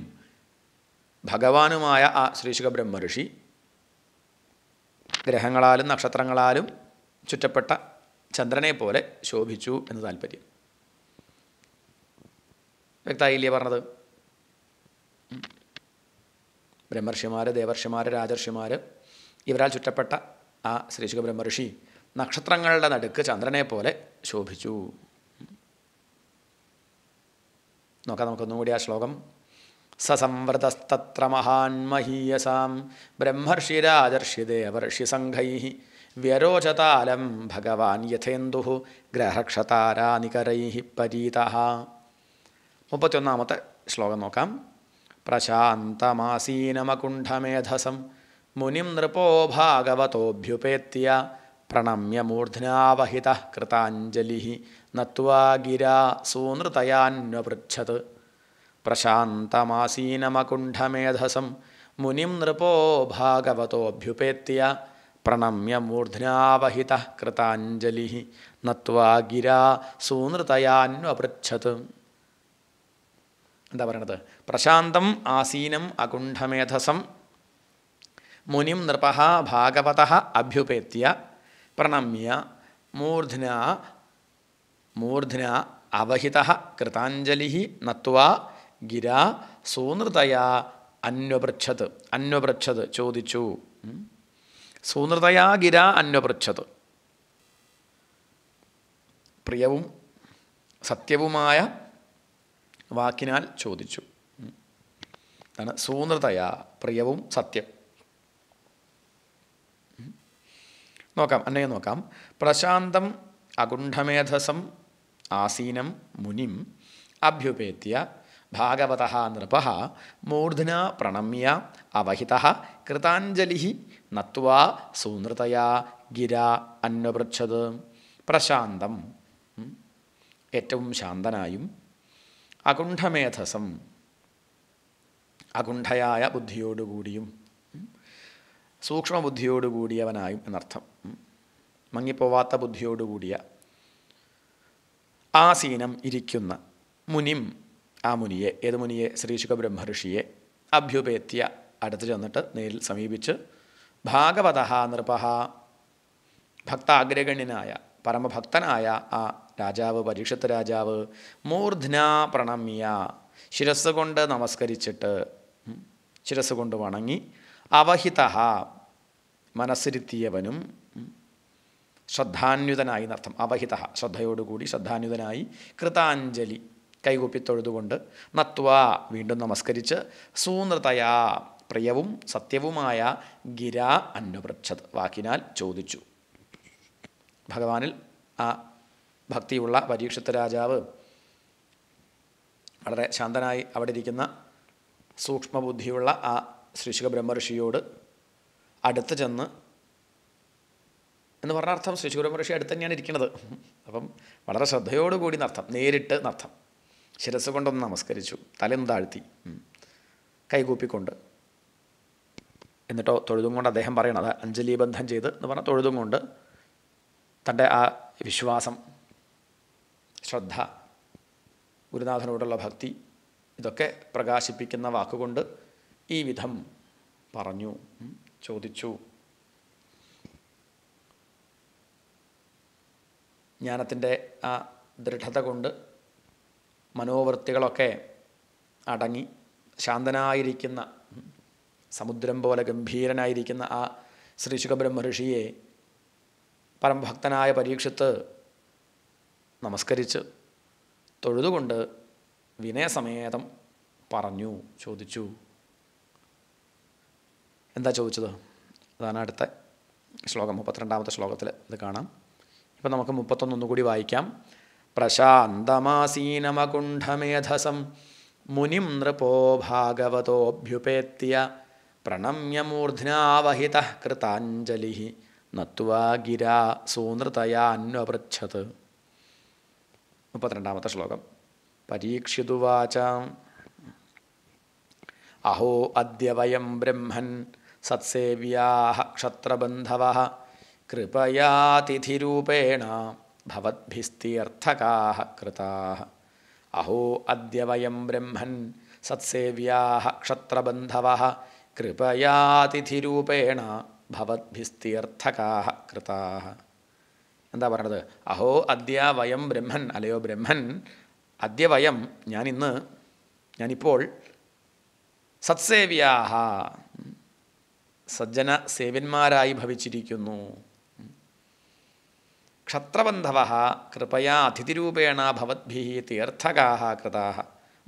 ഭഗവാനുമായ ആ ശ്രീശുഖ ബ്രഹ്മഋഷി ഗ്രഹങ്ങളാലും നക്ഷത്രങ്ങളാലും ചുറ്റപ്പെട്ട ചന്ദ്രനെ പോലെ ശോഭിച്ചു എന്ന് താല്പര്യം വ്യക്തായില്ലേ പറഞ്ഞത് ബ്രഹ്മർഷിമാർ ദേവർഷിമാർ രാജർഷിമാർ ഇവരാൽ ചുറ്റപ്പെട്ട ആ ശ്രീശുഖ ബ്രഹ്മർഷി നക്ഷത്രങ്ങളുടെ നടുക്ക് ചന്ദ്രനെ പോലെ ശോഭിച്ചു നോക്കാം നമുക്കൊന്നുകൂടി ആ ശ്ലോകം സസംവൃതസ്തത്ര മഹാൻ മഹീയസാം രാജർഷി ദേവർഷി സംഘൈ व्यरोचतालं भगवान् यथेन्दुः ग्रहक्षतारा निकरैः परीतः मुप्त्योन्नामश्लोकनौकां प्रशान्तमासीनमकुण्ठमेधसं मुनिं नृपो भागवतोऽभ्युपेत्य प्रणम्य मूर्ध्नावहितः कृताञ्जलिः नत्वा गिरा सूनृतयान्वपृच्छत् प्रशान्तमासीनमकुण्ठमेधसं मुनिं नृपो भागवतोऽभ्युपेत्य പ്രണമ്യ മൂർധ്നാവഹിത കൃതാഞ്ജലി നത്വാ ഗിരാ സൂനൃതയാന്വപൃത് എന്താ പറയണത് പ്രശാന്തം ആസീനം അകുണ്ഠമേധസം മുനിം നൃപഹ ഭാഗവത അഭ്യുപേത്യ പ്രണമ്യ മൂർധ്ന മൂർധ്ന അവഹിത കൃതാഞ്ജലി നത്വാ ഗിരാ സൂനൃതയാ അന്വപൃത് അന്വപൃത് ചോദിച്ചു സൂനൃതയാ ഗിര അന്വപൃച്ഛത് പ്രിയവും സത്യവുമായ വാക്കിനാൽ ചോദിച്ചു അതാണ് സൂനൃതയാ പ്രിയവും സത്യം നോക്കാം അന്നയെ നോക്കാം പ്രശാന്തം അകുണ്ഠമേധസം ആസീനം മുനിം അഭ്യുപേത്യ ഭാഗവത നൃപ മൂർധന പ്രണമ്യ അവഹിത കൃതാഞ്ജലി നത്വാ സൂന്ദ്രതയാ ഗിര അന്വപൃച്ഛത് പ്രശാന്തം ഏറ്റവും ശാന്തനായും അകുണ്ഠമേധസം അകുണ്ഠയായ ബുദ്ധിയോടുകൂടിയും സൂക്ഷ്മബുദ്ധിയോടുകൂടിയവനായും എന്നർത്ഥം മങ്ങിപ്പോവാത്ത ബുദ്ധിയോടുകൂടിയ ആസീനം ഇരിക്കുന്ന മുനിം ആ മുനിയെ ഏത് മുനിയെ ശ്രീ ശുഖബ്രഹ്മ ഋഷിയെ അഭ്യുപേത്യ അടുത്ത് ചെന്നിട്ട് നേരിൽ സമീപിച്ച് ഭാഗവത നൃപഹ ഭക്താഗ്രഗണ്യനായ പരമഭക്തനായ ആ രാജാവ് പരീക്ഷത്ത് രാജാവ് മൂർധ്ന പ്രണമ്യ ശിരസ് കൊണ്ട് നമസ്കരിച്ചിട്ട് ശിരസ് കൊണ്ട് വണങ്ങി അവഹിത മനസ്സിരുത്തിയവനും ശ്രദ്ധാന്യുതനായി എന്നർത്ഥം അവഹിത ശ്രദ്ധയോടുകൂടി ശ്രദ്ധാന്യുതനായി കൃതാഞ്ജലി കൈകൂപ്പി നത്വ വീണ്ടും നമസ്കരിച്ച് സൂനൃതയാ പ്രിയവും സത്യവുമായ ഗിരാ അന്വപൃച്ഛത് വാക്കിനാൽ ചോദിച്ചു ഭഗവാനിൽ ആ ഭക്തിയുള്ള പരീക്ഷത്ത് രാജാവ് വളരെ ശാന്തനായി അവിടെ ഇരിക്കുന്ന സൂക്ഷ്മബുദ്ധിയുള്ള ആ ശ്രീശുഖ ബ്രഹ്മഋഷിയോട് അടുത്ത് ചെന്ന് എന്ന് പറഞ്ഞ അർത്ഥം ശ്രീശുഖ ബ്രഹ്മഋഷി അടുത്ത് തന്നെയാണ് ഇരിക്കുന്നത് അപ്പം വളരെ ശ്രദ്ധയോടുകൂടി നർത്ഥം നേരിട്ട് നർത്ഥം ശിരസ് കൊണ്ടൊന്ന് നമസ്കരിച്ചു തലയൊന്ന് താഴ്ത്തി കൈകൂപ്പിക്കൊണ്ട് എന്നിട്ടോ തൊഴുതും കൊണ്ട് അദ്ദേഹം പറയണത് അഞ്ജലി ബന്ധം ചെയ്ത് എന്ന് പറഞ്ഞാൽ തൊഴുതും കൊണ്ട് തൻ്റെ ആ വിശ്വാസം ശ്രദ്ധ ഗുരുനാഥനോടുള്ള ഭക്തി ഇതൊക്കെ പ്രകാശിപ്പിക്കുന്ന വാക്കുകൊണ്ട് ഈ വിധം പറഞ്ഞു ചോദിച്ചു ജ്ഞാനത്തിൻ്റെ ആ ദൃഢത കൊണ്ട് മനോവൃത്തികളൊക്കെ അടങ്ങി ശാന്തനായിരിക്കുന്ന സമുദ്രം പോലെ ഗംഭീരനായിരിക്കുന്ന ആ ശ്രീ ശുഖബ്രഹ്മ ഋഷിയെ പരംഭക്തനായ പരീക്ഷത്ത് നമസ്കരിച്ച് തൊഴുതുകൊണ്ട് വിനയസമേതം പറഞ്ഞു ചോദിച്ചു എന്താ ചോദിച്ചത് അതാണ് അടുത്ത ശ്ലോകം മുപ്പത്തിരണ്ടാമത്തെ ശ്ലോകത്തിൽ ഇത് കാണാം ഇപ്പം നമുക്ക് മുപ്പത്തൊന്നൊന്നുകൂടി വായിക്കാം പ്രശാന്തമാസീനമകുണ്ഠമേധസം മുനിം നൃപോ ഭാഗവതോഭ്യുപേത്യ പ്രണമ്യമൂർധ്നാവഹിതഃ കൃതാഞ്ജലി നത്വാ ഗിരാ സൂനൃതയാ അന്വപൃച്ഛത് മുപ്പത്തിരണ്ടാമത്തെ ശ്ലോകം പരീക്ഷിതുവാച അഹോ അദ്യ വയം ബ്രഹ്മൻ സത്സേവ്യാ ക്ഷത്രബന്ധവ കൃപയാതിഥിരൂപേണ ഭവദ്ഭിസ്തീർത്ഥകാ കൃതാ അഹോ അദ്യ വയം ബ്രഹ്മൻ സത്സേവ്യാ ക്ഷത്രബന്ധവ കൃപയാതിഥിരൂപേണ ഭവദ്ഭിസ്തീർത്ഥകാഹ കൃതാ എന്താ പറയണത് അഹോ അദ്യ വയം ബ്രഹ്മൻ അലയോ ബ്രഹ്മൻ അദ്യ വയം ഞാനിന്ന് ഞാനിപ്പോൾ സത്സേവ്യാഹ സജ്ജന സേവന്മാരായി ഭവിച്ചിരിക്കുന്നു ക്ഷത്രബന്ധവ കൃപയാ അതിഥിരൂപേണ ഭവദ്ഭിഹി തീർത്ഥകാ കൃതാ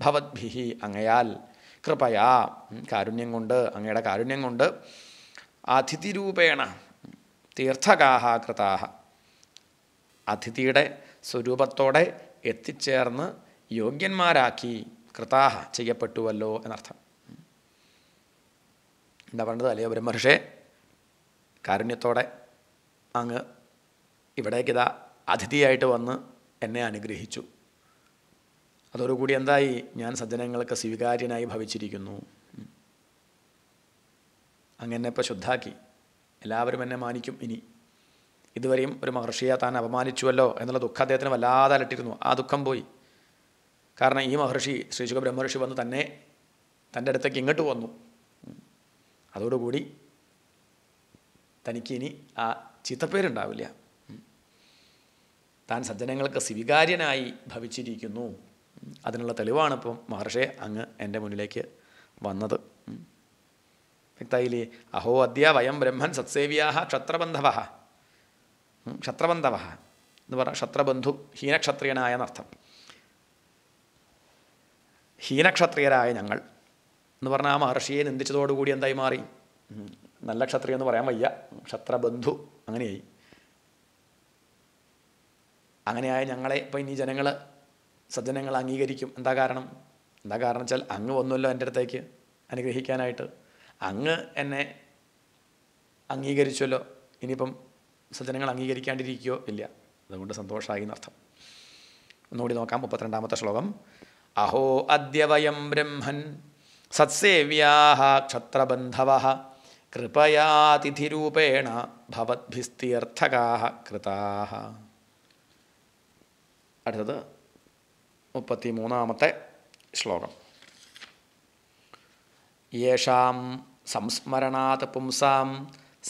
ഭവദ്ഭിഹി അങ്ങയാൽ കൃപയാ കാരുണ്യം കൊണ്ട് അങ്ങയുടെ കാരുണ്യം കൊണ്ട് അതിഥിരൂപേണ തീർത്ഥകാഹ കൃതാഹ അതിഥിയുടെ സ്വരൂപത്തോടെ എത്തിച്ചേർന്ന് യോഗ്യന്മാരാക്കി കൃതാഹ ചെയ്യപ്പെട്ടുവല്ലോ എന്നർത്ഥം എന്താ പറഞ്ഞത് അല്ലയോ ബ്രഹ്മർഷേ കാരുണ്യത്തോടെ അങ്ങ് ഇവിടേക്കിതാ അതിഥിയായിട്ട് വന്ന് എന്നെ അനുഗ്രഹിച്ചു അതോടുകൂടി എന്തായി ഞാൻ സജ്ജനങ്ങൾക്ക് സ്വീകാര്യനായി ഭവിച്ചിരിക്കുന്നു അങ്ങനെ ഇപ്പോൾ ശുദ്ധാക്കി എല്ലാവരും എന്നെ മാനിക്കും ഇനി ഇതുവരെയും ഒരു മഹർഷിയെ താൻ അപമാനിച്ചുവല്ലോ എന്നുള്ള ദുഃഖം അദ്ദേഹത്തിന് വല്ലാതെ അലട്ടിരുന്നു ആ ദുഃഖം പോയി കാരണം ഈ മഹർഷി ശ്രീശുഖ ബ്രഹ്മർഷി വന്ന് തന്നെ തൻ്റെ അടുത്തേക്ക് ഇങ്ങോട്ട് വന്നു അതോടുകൂടി തനിക്ക് ഇനി ആ ചീത്തപ്പേരുണ്ടാവില്ല താൻ സജ്ജനങ്ങൾക്ക് സ്വീകാര്യനായി ഭവിച്ചിരിക്കുന്നു അതിനുള്ള തെളിവാണ് ഇപ്പം മഹർഷെ അങ്ങ് എൻ്റെ മുന്നിലേക്ക് വന്നത് വ്യക്തായില്ലേ അഹോ അദ്യ വയം ബ്രഹ്മൻ സത്സേവ്യാ ക്ഷത്രബന്ധവ ക്ഷത്രബന്ധവ എന്ന് പറഞ്ഞ ക്ഷത്രബന്ധു ഹീനക്ഷത്രിയനായ എന്നർത്ഥം ഹീനക്ഷത്രിയരായ ഞങ്ങൾ എന്ന് പറഞ്ഞാൽ ആ മഹർഷിയെ നിന്ദിച്ചതോടുകൂടി എന്തായി മാറി നല്ല ക്ഷത്രിയ എന്ന് പറയാൻ വയ്യ ക്ഷത്രബന്ധു അങ്ങനെയായി അങ്ങനെയായ ഞങ്ങളെ ഇപ്പം ഇനി ജനങ്ങൾ സജ്ജനങ്ങൾ അംഗീകരിക്കും എന്താ കാരണം എന്താ കാരണം വെച്ചാൽ അങ്ങ് വന്നല്ലോ എൻ്റെ അടുത്തേക്ക് അനുഗ്രഹിക്കാനായിട്ട് അങ്ങ് എന്നെ അംഗീകരിച്ചല്ലോ ഇനിയിപ്പം സജ്ജനങ്ങൾ അംഗീകരിക്കാണ്ടിരിക്കുകയോ ഇല്ല അതുകൊണ്ട് സന്തോഷമായി എന്നർത്ഥം ഒന്നുകൂടി നോക്കാം മുപ്പത്തിരണ്ടാമത്തെ ശ്ലോകം അഹോ അദ്യവയം ബ്രഹ്മൻ സത്സേവ്യാഹ ക്ഷത്രബന്ധവ കൃപയാതിഥിരൂപേണ ഭവദ്ഭിസ്തീർത്ഥകാ കൃതാഹ അടുത്തത് മുപ്പത്തി മൂന്നാമത്തെ ശ്ലോകം യേഷാം സംസ്മരണാത് പുംസാം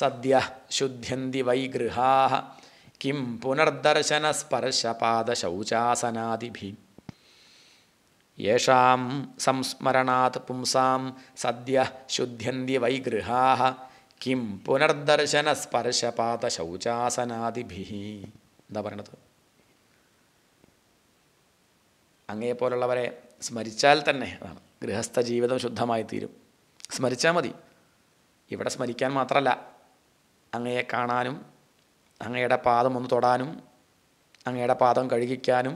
സദ്യ ശുദ്ധ്യന്തി വൈ ഗൃഹാ കിം പുനർദർശനസ്പർശപാദശൗചാസനാദിഭി യേഷാം സംസ്മരണാത് പുംസാം സദ്യ ശുദ്ധ്യന്തി വൈ ഗൃഹാ കിം പുനർദർശനസ്പർശപാദശൗചാസനാദിഭി എന്താ പറയണത് അങ്ങയെപ്പോലുള്ളവരെ സ്മരിച്ചാൽ തന്നെ അതാണ് ഗൃഹസ്ഥ ജീവിതം ശുദ്ധമായി തീരും സ്മരിച്ചാൽ മതി ഇവിടെ സ്മരിക്കാൻ മാത്രമല്ല അങ്ങയെ കാണാനും അങ്ങയുടെ പാദം ഒന്ന് തൊടാനും അങ്ങയുടെ പാദം കഴുകിക്കാനും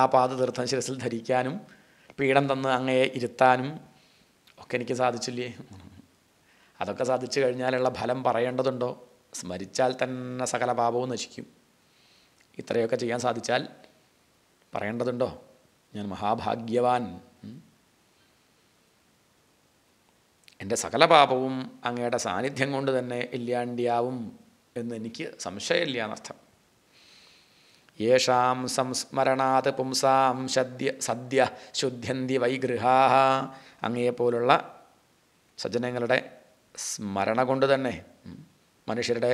ആ പാദ തീർത്ഥം ശിരസിൽ ധരിക്കാനും പീഠം തന്ന് അങ്ങയെ ഇരുത്താനും ഒക്കെ എനിക്ക് സാധിച്ചില്ലേ അതൊക്കെ സാധിച്ചു കഴിഞ്ഞാലുള്ള ഫലം പറയേണ്ടതുണ്ടോ സ്മരിച്ചാൽ തന്നെ സകല പാപവും നശിക്കും ഇത്രയൊക്കെ ചെയ്യാൻ സാധിച്ചാൽ പറയേണ്ടതുണ്ടോ ഞാൻ മഹാഭാഗ്യവാൻ എൻ്റെ സകല പാപവും അങ്ങയുടെ സാന്നിധ്യം കൊണ്ട് തന്നെ ഇല്ലാണ്ടിയാവും എന്നെനിക്ക് സംശയമില്ല എന്നർത്ഥം യേഷാം സംസ്മരണാത് പുംസാം സദ്യ സദ്യ ശുദ്ധ്യന്തി വൈഗൃഹാ അങ്ങയെപ്പോലുള്ള സജ്ജനങ്ങളുടെ സ്മരണ കൊണ്ട് തന്നെ മനുഷ്യരുടെ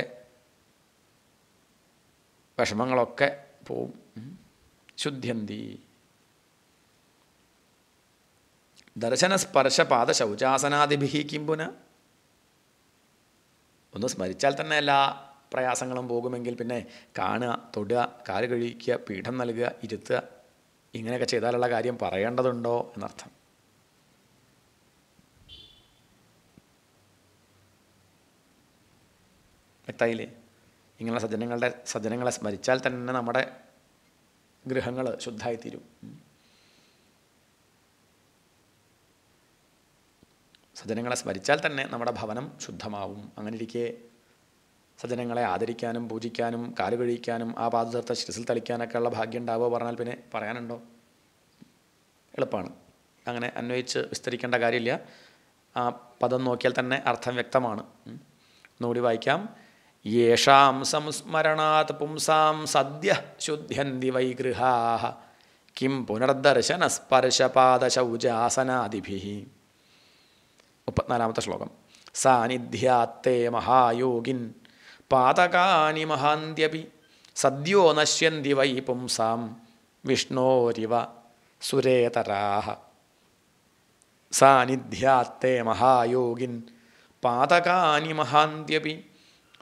വിഷമങ്ങളൊക്കെ പോവും ശുദ്ധ്യന്തി ദർശനസ്പർശപാദ ശൗചാസനാദിഭി കിമ്പുന ഒന്ന് സ്മരിച്ചാൽ തന്നെ എല്ലാ പ്രയാസങ്ങളും പോകുമെങ്കിൽ പിന്നെ കാണുക തൊടുക കാല് കഴിക്കുക പീഠം നൽകുക ഇരുത്തുക ഇങ്ങനെയൊക്കെ ചെയ്താലുള്ള കാര്യം പറയേണ്ടതുണ്ടോ എന്നർത്ഥം വ്യക്തമായില്ലേ ഇങ്ങനെയുള്ള സജ്ജനങ്ങളുടെ സജ്ജനങ്ങളെ സ്മരിച്ചാൽ തന്നെ നമ്മുടെ ഗൃഹങ്ങൾ ശുദ്ധമായിത്തീരും സജ്ജനങ്ങളെ സ്മരിച്ചാൽ തന്നെ നമ്മുടെ ഭവനം ശുദ്ധമാവും അങ്ങനെയിരിക്കെ സജ്ജനങ്ങളെ ആദരിക്കാനും പൂജിക്കാനും കാലുകഴിക്കാനും ആ പാദതീർത്ഥ ശിരസിൽ തളിക്കാനൊക്കെയുള്ള ഭാഗ്യം ഉണ്ടാവുക പറഞ്ഞാൽ പിന്നെ പറയാനുണ്ടോ എളുപ്പമാണ് അങ്ങനെ അന്വയിച്ച് വിസ്തരിക്കേണ്ട കാര്യമില്ല ആ പദം നോക്കിയാൽ തന്നെ അർത്ഥം വ്യക്തമാണ് ഒന്നുകൂടി വായിക്കാം യേഷാം സംസ്മരണാത് പുംസാം സദ്യ ശുദ്ധ്യന്തി വൈഗൃഹാ കിം പുനർദർശന പുനർദർശനസ്പർശപാദശൗചാസനാദിഭി മുപ്പത്തിനാലാമത്തെ ശ്ലോകം സാന്നിധ്യാത്തേ മഹായോഗിൻ പാതകാനി മഹാന്ത്യപി സദ്യോ നശ്യന്തി വൈ പുംസാം വിഷ്ണോരിവ സുരേതരാഹ സാന്നിധ്യാത്തേ മഹായോഗിൻ പാതകാനി മഹാന്ത്യപി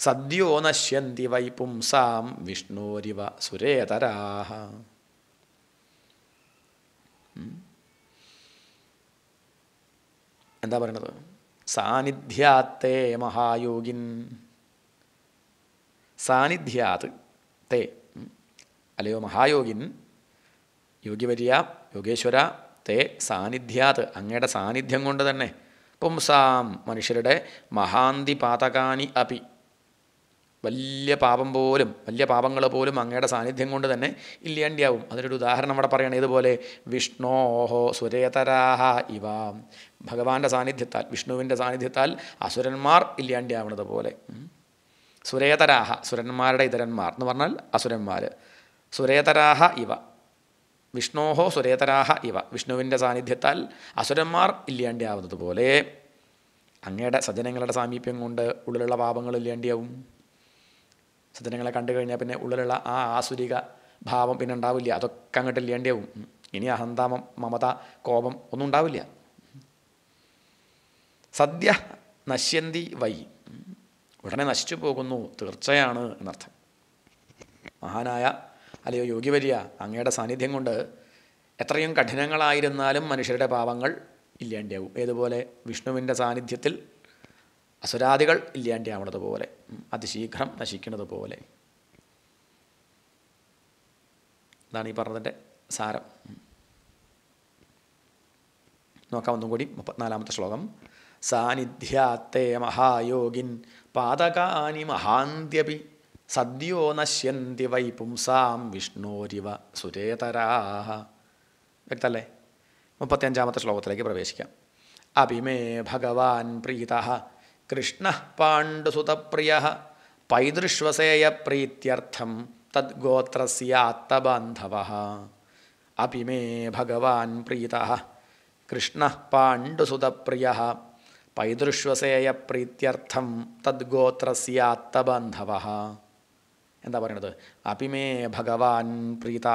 സദ്യോ നശ്യന്തി വൈ പുംസാം വിഷ്ണോരിവ സുരേതരാഹ എന്താ പറയണത് സാന്നിധ്യാത്തെ മഹായോഗിൻ സാന്നിധ്യാത് തേ അല്ലയോ മഹായോഗിൻ യോഗിവര്യ യോഗേശ്വര തേ സാന്നിധ്യാത് അങ്ങയുടെ സാന്നിധ്യം കൊണ്ട് തന്നെ പുംസാം മനുഷ്യരുടെ മഹാന്തി പാതകാനി അപി വലിയ പാപം പോലും വലിയ പാപങ്ങൾ പോലും അങ്ങയുടെ സാന്നിധ്യം കൊണ്ട് തന്നെ ഇല്ലാണ്ടിയാവും അതിനൊരു ഉദാഹരണം അവിടെ പറയണം ഇതുപോലെ വിഷ്ണോഹോ സുരേതരാഹ ഇവ ഭഗവാന്റെ സാന്നിധ്യത്താൽ വിഷ്ണുവിൻ്റെ സാന്നിധ്യത്താൽ അസുരന്മാർ ഇല്ലാണ്ടിയാവണത് പോലെ സുരേതരാഹ സുരന്മാരുടെ ഇതരന്മാർ എന്ന് പറഞ്ഞാൽ അസുരന്മാർ സുരേതരാഹ ഇവ വിഷ്ണോഹോ സുരേതരാഹ ഇവ വിഷ്ണുവിൻ്റെ സാന്നിധ്യത്താൽ അസുരന്മാർ ഇല്ലാണ്ടിയാവുന്നത് പോലെ അങ്ങയുടെ സജ്ജനങ്ങളുടെ സാമീപ്യം കൊണ്ട് ഉള്ളിലുള്ള പാപങ്ങൾ ഇല്ലാണ്ടിയാവും സജ്ജനങ്ങളെ കണ്ടു കഴിഞ്ഞാൽ പിന്നെ ഉള്ളിലുള്ള ആ ആസുരിക ഭാവം പിന്നെ ഉണ്ടാവില്ല അതൊക്കെ അങ്ങോട്ട് ഇല്ലേണ്ടിയാവും ഇനി അഹന്താമം മമത കോപം ഒന്നും ഉണ്ടാവില്ല സദ്യ നശ്യന്തി വൈ ഉടനെ നശിച്ചു പോകുന്നു തീർച്ചയാണ് എന്നർത്ഥം മഹാനായ അല്ലയോ യോഗിവര്യ അങ്ങയുടെ സാന്നിധ്യം കൊണ്ട് എത്രയും കഠിനങ്ങളായിരുന്നാലും മനുഷ്യരുടെ പാപങ്ങൾ ഇല്ലാണ്ടാവും ഏതുപോലെ വിഷ്ണുവിൻ്റെ സാന്നിധ്യത്തിൽ അസുരാദികൾ ഇല്ലാണ്ടാവണത് പോലെ അതിശീഘ്രം നശിക്കുന്നത് പോലെ ഇതാണ് ഈ പറഞ്ഞതിൻ്റെ സാരം നോക്കാം ഒന്നും കൂടി മുപ്പത്തിനാലാമത്തെ ശ്ലോകം സാന്നിധ്യത്തെ മഹായോഗിൻ പാതകാനി മഹാന്ത്യപി സദ്യോ നശ്യന്തി വൈ പുംസാം വിഷ്ണോരിവ സുരേതരാഹ വ്യക്തല്ലേ മുപ്പത്തിയഞ്ചാമത്തെ ശ്ലോകത്തിലേക്ക് പ്രവേശിക്കാം അഭിമേ ഭഗവാൻ പ്രീത കൃഷ്ണ പാണ്ഡുസുതപ്രിയ പൈതൃഷ്വസേയപ്രീത്യർത്ഥം തദ്ഗോത്രസ്യാത്തബാന്ധവ അപി മേ ഭഗവാൻ പ്രീത കൃഷ്ണ പാണ്ഡുസുതപ്രിയ പൈതൃഷ്വസേയപ്രീത്യർത്ഥം തദ്ഗോത്രസ്യാത്തബാന്ധവ എന്താ പറയണത് അപിമേ ഭഗവാൻ പ്രീത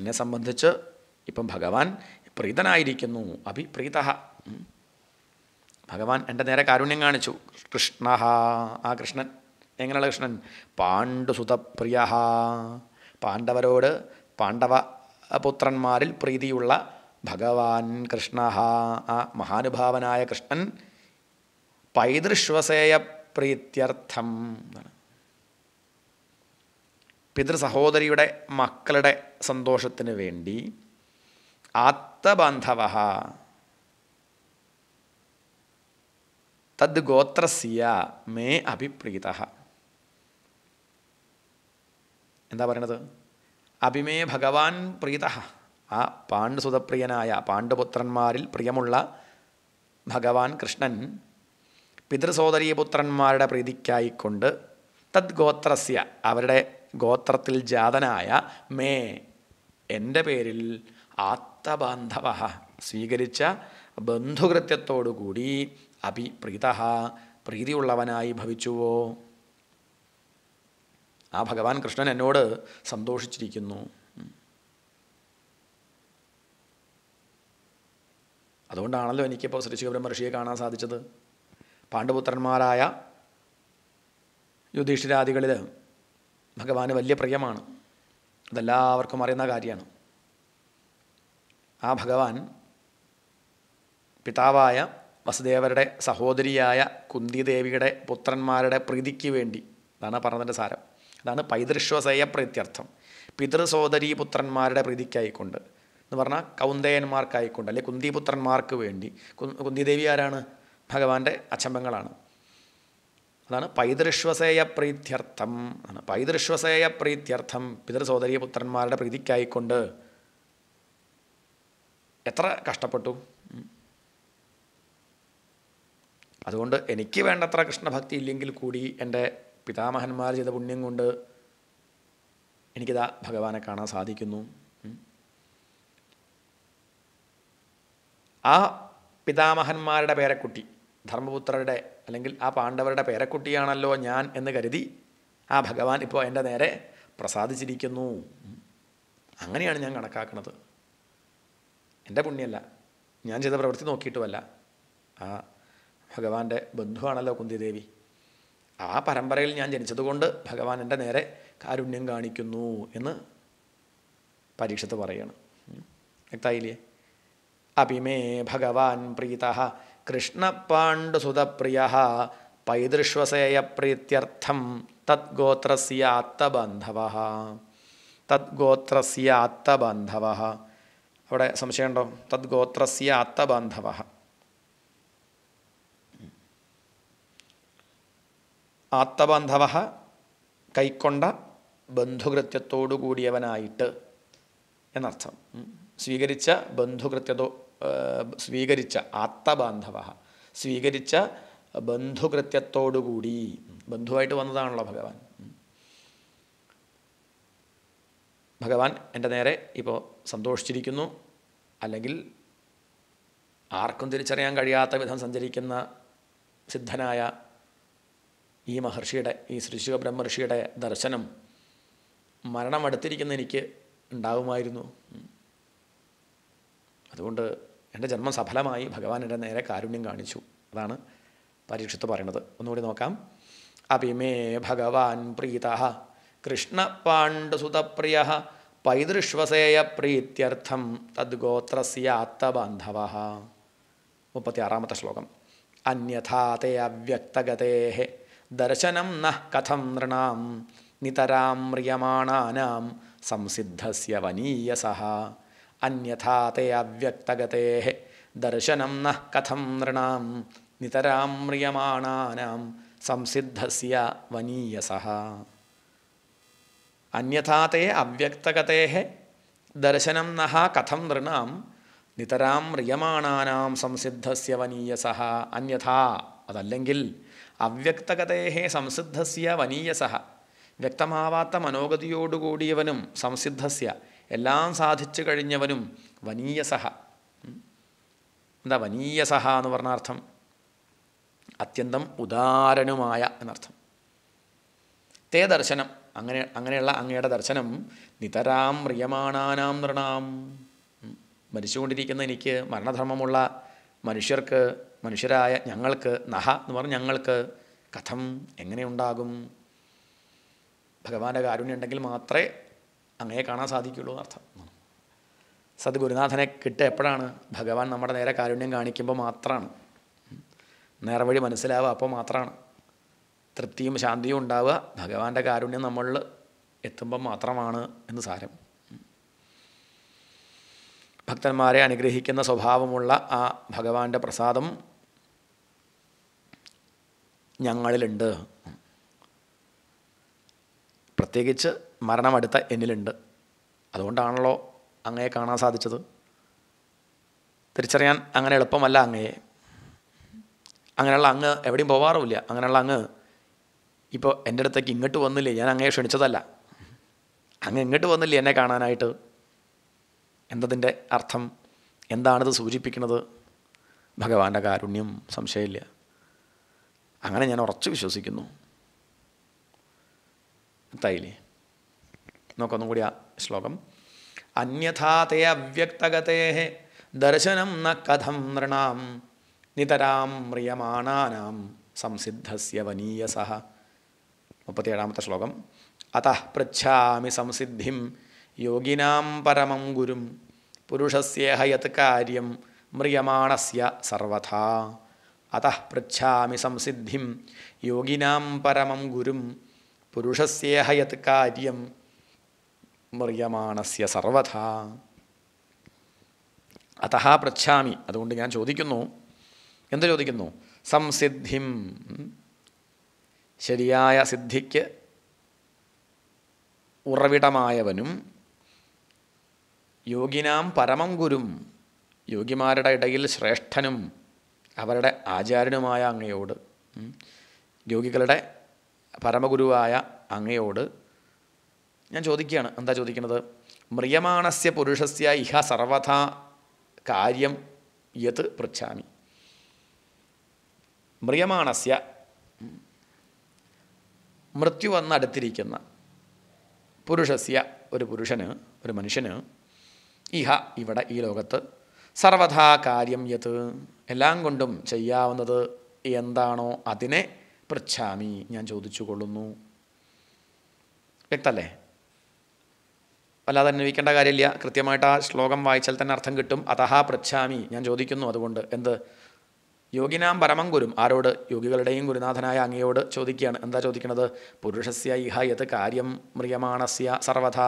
എന്നെ സംബന്ധിച്ച് ഇപ്പം ഭഗവാൻ പ്രീതനായിരിക്കുന്നു അഭി പ്രീത ഭഗവാൻ എൻ്റെ നേരെ കാരുണ്യം കാണിച്ചു കൃഷ്ണ ആ കൃഷ്ണൻ എങ്ങനെയുള്ള കൃഷ്ണൻ പാണ്ഡുസുതപ്രിയ പാണ്ഡവരോട് പാണ്ഡവ പുത്രന്മാരിൽ പ്രീതിയുള്ള ഭഗവാൻ കൃഷ്ണ ആ മഹാനുഭാവനായ കൃഷ്ണൻ പൈതൃശ്വസേയ പ്രീത്യർത്ഥം പിതൃസഹോദരിയുടെ മക്കളുടെ സന്തോഷത്തിന് വേണ്ടി ആത്തബാന്ധവ തദ് ഗോത്രസ്യ മേ അഭിപ്രീത എന്താ പറയണത് അഭിമേ ഭഗവാൻ പ്രീത ആ പാണ്ഡുസുതപ്രിയനായ പാണ്ഡുപുത്രന്മാരിൽ പ്രിയമുള്ള ഭഗവാൻ കൃഷ്ണൻ പിതൃസോദരീപുത്രന്മാരുടെ പ്രീതിക്കായിക്കൊണ്ട് തദ്ഗോത്രസ്യ അവരുടെ ഗോത്രത്തിൽ ജാതനായ മേ എൻ്റെ പേരിൽ ആത്തബാന്ധവ സ്വീകരിച്ച ബന്ധുകൃത്യത്തോടുകൂടി അഭി പ്രീത പ്രീതിയുള്ളവനായി ഭവിച്ചുവോ ആ ഭഗവാൻ കൃഷ്ണൻ എന്നോട് സന്തോഷിച്ചിരിക്കുന്നു അതുകൊണ്ടാണല്ലോ എനിക്കിപ്പോൾ ശ്രീശിവബ്രഹ്മ ഋഷിയെ കാണാൻ സാധിച്ചത് പാണ്ഡുപുത്രന്മാരായ യുധിഷ്ഠിരാദികളിൽ ഭഗവാന് വലിയ പ്രിയമാണ് അതെല്ലാവർക്കും അറിയുന്ന കാര്യമാണ് ആ ഭഗവാൻ പിതാവായ വസുദേവരുടെ സഹോദരിയായ കുന്തിദേവിയുടെ പുത്രന്മാരുടെ പ്രീതിക്ക് വേണ്ടി എന്നാണ് പറഞ്ഞതിൻ്റെ സാരം അതാണ് പൈതൃശ്വസേയ പ്രീത്യർത്ഥം പിതൃസോദരീ പുത്രന്മാരുടെ പ്രീതിക്കായിക്കൊണ്ട് എന്ന് പറഞ്ഞാൽ കൗന്ദേയന്മാർക്കായിക്കൊണ്ട് അല്ലെ കുന്തിപുത്രന്മാർക്ക് വേണ്ടി കുന്തിദേവി ആരാണ് ഭഗവാന്റെ അച്ഛമ്പങ്ങളാണ് അതാണ് പൈതൃശ്വസേയ പ്രീത്യർത്ഥം പൈതൃശ്വസേയ പ്രീത്യർത്ഥം പിതൃസോദരീ പുത്രന്മാരുടെ പ്രീതിക്കായിക്കൊണ്ട് എത്ര കഷ്ടപ്പെട്ടു അതുകൊണ്ട് എനിക്ക് വേണ്ടത്ര കൃഷ്ണഭക്തി ഇല്ലെങ്കിൽ കൂടി എൻ്റെ പിതാമഹന്മാർ ചെയ്ത പുണ്യം കൊണ്ട് എനിക്കിതാ ഭഗവാനെ കാണാൻ സാധിക്കുന്നു ആ പിതാമഹന്മാരുടെ പേരക്കുട്ടി ധർമ്മപുത്രരുടെ അല്ലെങ്കിൽ ആ പാണ്ഡവരുടെ പേരക്കുട്ടിയാണല്ലോ ഞാൻ എന്ന് കരുതി ആ ഭഗവാൻ ഇപ്പോൾ എൻ്റെ നേരെ പ്രസാദിച്ചിരിക്കുന്നു അങ്ങനെയാണ് ഞാൻ കണക്കാക്കുന്നത് എൻ്റെ പുണ്യമല്ല ഞാൻ ചെയ്ത പ്രവൃത്തി നോക്കിയിട്ടുമല്ല ആ ഭഗവാന്റെ ബന്ധുവാണല്ലോ കുന്തിദേവി ആ പരമ്പരയിൽ ഞാൻ ജനിച്ചതുകൊണ്ട് ഭഗവാൻ എൻ്റെ നേരെ കാരുണ്യം കാണിക്കുന്നു എന്ന് പരീക്ഷത്ത് പറയാണ് വ്യക്തായില്ലേ അഭിമേ ഭഗവാൻ പ്രീത കൃഷ്ണപാണ്ഡുസുതപ്രിയ പൈതൃഷ്വസേയപ്രീത്യർത്ഥം തദ്ഗോത്രസ്യാത്തബന്ധവ തദ്ഗോത്രസ്യാത്തബന്ധവ അവിടെ സംശയമുണ്ടോ തദ്ഗോത്രസ്യാത്തബന്ധവ ആത്തബന്ധവ കൈക്കൊണ്ട കൂടിയവനായിട്ട് എന്നർത്ഥം സ്വീകരിച്ച ബന്ധുകൃത്യതോ സ്വീകരിച്ച ആത്മബാന്ധവ സ്വീകരിച്ച ബന്ധുകൃത്യത്തോടുകൂടി ബന്ധുവായിട്ട് വന്നതാണല്ലോ ഭഗവാൻ ഭഗവാൻ എൻ്റെ നേരെ ഇപ്പോൾ സന്തോഷിച്ചിരിക്കുന്നു അല്ലെങ്കിൽ ആർക്കും തിരിച്ചറിയാൻ കഴിയാത്ത വിധം സഞ്ചരിക്കുന്ന സിദ്ധനായ ഈ മഹർഷിയുടെ ഈ ശ്രീശിവ ബ്രഹ്മർഷിയുടെ ദർശനം മരണം അടുത്തിരിക്കുന്ന എനിക്ക് ഉണ്ടാകുമായിരുന്നു അതുകൊണ്ട് എൻ്റെ ജന്മം സഫലമായി ഭഗവാൻ എൻ്റെ നേരെ കാരുണ്യം കാണിച്ചു അതാണ് പരീക്ഷത്ത് പറയുന്നത് ഒന്നുകൂടി നോക്കാം അഭിമേ ഭഗവാൻ പ്രീത കൃഷ്ണപാണ്ഡുസുതപ്രിയ പൈതൃശ്വസേയ പ്രീത്യർത്ഥം തദ്ഗോത്രസ്യാത്തബാന്ധവ മുപ്പത്തി ആറാമത്തെ ശ്ലോകം അന്യഥാ തേ അവ്യക്തഗതേ दर्शनं न कथम नृणां नितरां म्रियमाणानां संसिद्धस्य वनीयसः अन्यथा ते अव्यक्तगतेः दर्शनं नः कथं नृणां नितरां म्रियमाणानां संसिद्धस्य वनीयसः अन्यथा ते अव्यक्तगतेः दर्शनं नः कथं नृणां നിതരാം റിയമാണാനാം സംസിദ്ധസ്യ വനീയസഹ അന്യഥാ അതല്ലെങ്കിൽ അവ്യക്തകതയെ സംസിദ്ധസ്യ വനീയസ വ്യക്തമാവാത്ത മനോഗതിയോടുകൂടിയവനും സംസിദ്ധസ്യ എല്ലാം സാധിച്ചു കഴിഞ്ഞവനും വനീയസഹ എന്താ വനീയസഹ എന്ന് പറഞ്ഞ അർത്ഥം അത്യന്തം ഉദാരനുമായ എന്നർത്ഥം തേ ദർശനം അങ്ങനെ അങ്ങനെയുള്ള അങ്ങയുടെ ദർശനം നിതരാം റിയമാണാം നൃണാം മരിച്ചുകൊണ്ടിരിക്കുന്ന എനിക്ക് മരണധർമ്മമുള്ള മനുഷ്യർക്ക് മനുഷ്യരായ ഞങ്ങൾക്ക് നഹ എന്ന് പറഞ്ഞ് ഞങ്ങൾക്ക് കഥം എങ്ങനെയുണ്ടാകും ഭഗവാന്റെ കാരുണ്യം ഉണ്ടെങ്കിൽ മാത്രമേ അങ്ങയെ കാണാൻ സാധിക്കുള്ളൂ സത് സദ്ഗുരുനാഥനെ കിട്ടുക എപ്പോഴാണ് ഭഗവാൻ നമ്മുടെ നേരെ കാരുണ്യം കാണിക്കുമ്പോൾ മാത്രമാണ് നേർവഴി മനസ്സിലാവുക അപ്പോൾ മാത്രമാണ് തൃപ്തിയും ശാന്തിയും ഉണ്ടാവുക ഭഗവാന്റെ കാരുണ്യം നമ്മളിൽ എത്തുമ്പോൾ മാത്രമാണ് എന്ന് സാരം ഭക്തന്മാരെ അനുഗ്രഹിക്കുന്ന സ്വഭാവമുള്ള ആ ഭഗവാന്റെ പ്രസാദം ഞങ്ങളിലുണ്ട് പ്രത്യേകിച്ച് മരണമടുത്ത എന്നിലുണ്ട് അതുകൊണ്ടാണല്ലോ അങ്ങയെ കാണാൻ സാധിച്ചത് തിരിച്ചറിയാൻ അങ്ങനെ എളുപ്പമല്ല അങ്ങയെ അങ്ങനെയുള്ള അങ്ങ് എവിടെയും പോവാറുമില്ല അങ്ങനെയുള്ള അങ്ങ് ഇപ്പോൾ എൻ്റെ അടുത്തേക്ക് ഇങ്ങോട്ട് വന്നില്ലേ ഞാൻ അങ്ങയെ ക്ഷണിച്ചതല്ല അങ്ങ് ഇങ്ങോട്ട് വന്നില്ലേ എന്നെ കാണാനായിട്ട് എന്തതിൻ്റെ അർത്ഥം എന്താണിത് സൂചിപ്പിക്കുന്നത് ഭഗവാന്റെ കാരുണ്യം സംശയമില്ല അങ്ങനെ ഞാൻ ഉറച്ചു വിശ്വസിക്കുന്നു തൈലേ നോക്കൊന്നും കൂടി ആ ശ്ലോകം അന്യഥാതേ അവ്യക്തഗതേ ദർശനം ന കഥം നൃണാം നിതരാം മ്രിയമാണാനാം സംസിദ്ധസ്യ വനീയസ മുപ്പത്തിയേഴാമത്തെ ശ്ലോകം അത പൃച്ഛാമി സംസിദ്ധിം യോഗിനാം പരമം ഗുരും പുരുഷസ്യേഹയത് കാര്യം മ്രിയമാണസ്യ സർവഥാ അത പൃച്ഛാമി സംസിദ്ധിം യോഗിനാം പരമം ഗുരും പുരുഷസ്യേഹ യത് കാര്യം മറിയമാണസ്യ സർവഥ അത പൃച്ഛാമി അതുകൊണ്ട് ഞാൻ ചോദിക്കുന്നു എന്ത് ചോദിക്കുന്നു സംസിദ്ധിം ശരിയായ സിദ്ധിക്ക് ഉറവിടമായവനും യോഗിനാം പരമം ഗുരും യോഗിമാരുടെ ഇടയിൽ ശ്രേഷ്ഠനും അവരുടെ ആചാര്യനുമായ അങ്ങയോട് രോഗികളുടെ പരമഗുരുവായ അങ്ങയോട് ഞാൻ ചോദിക്കുകയാണ് എന്താ ചോദിക്കുന്നത് മ്രിയമാണസ്യ പുരുഷസ്യ ഇഹ സർവഥാ കാര്യം യത് പൃച്ഛാമി മ്രിയമാണസ്യ മൃത്യു വന്നടുത്തിരിക്കുന്ന പുരുഷസ്യ ഒരു പുരുഷന് ഒരു മനുഷ്യന് ഇഹ ഇവിടെ ഈ ലോകത്ത് സർവഥാ കാര്യം യത് എല്ലാം കൊണ്ടും ചെയ്യാവുന്നത് എന്താണോ അതിനെ പൃച്ഛാമി ഞാൻ ചോദിച്ചു കൊള്ളുന്നു വ്യക്തല്ലേ അല്ലാതെ അന്വേഷിക്കേണ്ട കാര്യമില്ല കൃത്യമായിട്ട് ആ ശ്ലോകം വായിച്ചാൽ തന്നെ അർത്ഥം കിട്ടും അതഹ പൃച്ഛാമി ഞാൻ ചോദിക്കുന്നു അതുകൊണ്ട് എന്ത് യോഗിനാം പരമം ഗുരും ആരോട് യോഗികളുടെയും ഗുരുനാഥനായ അങ്ങയോട് ചോദിക്കുകയാണ് എന്താ ചോദിക്കണത് പുരുഷസ്യ ഇഹ യത് കാര്യം മ്രിയമാണസ്യ സർവഥ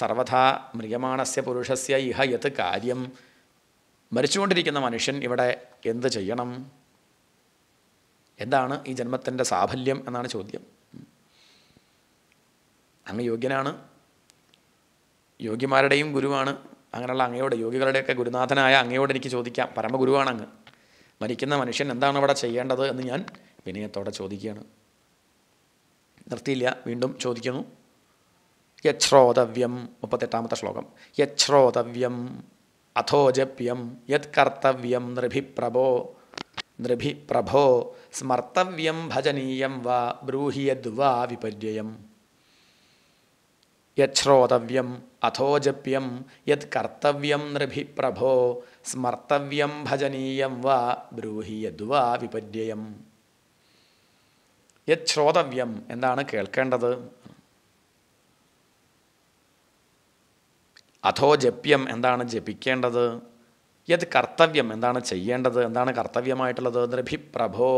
സർവഥ മ്രിയമാണസ്യ പുരുഷസ്യ ഇഹ യത് കാര്യം മരിച്ചുകൊണ്ടിരിക്കുന്ന മനുഷ്യൻ ഇവിടെ എന്ത് ചെയ്യണം എന്താണ് ഈ ജന്മത്തിൻ്റെ സാഫല്യം എന്നാണ് ചോദ്യം അങ്ങ് യോഗ്യനാണ് യോഗ്യമാരുടെയും ഗുരുവാണ് അങ്ങനെയുള്ള അങ്ങയോട് യോഗികളുടെയൊക്കെ ഗുരുനാഥനായ അങ്ങയോട് എനിക്ക് ചോദിക്കാം പരമഗുരുവാണ് അങ്ങ് മരിക്കുന്ന മനുഷ്യൻ എന്താണ് അവിടെ ചെയ്യേണ്ടത് എന്ന് ഞാൻ വിനയത്തോടെ ചോദിക്കുകയാണ് നിർത്തിയില്ല വീണ്ടും ചോദിക്കുന്നു യശ്രോതവ്യം മുപ്പത്തെട്ടാമത്തെ ശ്ലോകം യശ്രോതവ്യം അഥോജപ്യം യത് കർത്തവ്യം നൃഭിപ്രഭോ നൃഭിപ്രഭോ സ്മർത്തവ്യം ഭജനീയം വാ ബ്രൂഹിയദ് വാ വിപര്യം യശ്രോതവ്യം അഥോജപ്യം യത് കർത്തവ്യം നൃഭിപ്രഭോ സ്മർത്തവ്യം ഭജനീയം വാ ബ്രൂഹിയദ്വാ വാ വിപര്യം യത് എന്താണ് കേൾക്കേണ്ടത് അഥോ ജപ്യം എന്താണ് ജപിക്കേണ്ടത് യത് കർത്തവ്യം എന്താണ് ചെയ്യേണ്ടത് എന്താണ് കർത്തവ്യമായിട്ടുള്ളത് നൃഭിപ്രഭോ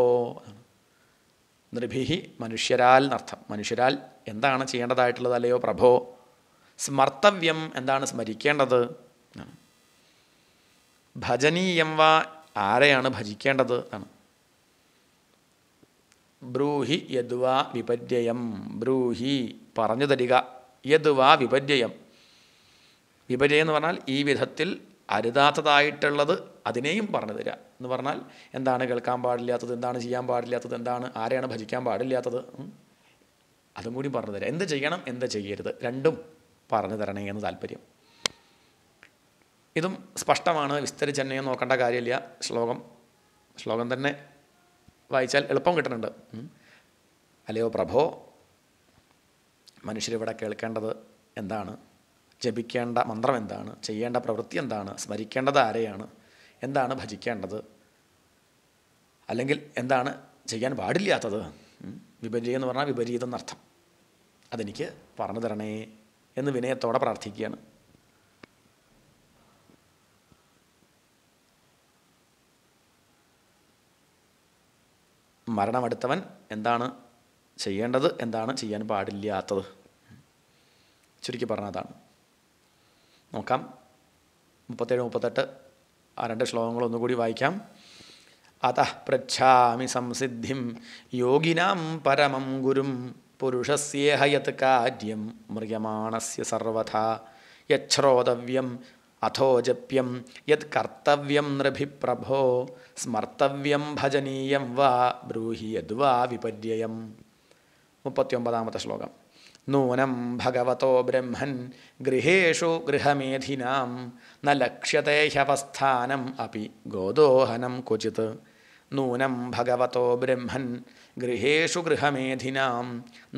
നൃഭിഹി മനുഷ്യരാൽ എന്നർത്ഥം മനുഷ്യരാൽ എന്താണ് ചെയ്യേണ്ടതായിട്ടുള്ളത് അല്ലയോ പ്രഭോ സ്മർത്തവ്യം എന്താണ് സ്മരിക്കേണ്ടത് ഭജനീയം വാ ആരെയാണ് ഭജിക്കേണ്ടത് എന്നാണ് ബ്രൂഹി യദ്വാ വിപര്യം ബ്രൂഹി പറഞ്ഞു തരിക യദ്വാ വിപര്യം വിഭജയം എന്ന് പറഞ്ഞാൽ ഈ വിധത്തിൽ അരുതാത്തതായിട്ടുള്ളത് അതിനെയും പറഞ്ഞു തരിക എന്ന് പറഞ്ഞാൽ എന്താണ് കേൾക്കാൻ പാടില്ലാത്തത് എന്താണ് ചെയ്യാൻ പാടില്ലാത്തത് എന്താണ് ആരെയാണ് ഭജിക്കാൻ പാടില്ലാത്തത് അതും കൂടി പറഞ്ഞു തരാം എന്ത് ചെയ്യണം എന്ത് ചെയ്യരുത് രണ്ടും പറഞ്ഞു തരണേ എന്ന് താല്പര്യം ഇതും സ്പഷ്ടമാണ് വിസ്തരിച്ച് തന്നെ നോക്കേണ്ട കാര്യമില്ല ശ്ലോകം ശ്ലോകം തന്നെ വായിച്ചാൽ എളുപ്പം കിട്ടുന്നുണ്ട് അല്ലയോ പ്രഭോ മനുഷ്യരിവിടെ കേൾക്കേണ്ടത് എന്താണ് ജപിക്കേണ്ട മന്ത്രം എന്താണ് ചെയ്യേണ്ട പ്രവൃത്തി എന്താണ് സ്മരിക്കേണ്ടത് ആരെയാണ് എന്താണ് ഭജിക്കേണ്ടത് അല്ലെങ്കിൽ എന്താണ് ചെയ്യാൻ പാടില്ലാത്തത് വിപരീതം എന്ന് പറഞ്ഞാൽ വിപരീതം എന്നർത്ഥം അതെനിക്ക് പറഞ്ഞു തരണേ എന്ന് വിനയത്തോടെ പ്രാർത്ഥിക്കുകയാണ് മരണമെടുത്തവൻ എന്താണ് ചെയ്യേണ്ടത് എന്താണ് ചെയ്യാൻ പാടില്ലാത്തത് ചുരുക്കി പറഞ്ഞതാണ് നോക്കാം മുപ്പത്തേഴ് മുപ്പത്തെട്ട് ആ രണ്ട് ഒന്നുകൂടി വായിക്കാം അത പ്രക്ഷാമി സംസിദ്ധിം യോഗിനാം പരമം ഗുരും പുരുഷസ്യേഹയത് കാര്യം മൃഗമാണസ്യ സർവഥ യോതവ്യം അഥോ ജപ്യം യത് കർത്തവ്യം നൃഭി പ്രഭോ സ്മർത്തവ്യം ഭജനീയം വാ ബ്രൂഹി യദ്വാ വിപര്യം മുപ്പത്തിയൊമ്പതാമത്തെ ശ്ലോകം നൂനം ഭഗവതോ ബ്രഹ്മൻ ഗൃഹേഷു ഗൃഹമേധിനാം ന ലക്ഷ്യത്തെ ഹ്യവസ്ഥാനം അപ്പി ഗോദോഹനം ക്വചിത് നൂനം ഭഗവതോ ബ്രഹ്മൻ ഗൃഹേഷു ഗൃഹമേധിനാം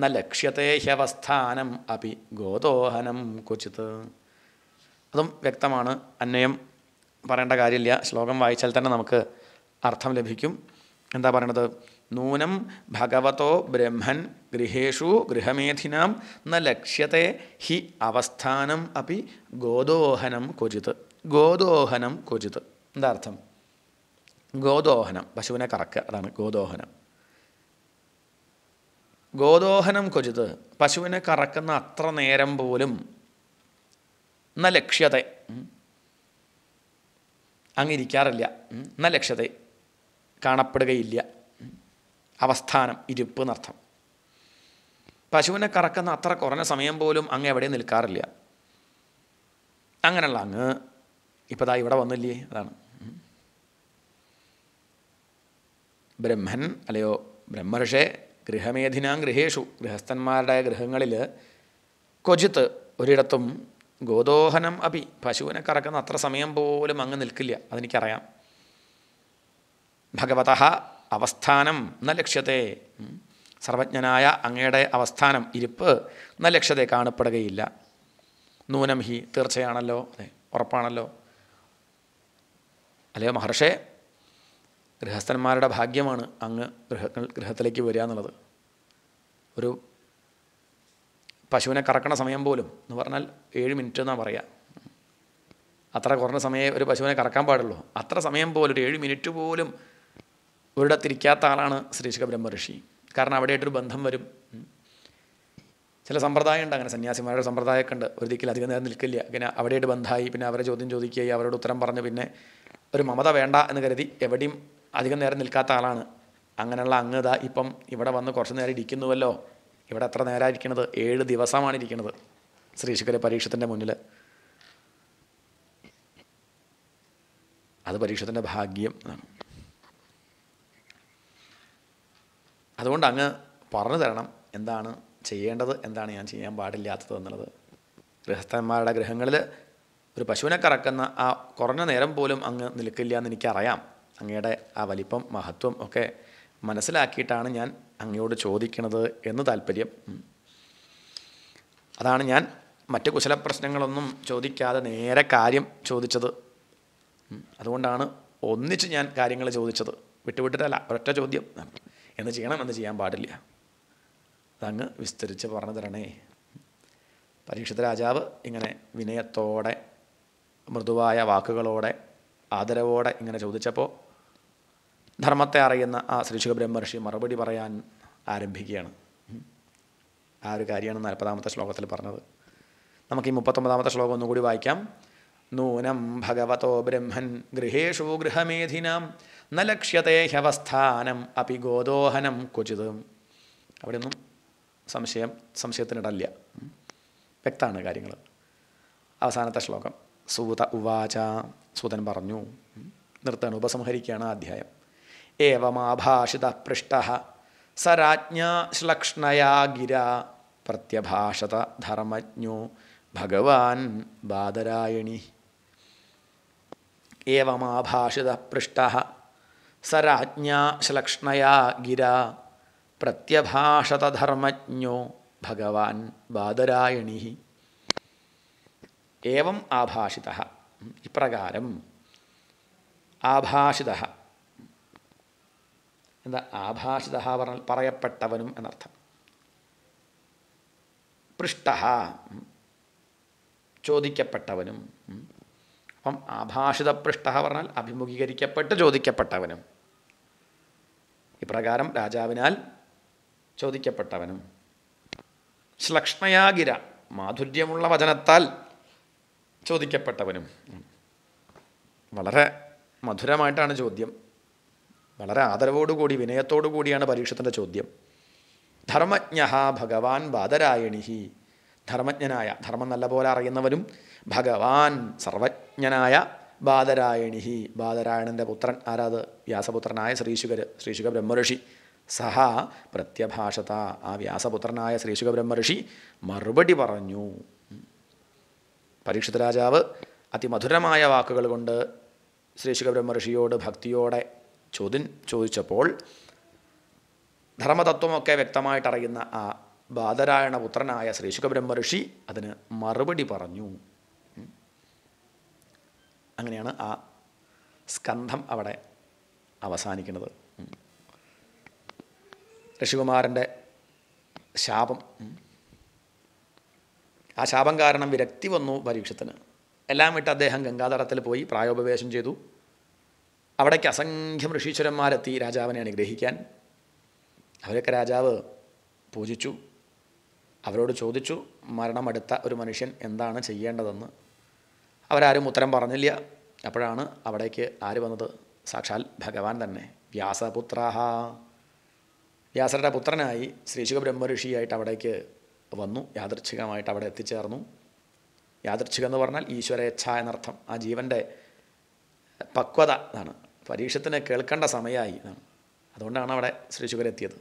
ന ലക്ഷ്യത്തെ ഹ്യവസ്ഥാനം അപ്പി ഗോദോഹനം ക്വചിത് അതും വ്യക്തമാണ് അന്വയം പറയേണ്ട കാര്യമില്ല ശ്ലോകം വായിച്ചാൽ തന്നെ നമുക്ക് അർത്ഥം ലഭിക്കും എന്താ പറയണത് നൂനം ഭഗവതോ ബ്രഹ്മൻ ഗൃഹേഷു ഗൃഹമേധിനാം ന ലക്ഷ്യത്തെ ഹി അവസ്ഥാനം അപ്പി ഗോദോഹനം കൊചിത് ഗോദോഹനം കൊചിത് എന്താർത്ഥം ഗോദോഹനം പശുവിനെ കറക്കുക അതാണ് ഗോദോഹനം ഗോദോഹനം കൊചിത് പശുവിനെ കറക്കുന്ന അത്ര നേരം പോലും ന ലക്ഷ്യത്തെ അങ്ങിരിക്കാറില്ല ന ലക്ഷ്യത്തെ കാണപ്പെടുകയില്ല അവസ്ഥാനം ഇരിപ്പ് എന്നർത്ഥം പശുവിനെ കറക്കുന്ന അത്ര കുറഞ്ഞ സമയം പോലും അങ്ങ് എവിടെയും നിൽക്കാറില്ല അങ്ങനെയുള്ള അങ്ങ് ഇപ്പം ദാ ഇവിടെ വന്നില്ലേ അതാണ് ബ്രഹ്മൻ അല്ലയോ ബ്രഹ്മർഷേ ഗൃഹമേധിനാം ഗൃഹേഷു ഗൃഹസ്ഥന്മാരുടെ ഗൃഹങ്ങളിൽ കൊചിത്ത് ഒരിടത്തും ഗോദോഹനം അപി പശുവിനെ കറക്കുന്ന അത്ര സമയം പോലും അങ്ങ് നിൽക്കില്ല അതെനിക്കറിയാം ഭഗവത അവസ്ഥാനം ന ലക്ഷ്യത്തെ സർവജ്ഞനായ അങ്ങയുടെ അവസ്ഥാനം ഇരിപ്പ് ന ലക്ഷ്യത്തെ കാണപ്പെടുകയില്ല നൂനം ഹി തീർച്ചയാണല്ലോ അതെ ഉറപ്പാണല്ലോ അല്ലയോ മഹർഷേ ഗൃഹസ്ഥന്മാരുടെ ഭാഗ്യമാണ് അങ്ങ് ഗൃഹങ്ങൾ ഗൃഹത്തിലേക്ക് വരിക എന്നുള്ളത് ഒരു പശുവിനെ കറക്കണ സമയം പോലും എന്ന് പറഞ്ഞാൽ ഏഴ് മിനിറ്റ് എന്നാണ് പറയുക അത്ര കുറഞ്ഞ സമയം ഒരു പശുവിനെ കറക്കാൻ പാടുള്ളൂ അത്ര സമയം പോലും ഒരു ഏഴ് മിനിറ്റ് പോലും ഒരിടത്തിരിക്കാത്ത ആളാണ് ശ്രീശുഖ ബ്രഹ്മഋഷി കാരണം അവിടെയായിട്ടൊരു ബന്ധം വരും ചില ഉണ്ട് അങ്ങനെ സന്യാസിമാരുടെ സമ്പ്രദായമൊക്കെ ഉണ്ട് ഒരു ദിക്കിൽ അധികം നേരം നിൽക്കില്ല പിന്നെ അവിടെയായിട്ട് ബന്ധമായി പിന്നെ അവരെ ചോദ്യം ചോദിക്കുകയായി അവരോട് ഉത്തരം പറഞ്ഞു പിന്നെ ഒരു മമത വേണ്ട എന്ന് കരുതി എവിടെയും അധികം നേരം നിൽക്കാത്ത ആളാണ് അങ്ങനെയുള്ള അങ്ങത ഇപ്പം ഇവിടെ വന്ന് കുറച്ച് നേരം ഇരിക്കുന്നുവല്ലോ ഇവിടെ എത്ര നേരം ഏഴ് ദിവസമാണ് ഇരിക്കുന്നത് ശ്രീശുക്കരെ പരീക്ഷത്തിൻ്റെ മുന്നിൽ അത് പരീക്ഷത്തിൻ്റെ ഭാഗ്യം എന്നാണ് അതുകൊണ്ട് അങ്ങ് പറഞ്ഞു തരണം എന്താണ് ചെയ്യേണ്ടത് എന്താണ് ഞാൻ ചെയ്യാൻ പാടില്ലാത്തത് എന്നുള്ളത് ഗൃഹസ്ഥന്മാരുടെ ഗൃഹങ്ങളിൽ ഒരു പശുവിനെ കറക്കുന്ന ആ കുറഞ്ഞ നേരം പോലും അങ്ങ് നിൽക്കില്ല എന്ന് എനിക്കറിയാം അങ്ങയുടെ ആ വലിപ്പം മഹത്വം ഒക്കെ മനസ്സിലാക്കിയിട്ടാണ് ഞാൻ അങ്ങയോട് ചോദിക്കണത് എന്ന് താല്പര്യം അതാണ് ഞാൻ മറ്റ് കുശല പ്രശ്നങ്ങളൊന്നും ചോദിക്കാതെ നേരെ കാര്യം ചോദിച്ചത് അതുകൊണ്ടാണ് ഒന്നിച്ച് ഞാൻ കാര്യങ്ങൾ ചോദിച്ചത് വിട്ടുവിട്ടിട്ടല്ല ഒരൊറ്റ ചോദ്യം എന്ന് ചെയ്യണം എന്ന് ചെയ്യാൻ പാടില്ല അതങ്ങ് വിസ്തരിച്ച് പറഞ്ഞു തരണേ പരീക്ഷിത രാജാവ് ഇങ്ങനെ വിനയത്തോടെ മൃദുവായ വാക്കുകളോടെ ആദരവോടെ ഇങ്ങനെ ചോദിച്ചപ്പോൾ ധർമ്മത്തെ അറിയുന്ന ആ ശ്രീശുഖ ബ്രഹ്മർഷി മറുപടി പറയാൻ ആരംഭിക്കുകയാണ് ആ ഒരു കാര്യമാണ് നാൽപ്പതാമത്തെ ശ്ലോകത്തിൽ പറഞ്ഞത് നമുക്ക് ഈ മുപ്പത്തൊമ്പതാമത്തെ ശ്ലോകം ഒന്നുകൂടി വായിക്കാം നൂനം ഭഗവതോ ബ്രഹ്മൻ ഗൃഹേഷു ഗൃഹമേധിനാം ന ലക്ഷ്യത്തെ ഹ്യവസ്ഥാനം അപി ഗോദോഹനം ക്വചിത് അവിടെയൊന്നും സംശയം സംശയത്തിനിടല്ല വ്യക്തമാണ് കാര്യങ്ങൾ അവസാനത്തെ ശ്ലോകം സൂത ഉവാച സൂതൻ പറഞ്ഞു നിർത്തണം ഉപസംഹരിക്കുകയാണ് അധ്യായം ഏവമാഭാഷിത പൃഷ്ട സരാജ്ഞാ ശ്ലക്ഷ്ണയാ ഗിര പ്രത്യഭാഷത ധർമ്മജ്ഞോ ഭഗവാൻ ബാദരായണി ഏവമാഭാഷിത പൃഷ്ട സരാജ്ഞാ ശ്ലക്ഷ്ണയാ ഗിര പ്രത്യഭാഷതധർമ്മജ്ഞോ ഭഗവാൻ ബാദരായണി ഏവം ആഭാഷിത ഇപ്രകാരം ആഭാഷിത എന്താ ആഭാഷിത പറഞ്ഞാൽ പറയപ്പെട്ടവനും എന്നർത്ഥം പൃഷ്ട ചോദിക്കപ്പെട്ടവനും അപ്പം ആഭാഷിതപൃഷ്ട പറഞ്ഞാൽ അഭിമുഖീകരിക്കപ്പെട്ട് ചോദിക്കപ്പെട്ടവനും ഇപ്രകാരം രാജാവിനാൽ ചോദിക്കപ്പെട്ടവനും ശ്ലക്ഷ്മയാഗിര മാധുര്യമുള്ള വചനത്താൽ ചോദിക്കപ്പെട്ടവനും വളരെ മധുരമായിട്ടാണ് ചോദ്യം വളരെ ആദരവോടുകൂടി വിനയത്തോടു കൂടിയാണ് പരീക്ഷത്തിൻ്റെ ചോദ്യം ധർമ്മജ്ഞ ഭഗവാൻ ബാദരായണിഹി ധർമ്മജ്ഞനായ ധർമ്മം നല്ലപോലെ അറിയുന്നവനും ഭഗവാൻ സർവജ്ഞനായ ബാദരായണിഹി ബാദരായണൻ്റെ പുത്രൻ ആരാത് വ്യാസപുത്രനായ ശ്രീശുഖർ ശ്രീശുഖ ബ്രഹ്മഋഷി സഹ പ്രത്യഭാഷത ആ വ്യാസപുത്രനായ ശ്രീശുഖ ബ്രഹ്മഋഷി മറുപടി പറഞ്ഞു പരീക്ഷിത് രാജാവ് അതിമധുരമായ വാക്കുകൾ കൊണ്ട് ശ്രീശുഖ ബ്രഹ്മഋഷിയോട് ഭക്തിയോടെ ചോദ്യം ചോദിച്ചപ്പോൾ ധർമ്മതത്വമൊക്കെ വ്യക്തമായിട്ടറിയുന്ന ആ ബാദരായണ പുത്രനായ ശ്രീശുഖ ബ്രഹ്മഋഷി അതിന് മറുപടി പറഞ്ഞു അങ്ങനെയാണ് ആ സ്കന്ധം അവിടെ അവസാനിക്കുന്നത് ഋഷികുമാരൻ്റെ ശാപം ആ ശാപം കാരണം വിരക്തി വന്നു പരീക്ഷത്തിന് എല്ലാം വിട്ട് അദ്ദേഹം ഗംഗാതടത്തിൽ പോയി പ്രായോപവേശം ചെയ്തു അവിടേക്ക് അസംഖ്യം ഋഷീശ്വരന്മാരെത്തി രാജാവിനെ അനുഗ്രഹിക്കാൻ അവരൊക്കെ രാജാവ് പൂജിച്ചു അവരോട് ചോദിച്ചു മരണമെടുത്ത ഒരു മനുഷ്യൻ എന്താണ് ചെയ്യേണ്ടതെന്ന് അവരാരും ഉത്തരം പറഞ്ഞില്ല അപ്പോഴാണ് അവിടേക്ക് ആര് വന്നത് സാക്ഷാൽ ഭഗവാൻ തന്നെ വ്യാസപുത്രാഹ വ്യാസരുടെ പുത്രനായി ശ്രീശുഖ ബ്രഹ്മഋഷിയായിട്ട് അവിടേക്ക് വന്നു യാദർച്ഛികമായിട്ട് അവിടെ എത്തിച്ചേർന്നു യാദർച്ഛികം എന്ന് പറഞ്ഞാൽ ഈശ്വരേച്ഛ എന്നർത്ഥം ആ ജീവൻ്റെ പക്വത എന്നാണ് പരീക്ഷത്തിന് കേൾക്കേണ്ട സമയമായി എന്നാണ് അതുകൊണ്ടാണ് അവിടെ ശ്രീശുഖരെത്തിയത്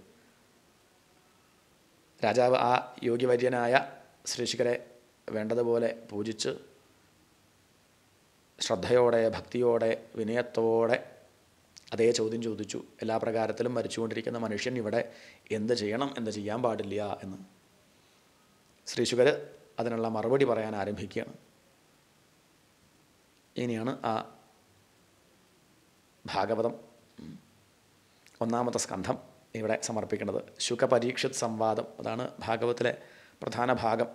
രാജാവ് ആ യോഗ്യവര്യനായ ശ്രീശുഖരെ വേണ്ടതുപോലെ പൂജിച്ച് ശ്രദ്ധയോടെ ഭക്തിയോടെ വിനയത്തോടെ അതേ ചോദ്യം ചോദിച്ചു എല്ലാ പ്രകാരത്തിലും മരിച്ചുകൊണ്ടിരിക്കുന്ന മനുഷ്യൻ ഇവിടെ എന്ത് ചെയ്യണം എന്ത് ചെയ്യാൻ പാടില്ല എന്ന് ശുഗർ അതിനുള്ള മറുപടി പറയാൻ ആരംഭിക്കുകയാണ് ഇനിയാണ് ആ ഭാഗവതം ഒന്നാമത്തെ സ്കന്ധം ഇവിടെ സമർപ്പിക്കുന്നത് ശുഖപരീക്ഷിത് സംവാദം അതാണ് ഭാഗവതത്തിലെ പ്രധാന ഭാഗം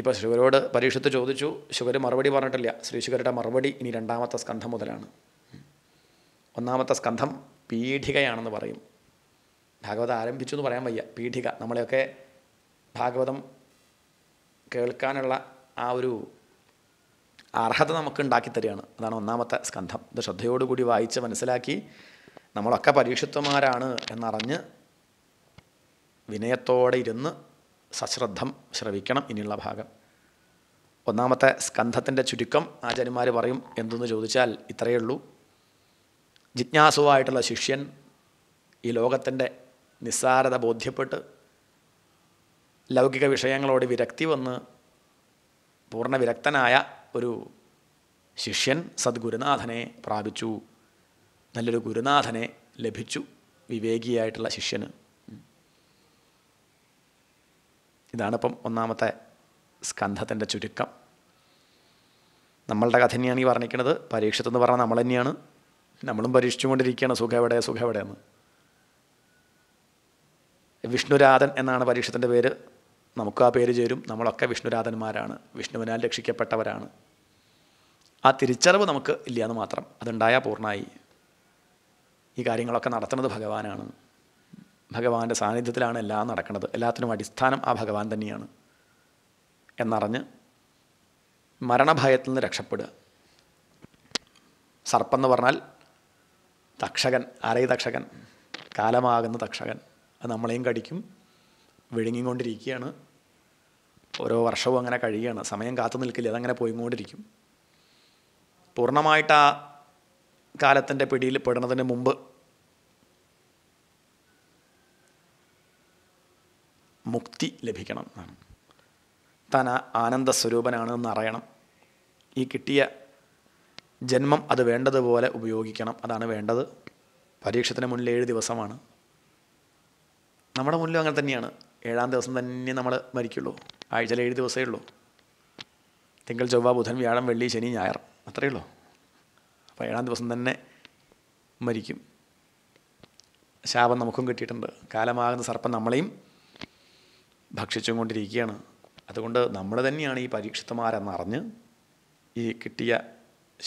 ഇപ്പോൾ ശിവരോട് പരീക്ഷത്ത് ചോദിച്ചു ശിവർ മറുപടി പറഞ്ഞിട്ടില്ല ശ്രീശിവരുടെ മറുപടി ഇനി രണ്ടാമത്തെ സ്കന്ധം മുതലാണ് ഒന്നാമത്തെ സ്കന്ധം പീഠികയാണെന്ന് പറയും ഭാഗവതം ആരംഭിച്ചു എന്ന് പറയാൻ വയ്യ പീഠിക നമ്മളെയൊക്കെ ഭാഗവതം കേൾക്കാനുള്ള ആ ഒരു അർഹത നമുക്ക് ഉണ്ടാക്കി തരികയാണ് അതാണ് ഒന്നാമത്തെ സ്കന്ധം ഇത് ശ്രദ്ധയോടുകൂടി വായിച്ച് മനസ്സിലാക്കി നമ്മളൊക്കെ പരീക്ഷിത്വമാരാണ് എന്നറിഞ്ഞ് വിനയത്തോടെ ഇരുന്ന് സശ്രദ്ധം ശ്രവിക്കണം ഇനിയുള്ള ഭാഗം ഒന്നാമത്തെ സ്കന്ധത്തിൻ്റെ ചുരുക്കം ആചാര്യന്മാർ പറയും എന്തെന്ന് ചോദിച്ചാൽ ഇത്രയേ ഉള്ളൂ ജിജ്ഞാസുവായിട്ടുള്ള ശിഷ്യൻ ഈ ലോകത്തിൻ്റെ നിസ്സാരത ബോധ്യപ്പെട്ട് ലൗകിക വിഷയങ്ങളോട് വിരക്തി വന്ന് പൂർണ്ണ വിരക്തനായ ഒരു ശിഷ്യൻ സദ്ഗുരുനാഥനെ പ്രാപിച്ചു നല്ലൊരു ഗുരുനാഥനെ ലഭിച്ചു വിവേകിയായിട്ടുള്ള ശിഷ്യന് ഇതാണിപ്പം ഒന്നാമത്തെ സ്കന്ധത്തിൻ്റെ ചുരുക്കം നമ്മളുടെ കഥ തന്നെയാണ് ഈ വർണ്ണിക്കുന്നത് പരീക്ഷത്തെന്ന് പറഞ്ഞാൽ നമ്മൾ തന്നെയാണ് നമ്മളും പരീക്ഷിച്ചുകൊണ്ടിരിക്കുകയാണ് സുഖം എവിടെ സുഖം എവിടെയെന്ന് വിഷ്ണുരാധൻ എന്നാണ് പരീക്ഷത്തിൻ്റെ പേര് നമുക്ക് ആ പേര് ചേരും നമ്മളൊക്കെ വിഷ്ണുരാധന്മാരാണ് വിഷ്ണുവിനാൽ രക്ഷിക്കപ്പെട്ടവരാണ് ആ തിരിച്ചറിവ് നമുക്ക് ഇല്ല എന്ന് മാത്രം അതുണ്ടായാൽ പൂർണ്ണമായി ഈ കാര്യങ്ങളൊക്കെ നടത്തുന്നത് ഭഗവാനാണ് ഭഗവാന്റെ സാന്നിധ്യത്തിലാണ് എല്ലാം നടക്കുന്നത് എല്ലാത്തിനും അടിസ്ഥാനം ആ ഭഗവാൻ തന്നെയാണ് എന്നറിഞ്ഞ് മരണഭയത്തിൽ നിന്ന് രക്ഷപ്പെടുക സർപ്പെന്ന് പറഞ്ഞാൽ തക്ഷകൻ അരൈ തക്ഷകൻ കാലമാകുന്ന തക്ഷകൻ അത് നമ്മളെയും കടിക്കും വിഴുങ്ങിക്കൊണ്ടിരിക്കുകയാണ് ഓരോ വർഷവും അങ്ങനെ കഴിയുകയാണ് സമയം കാത്തു നിൽക്കില്ല അതങ്ങനെ പോയിക്കൊണ്ടിരിക്കും പൂർണ്ണമായിട്ട് ആ കാലത്തിൻ്റെ പിടിയിൽ പെടുന്നതിന് മുമ്പ് മുക്തി ലഭിക്കണം എന്നാണ് താൻ ആനന്ദ സ്വരൂപനാണെന്ന് അറിയണം ഈ കിട്ടിയ ജന്മം അത് വേണ്ടതുപോലെ ഉപയോഗിക്കണം അതാണ് വേണ്ടത് പരീക്ഷത്തിന് മുന്നിൽ ഏഴ് ദിവസമാണ് നമ്മുടെ മുന്നിലും അങ്ങനെ തന്നെയാണ് ഏഴാം ദിവസം തന്നെ നമ്മൾ മരിക്കുള്ളൂ ആഴ്ചയിൽ ഏഴ് ദിവസമേ ഉള്ളൂ തിങ്കൾ ചൊവ്വ ബുധൻ വ്യാഴം വെള്ളി ശനി ഞായർ അത്രയേ ഉള്ളൂ അപ്പോൾ ഏഴാം ദിവസം തന്നെ മരിക്കും ശാപം നമുക്കും കിട്ടിയിട്ടുണ്ട് കാലമാകുന്ന സർപ്പം നമ്മളെയും ഭക്ഷിച്ചും കൊണ്ടിരിക്കുകയാണ് അതുകൊണ്ട് നമ്മൾ തന്നെയാണ് ഈ പരീക്ഷിതമാരെന്നറിഞ്ഞ് ഈ കിട്ടിയ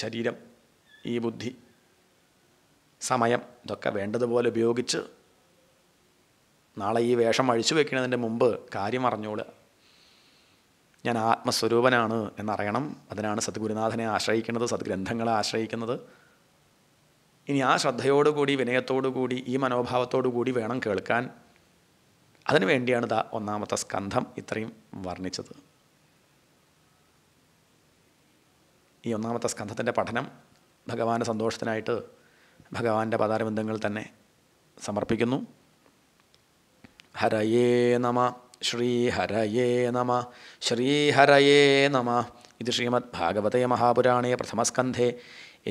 ശരീരം ഈ ബുദ്ധി സമയം ഇതൊക്കെ വേണ്ടതുപോലെ ഉപയോഗിച്ച് നാളെ ഈ വേഷം അഴിച്ചു വയ്ക്കുന്നതിൻ്റെ മുമ്പ് കാര്യം അറിഞ്ഞോളുക ഞാൻ ആത്മസ്വരൂപനാണ് എന്നറിയണം അതിനാണ് സദ്ഗുരുനാഥനെ ആശ്രയിക്കുന്നത് സദ്ഗ്രന്ഥങ്ങളെ ആശ്രയിക്കുന്നത് ഇനി ആ ശ്രദ്ധയോടുകൂടി വിനയത്തോടുകൂടി ഈ മനോഭാവത്തോടുകൂടി വേണം കേൾക്കാൻ അതിനുവേണ്ടിയാണ് ദാ ഒന്നാമത്തെ സ്കന്ധം ഇത്രയും വർണ്ണിച്ചത് ഈ ഒന്നാമത്തെ സ്കന്ധത്തിൻ്റെ പഠനം ഭഗവാന്റെ സന്തോഷത്തിനായിട്ട് ഭഗവാന്റെ പദാരബന്ധങ്ങൾ തന്നെ സമർപ്പിക്കുന്നു ഹരയേ നമ ശ്രീഹരയേ നമ ശ്രീഹരയേ നമ ഇത് ശ്രീമദ് ഭാഗവതേ മഹാപുരാണേ പ്രഥമസ്കന്ധേ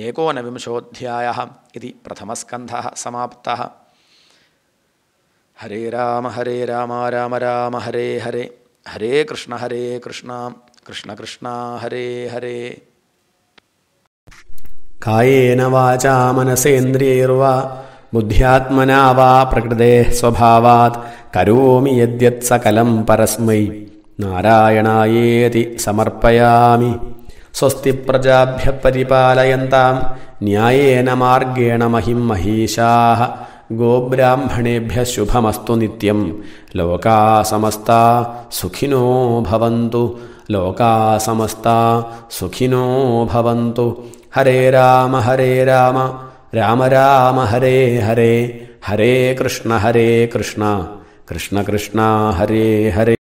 ഏകോനവിംശോധ്യായ ഇത് പ്രഥമസ്കന്ധ സമാപ്ത हरे राम हरे राम राम राम हरे हरे हरे कृष्ण हरे कृष्ण कृष्ण कृष्ण हरे हरे कायेन वाचा मनसेन्द्रियैर्वा बुद्ध्यात्मना वा प्रकृतेः स्वभावात् करोमि यद्यत् सकलं परस्मै नारायणायेति समर्पयामि स्वस्ति प्रजाभ्यः परिपालयन्तां न्यायेन मार्गेण महिमहिषाः गोब्राह्मणेभ्यः शुभमस्तु नित्यं समस्ता सुखिनो भवन्तु समस्ता सुखिनो भवन्तु हरे राम हरे राम राम राम हरे हरे हरे कृष्ण हरे कृष्ण कृष्ण कृष्ण हरे हरे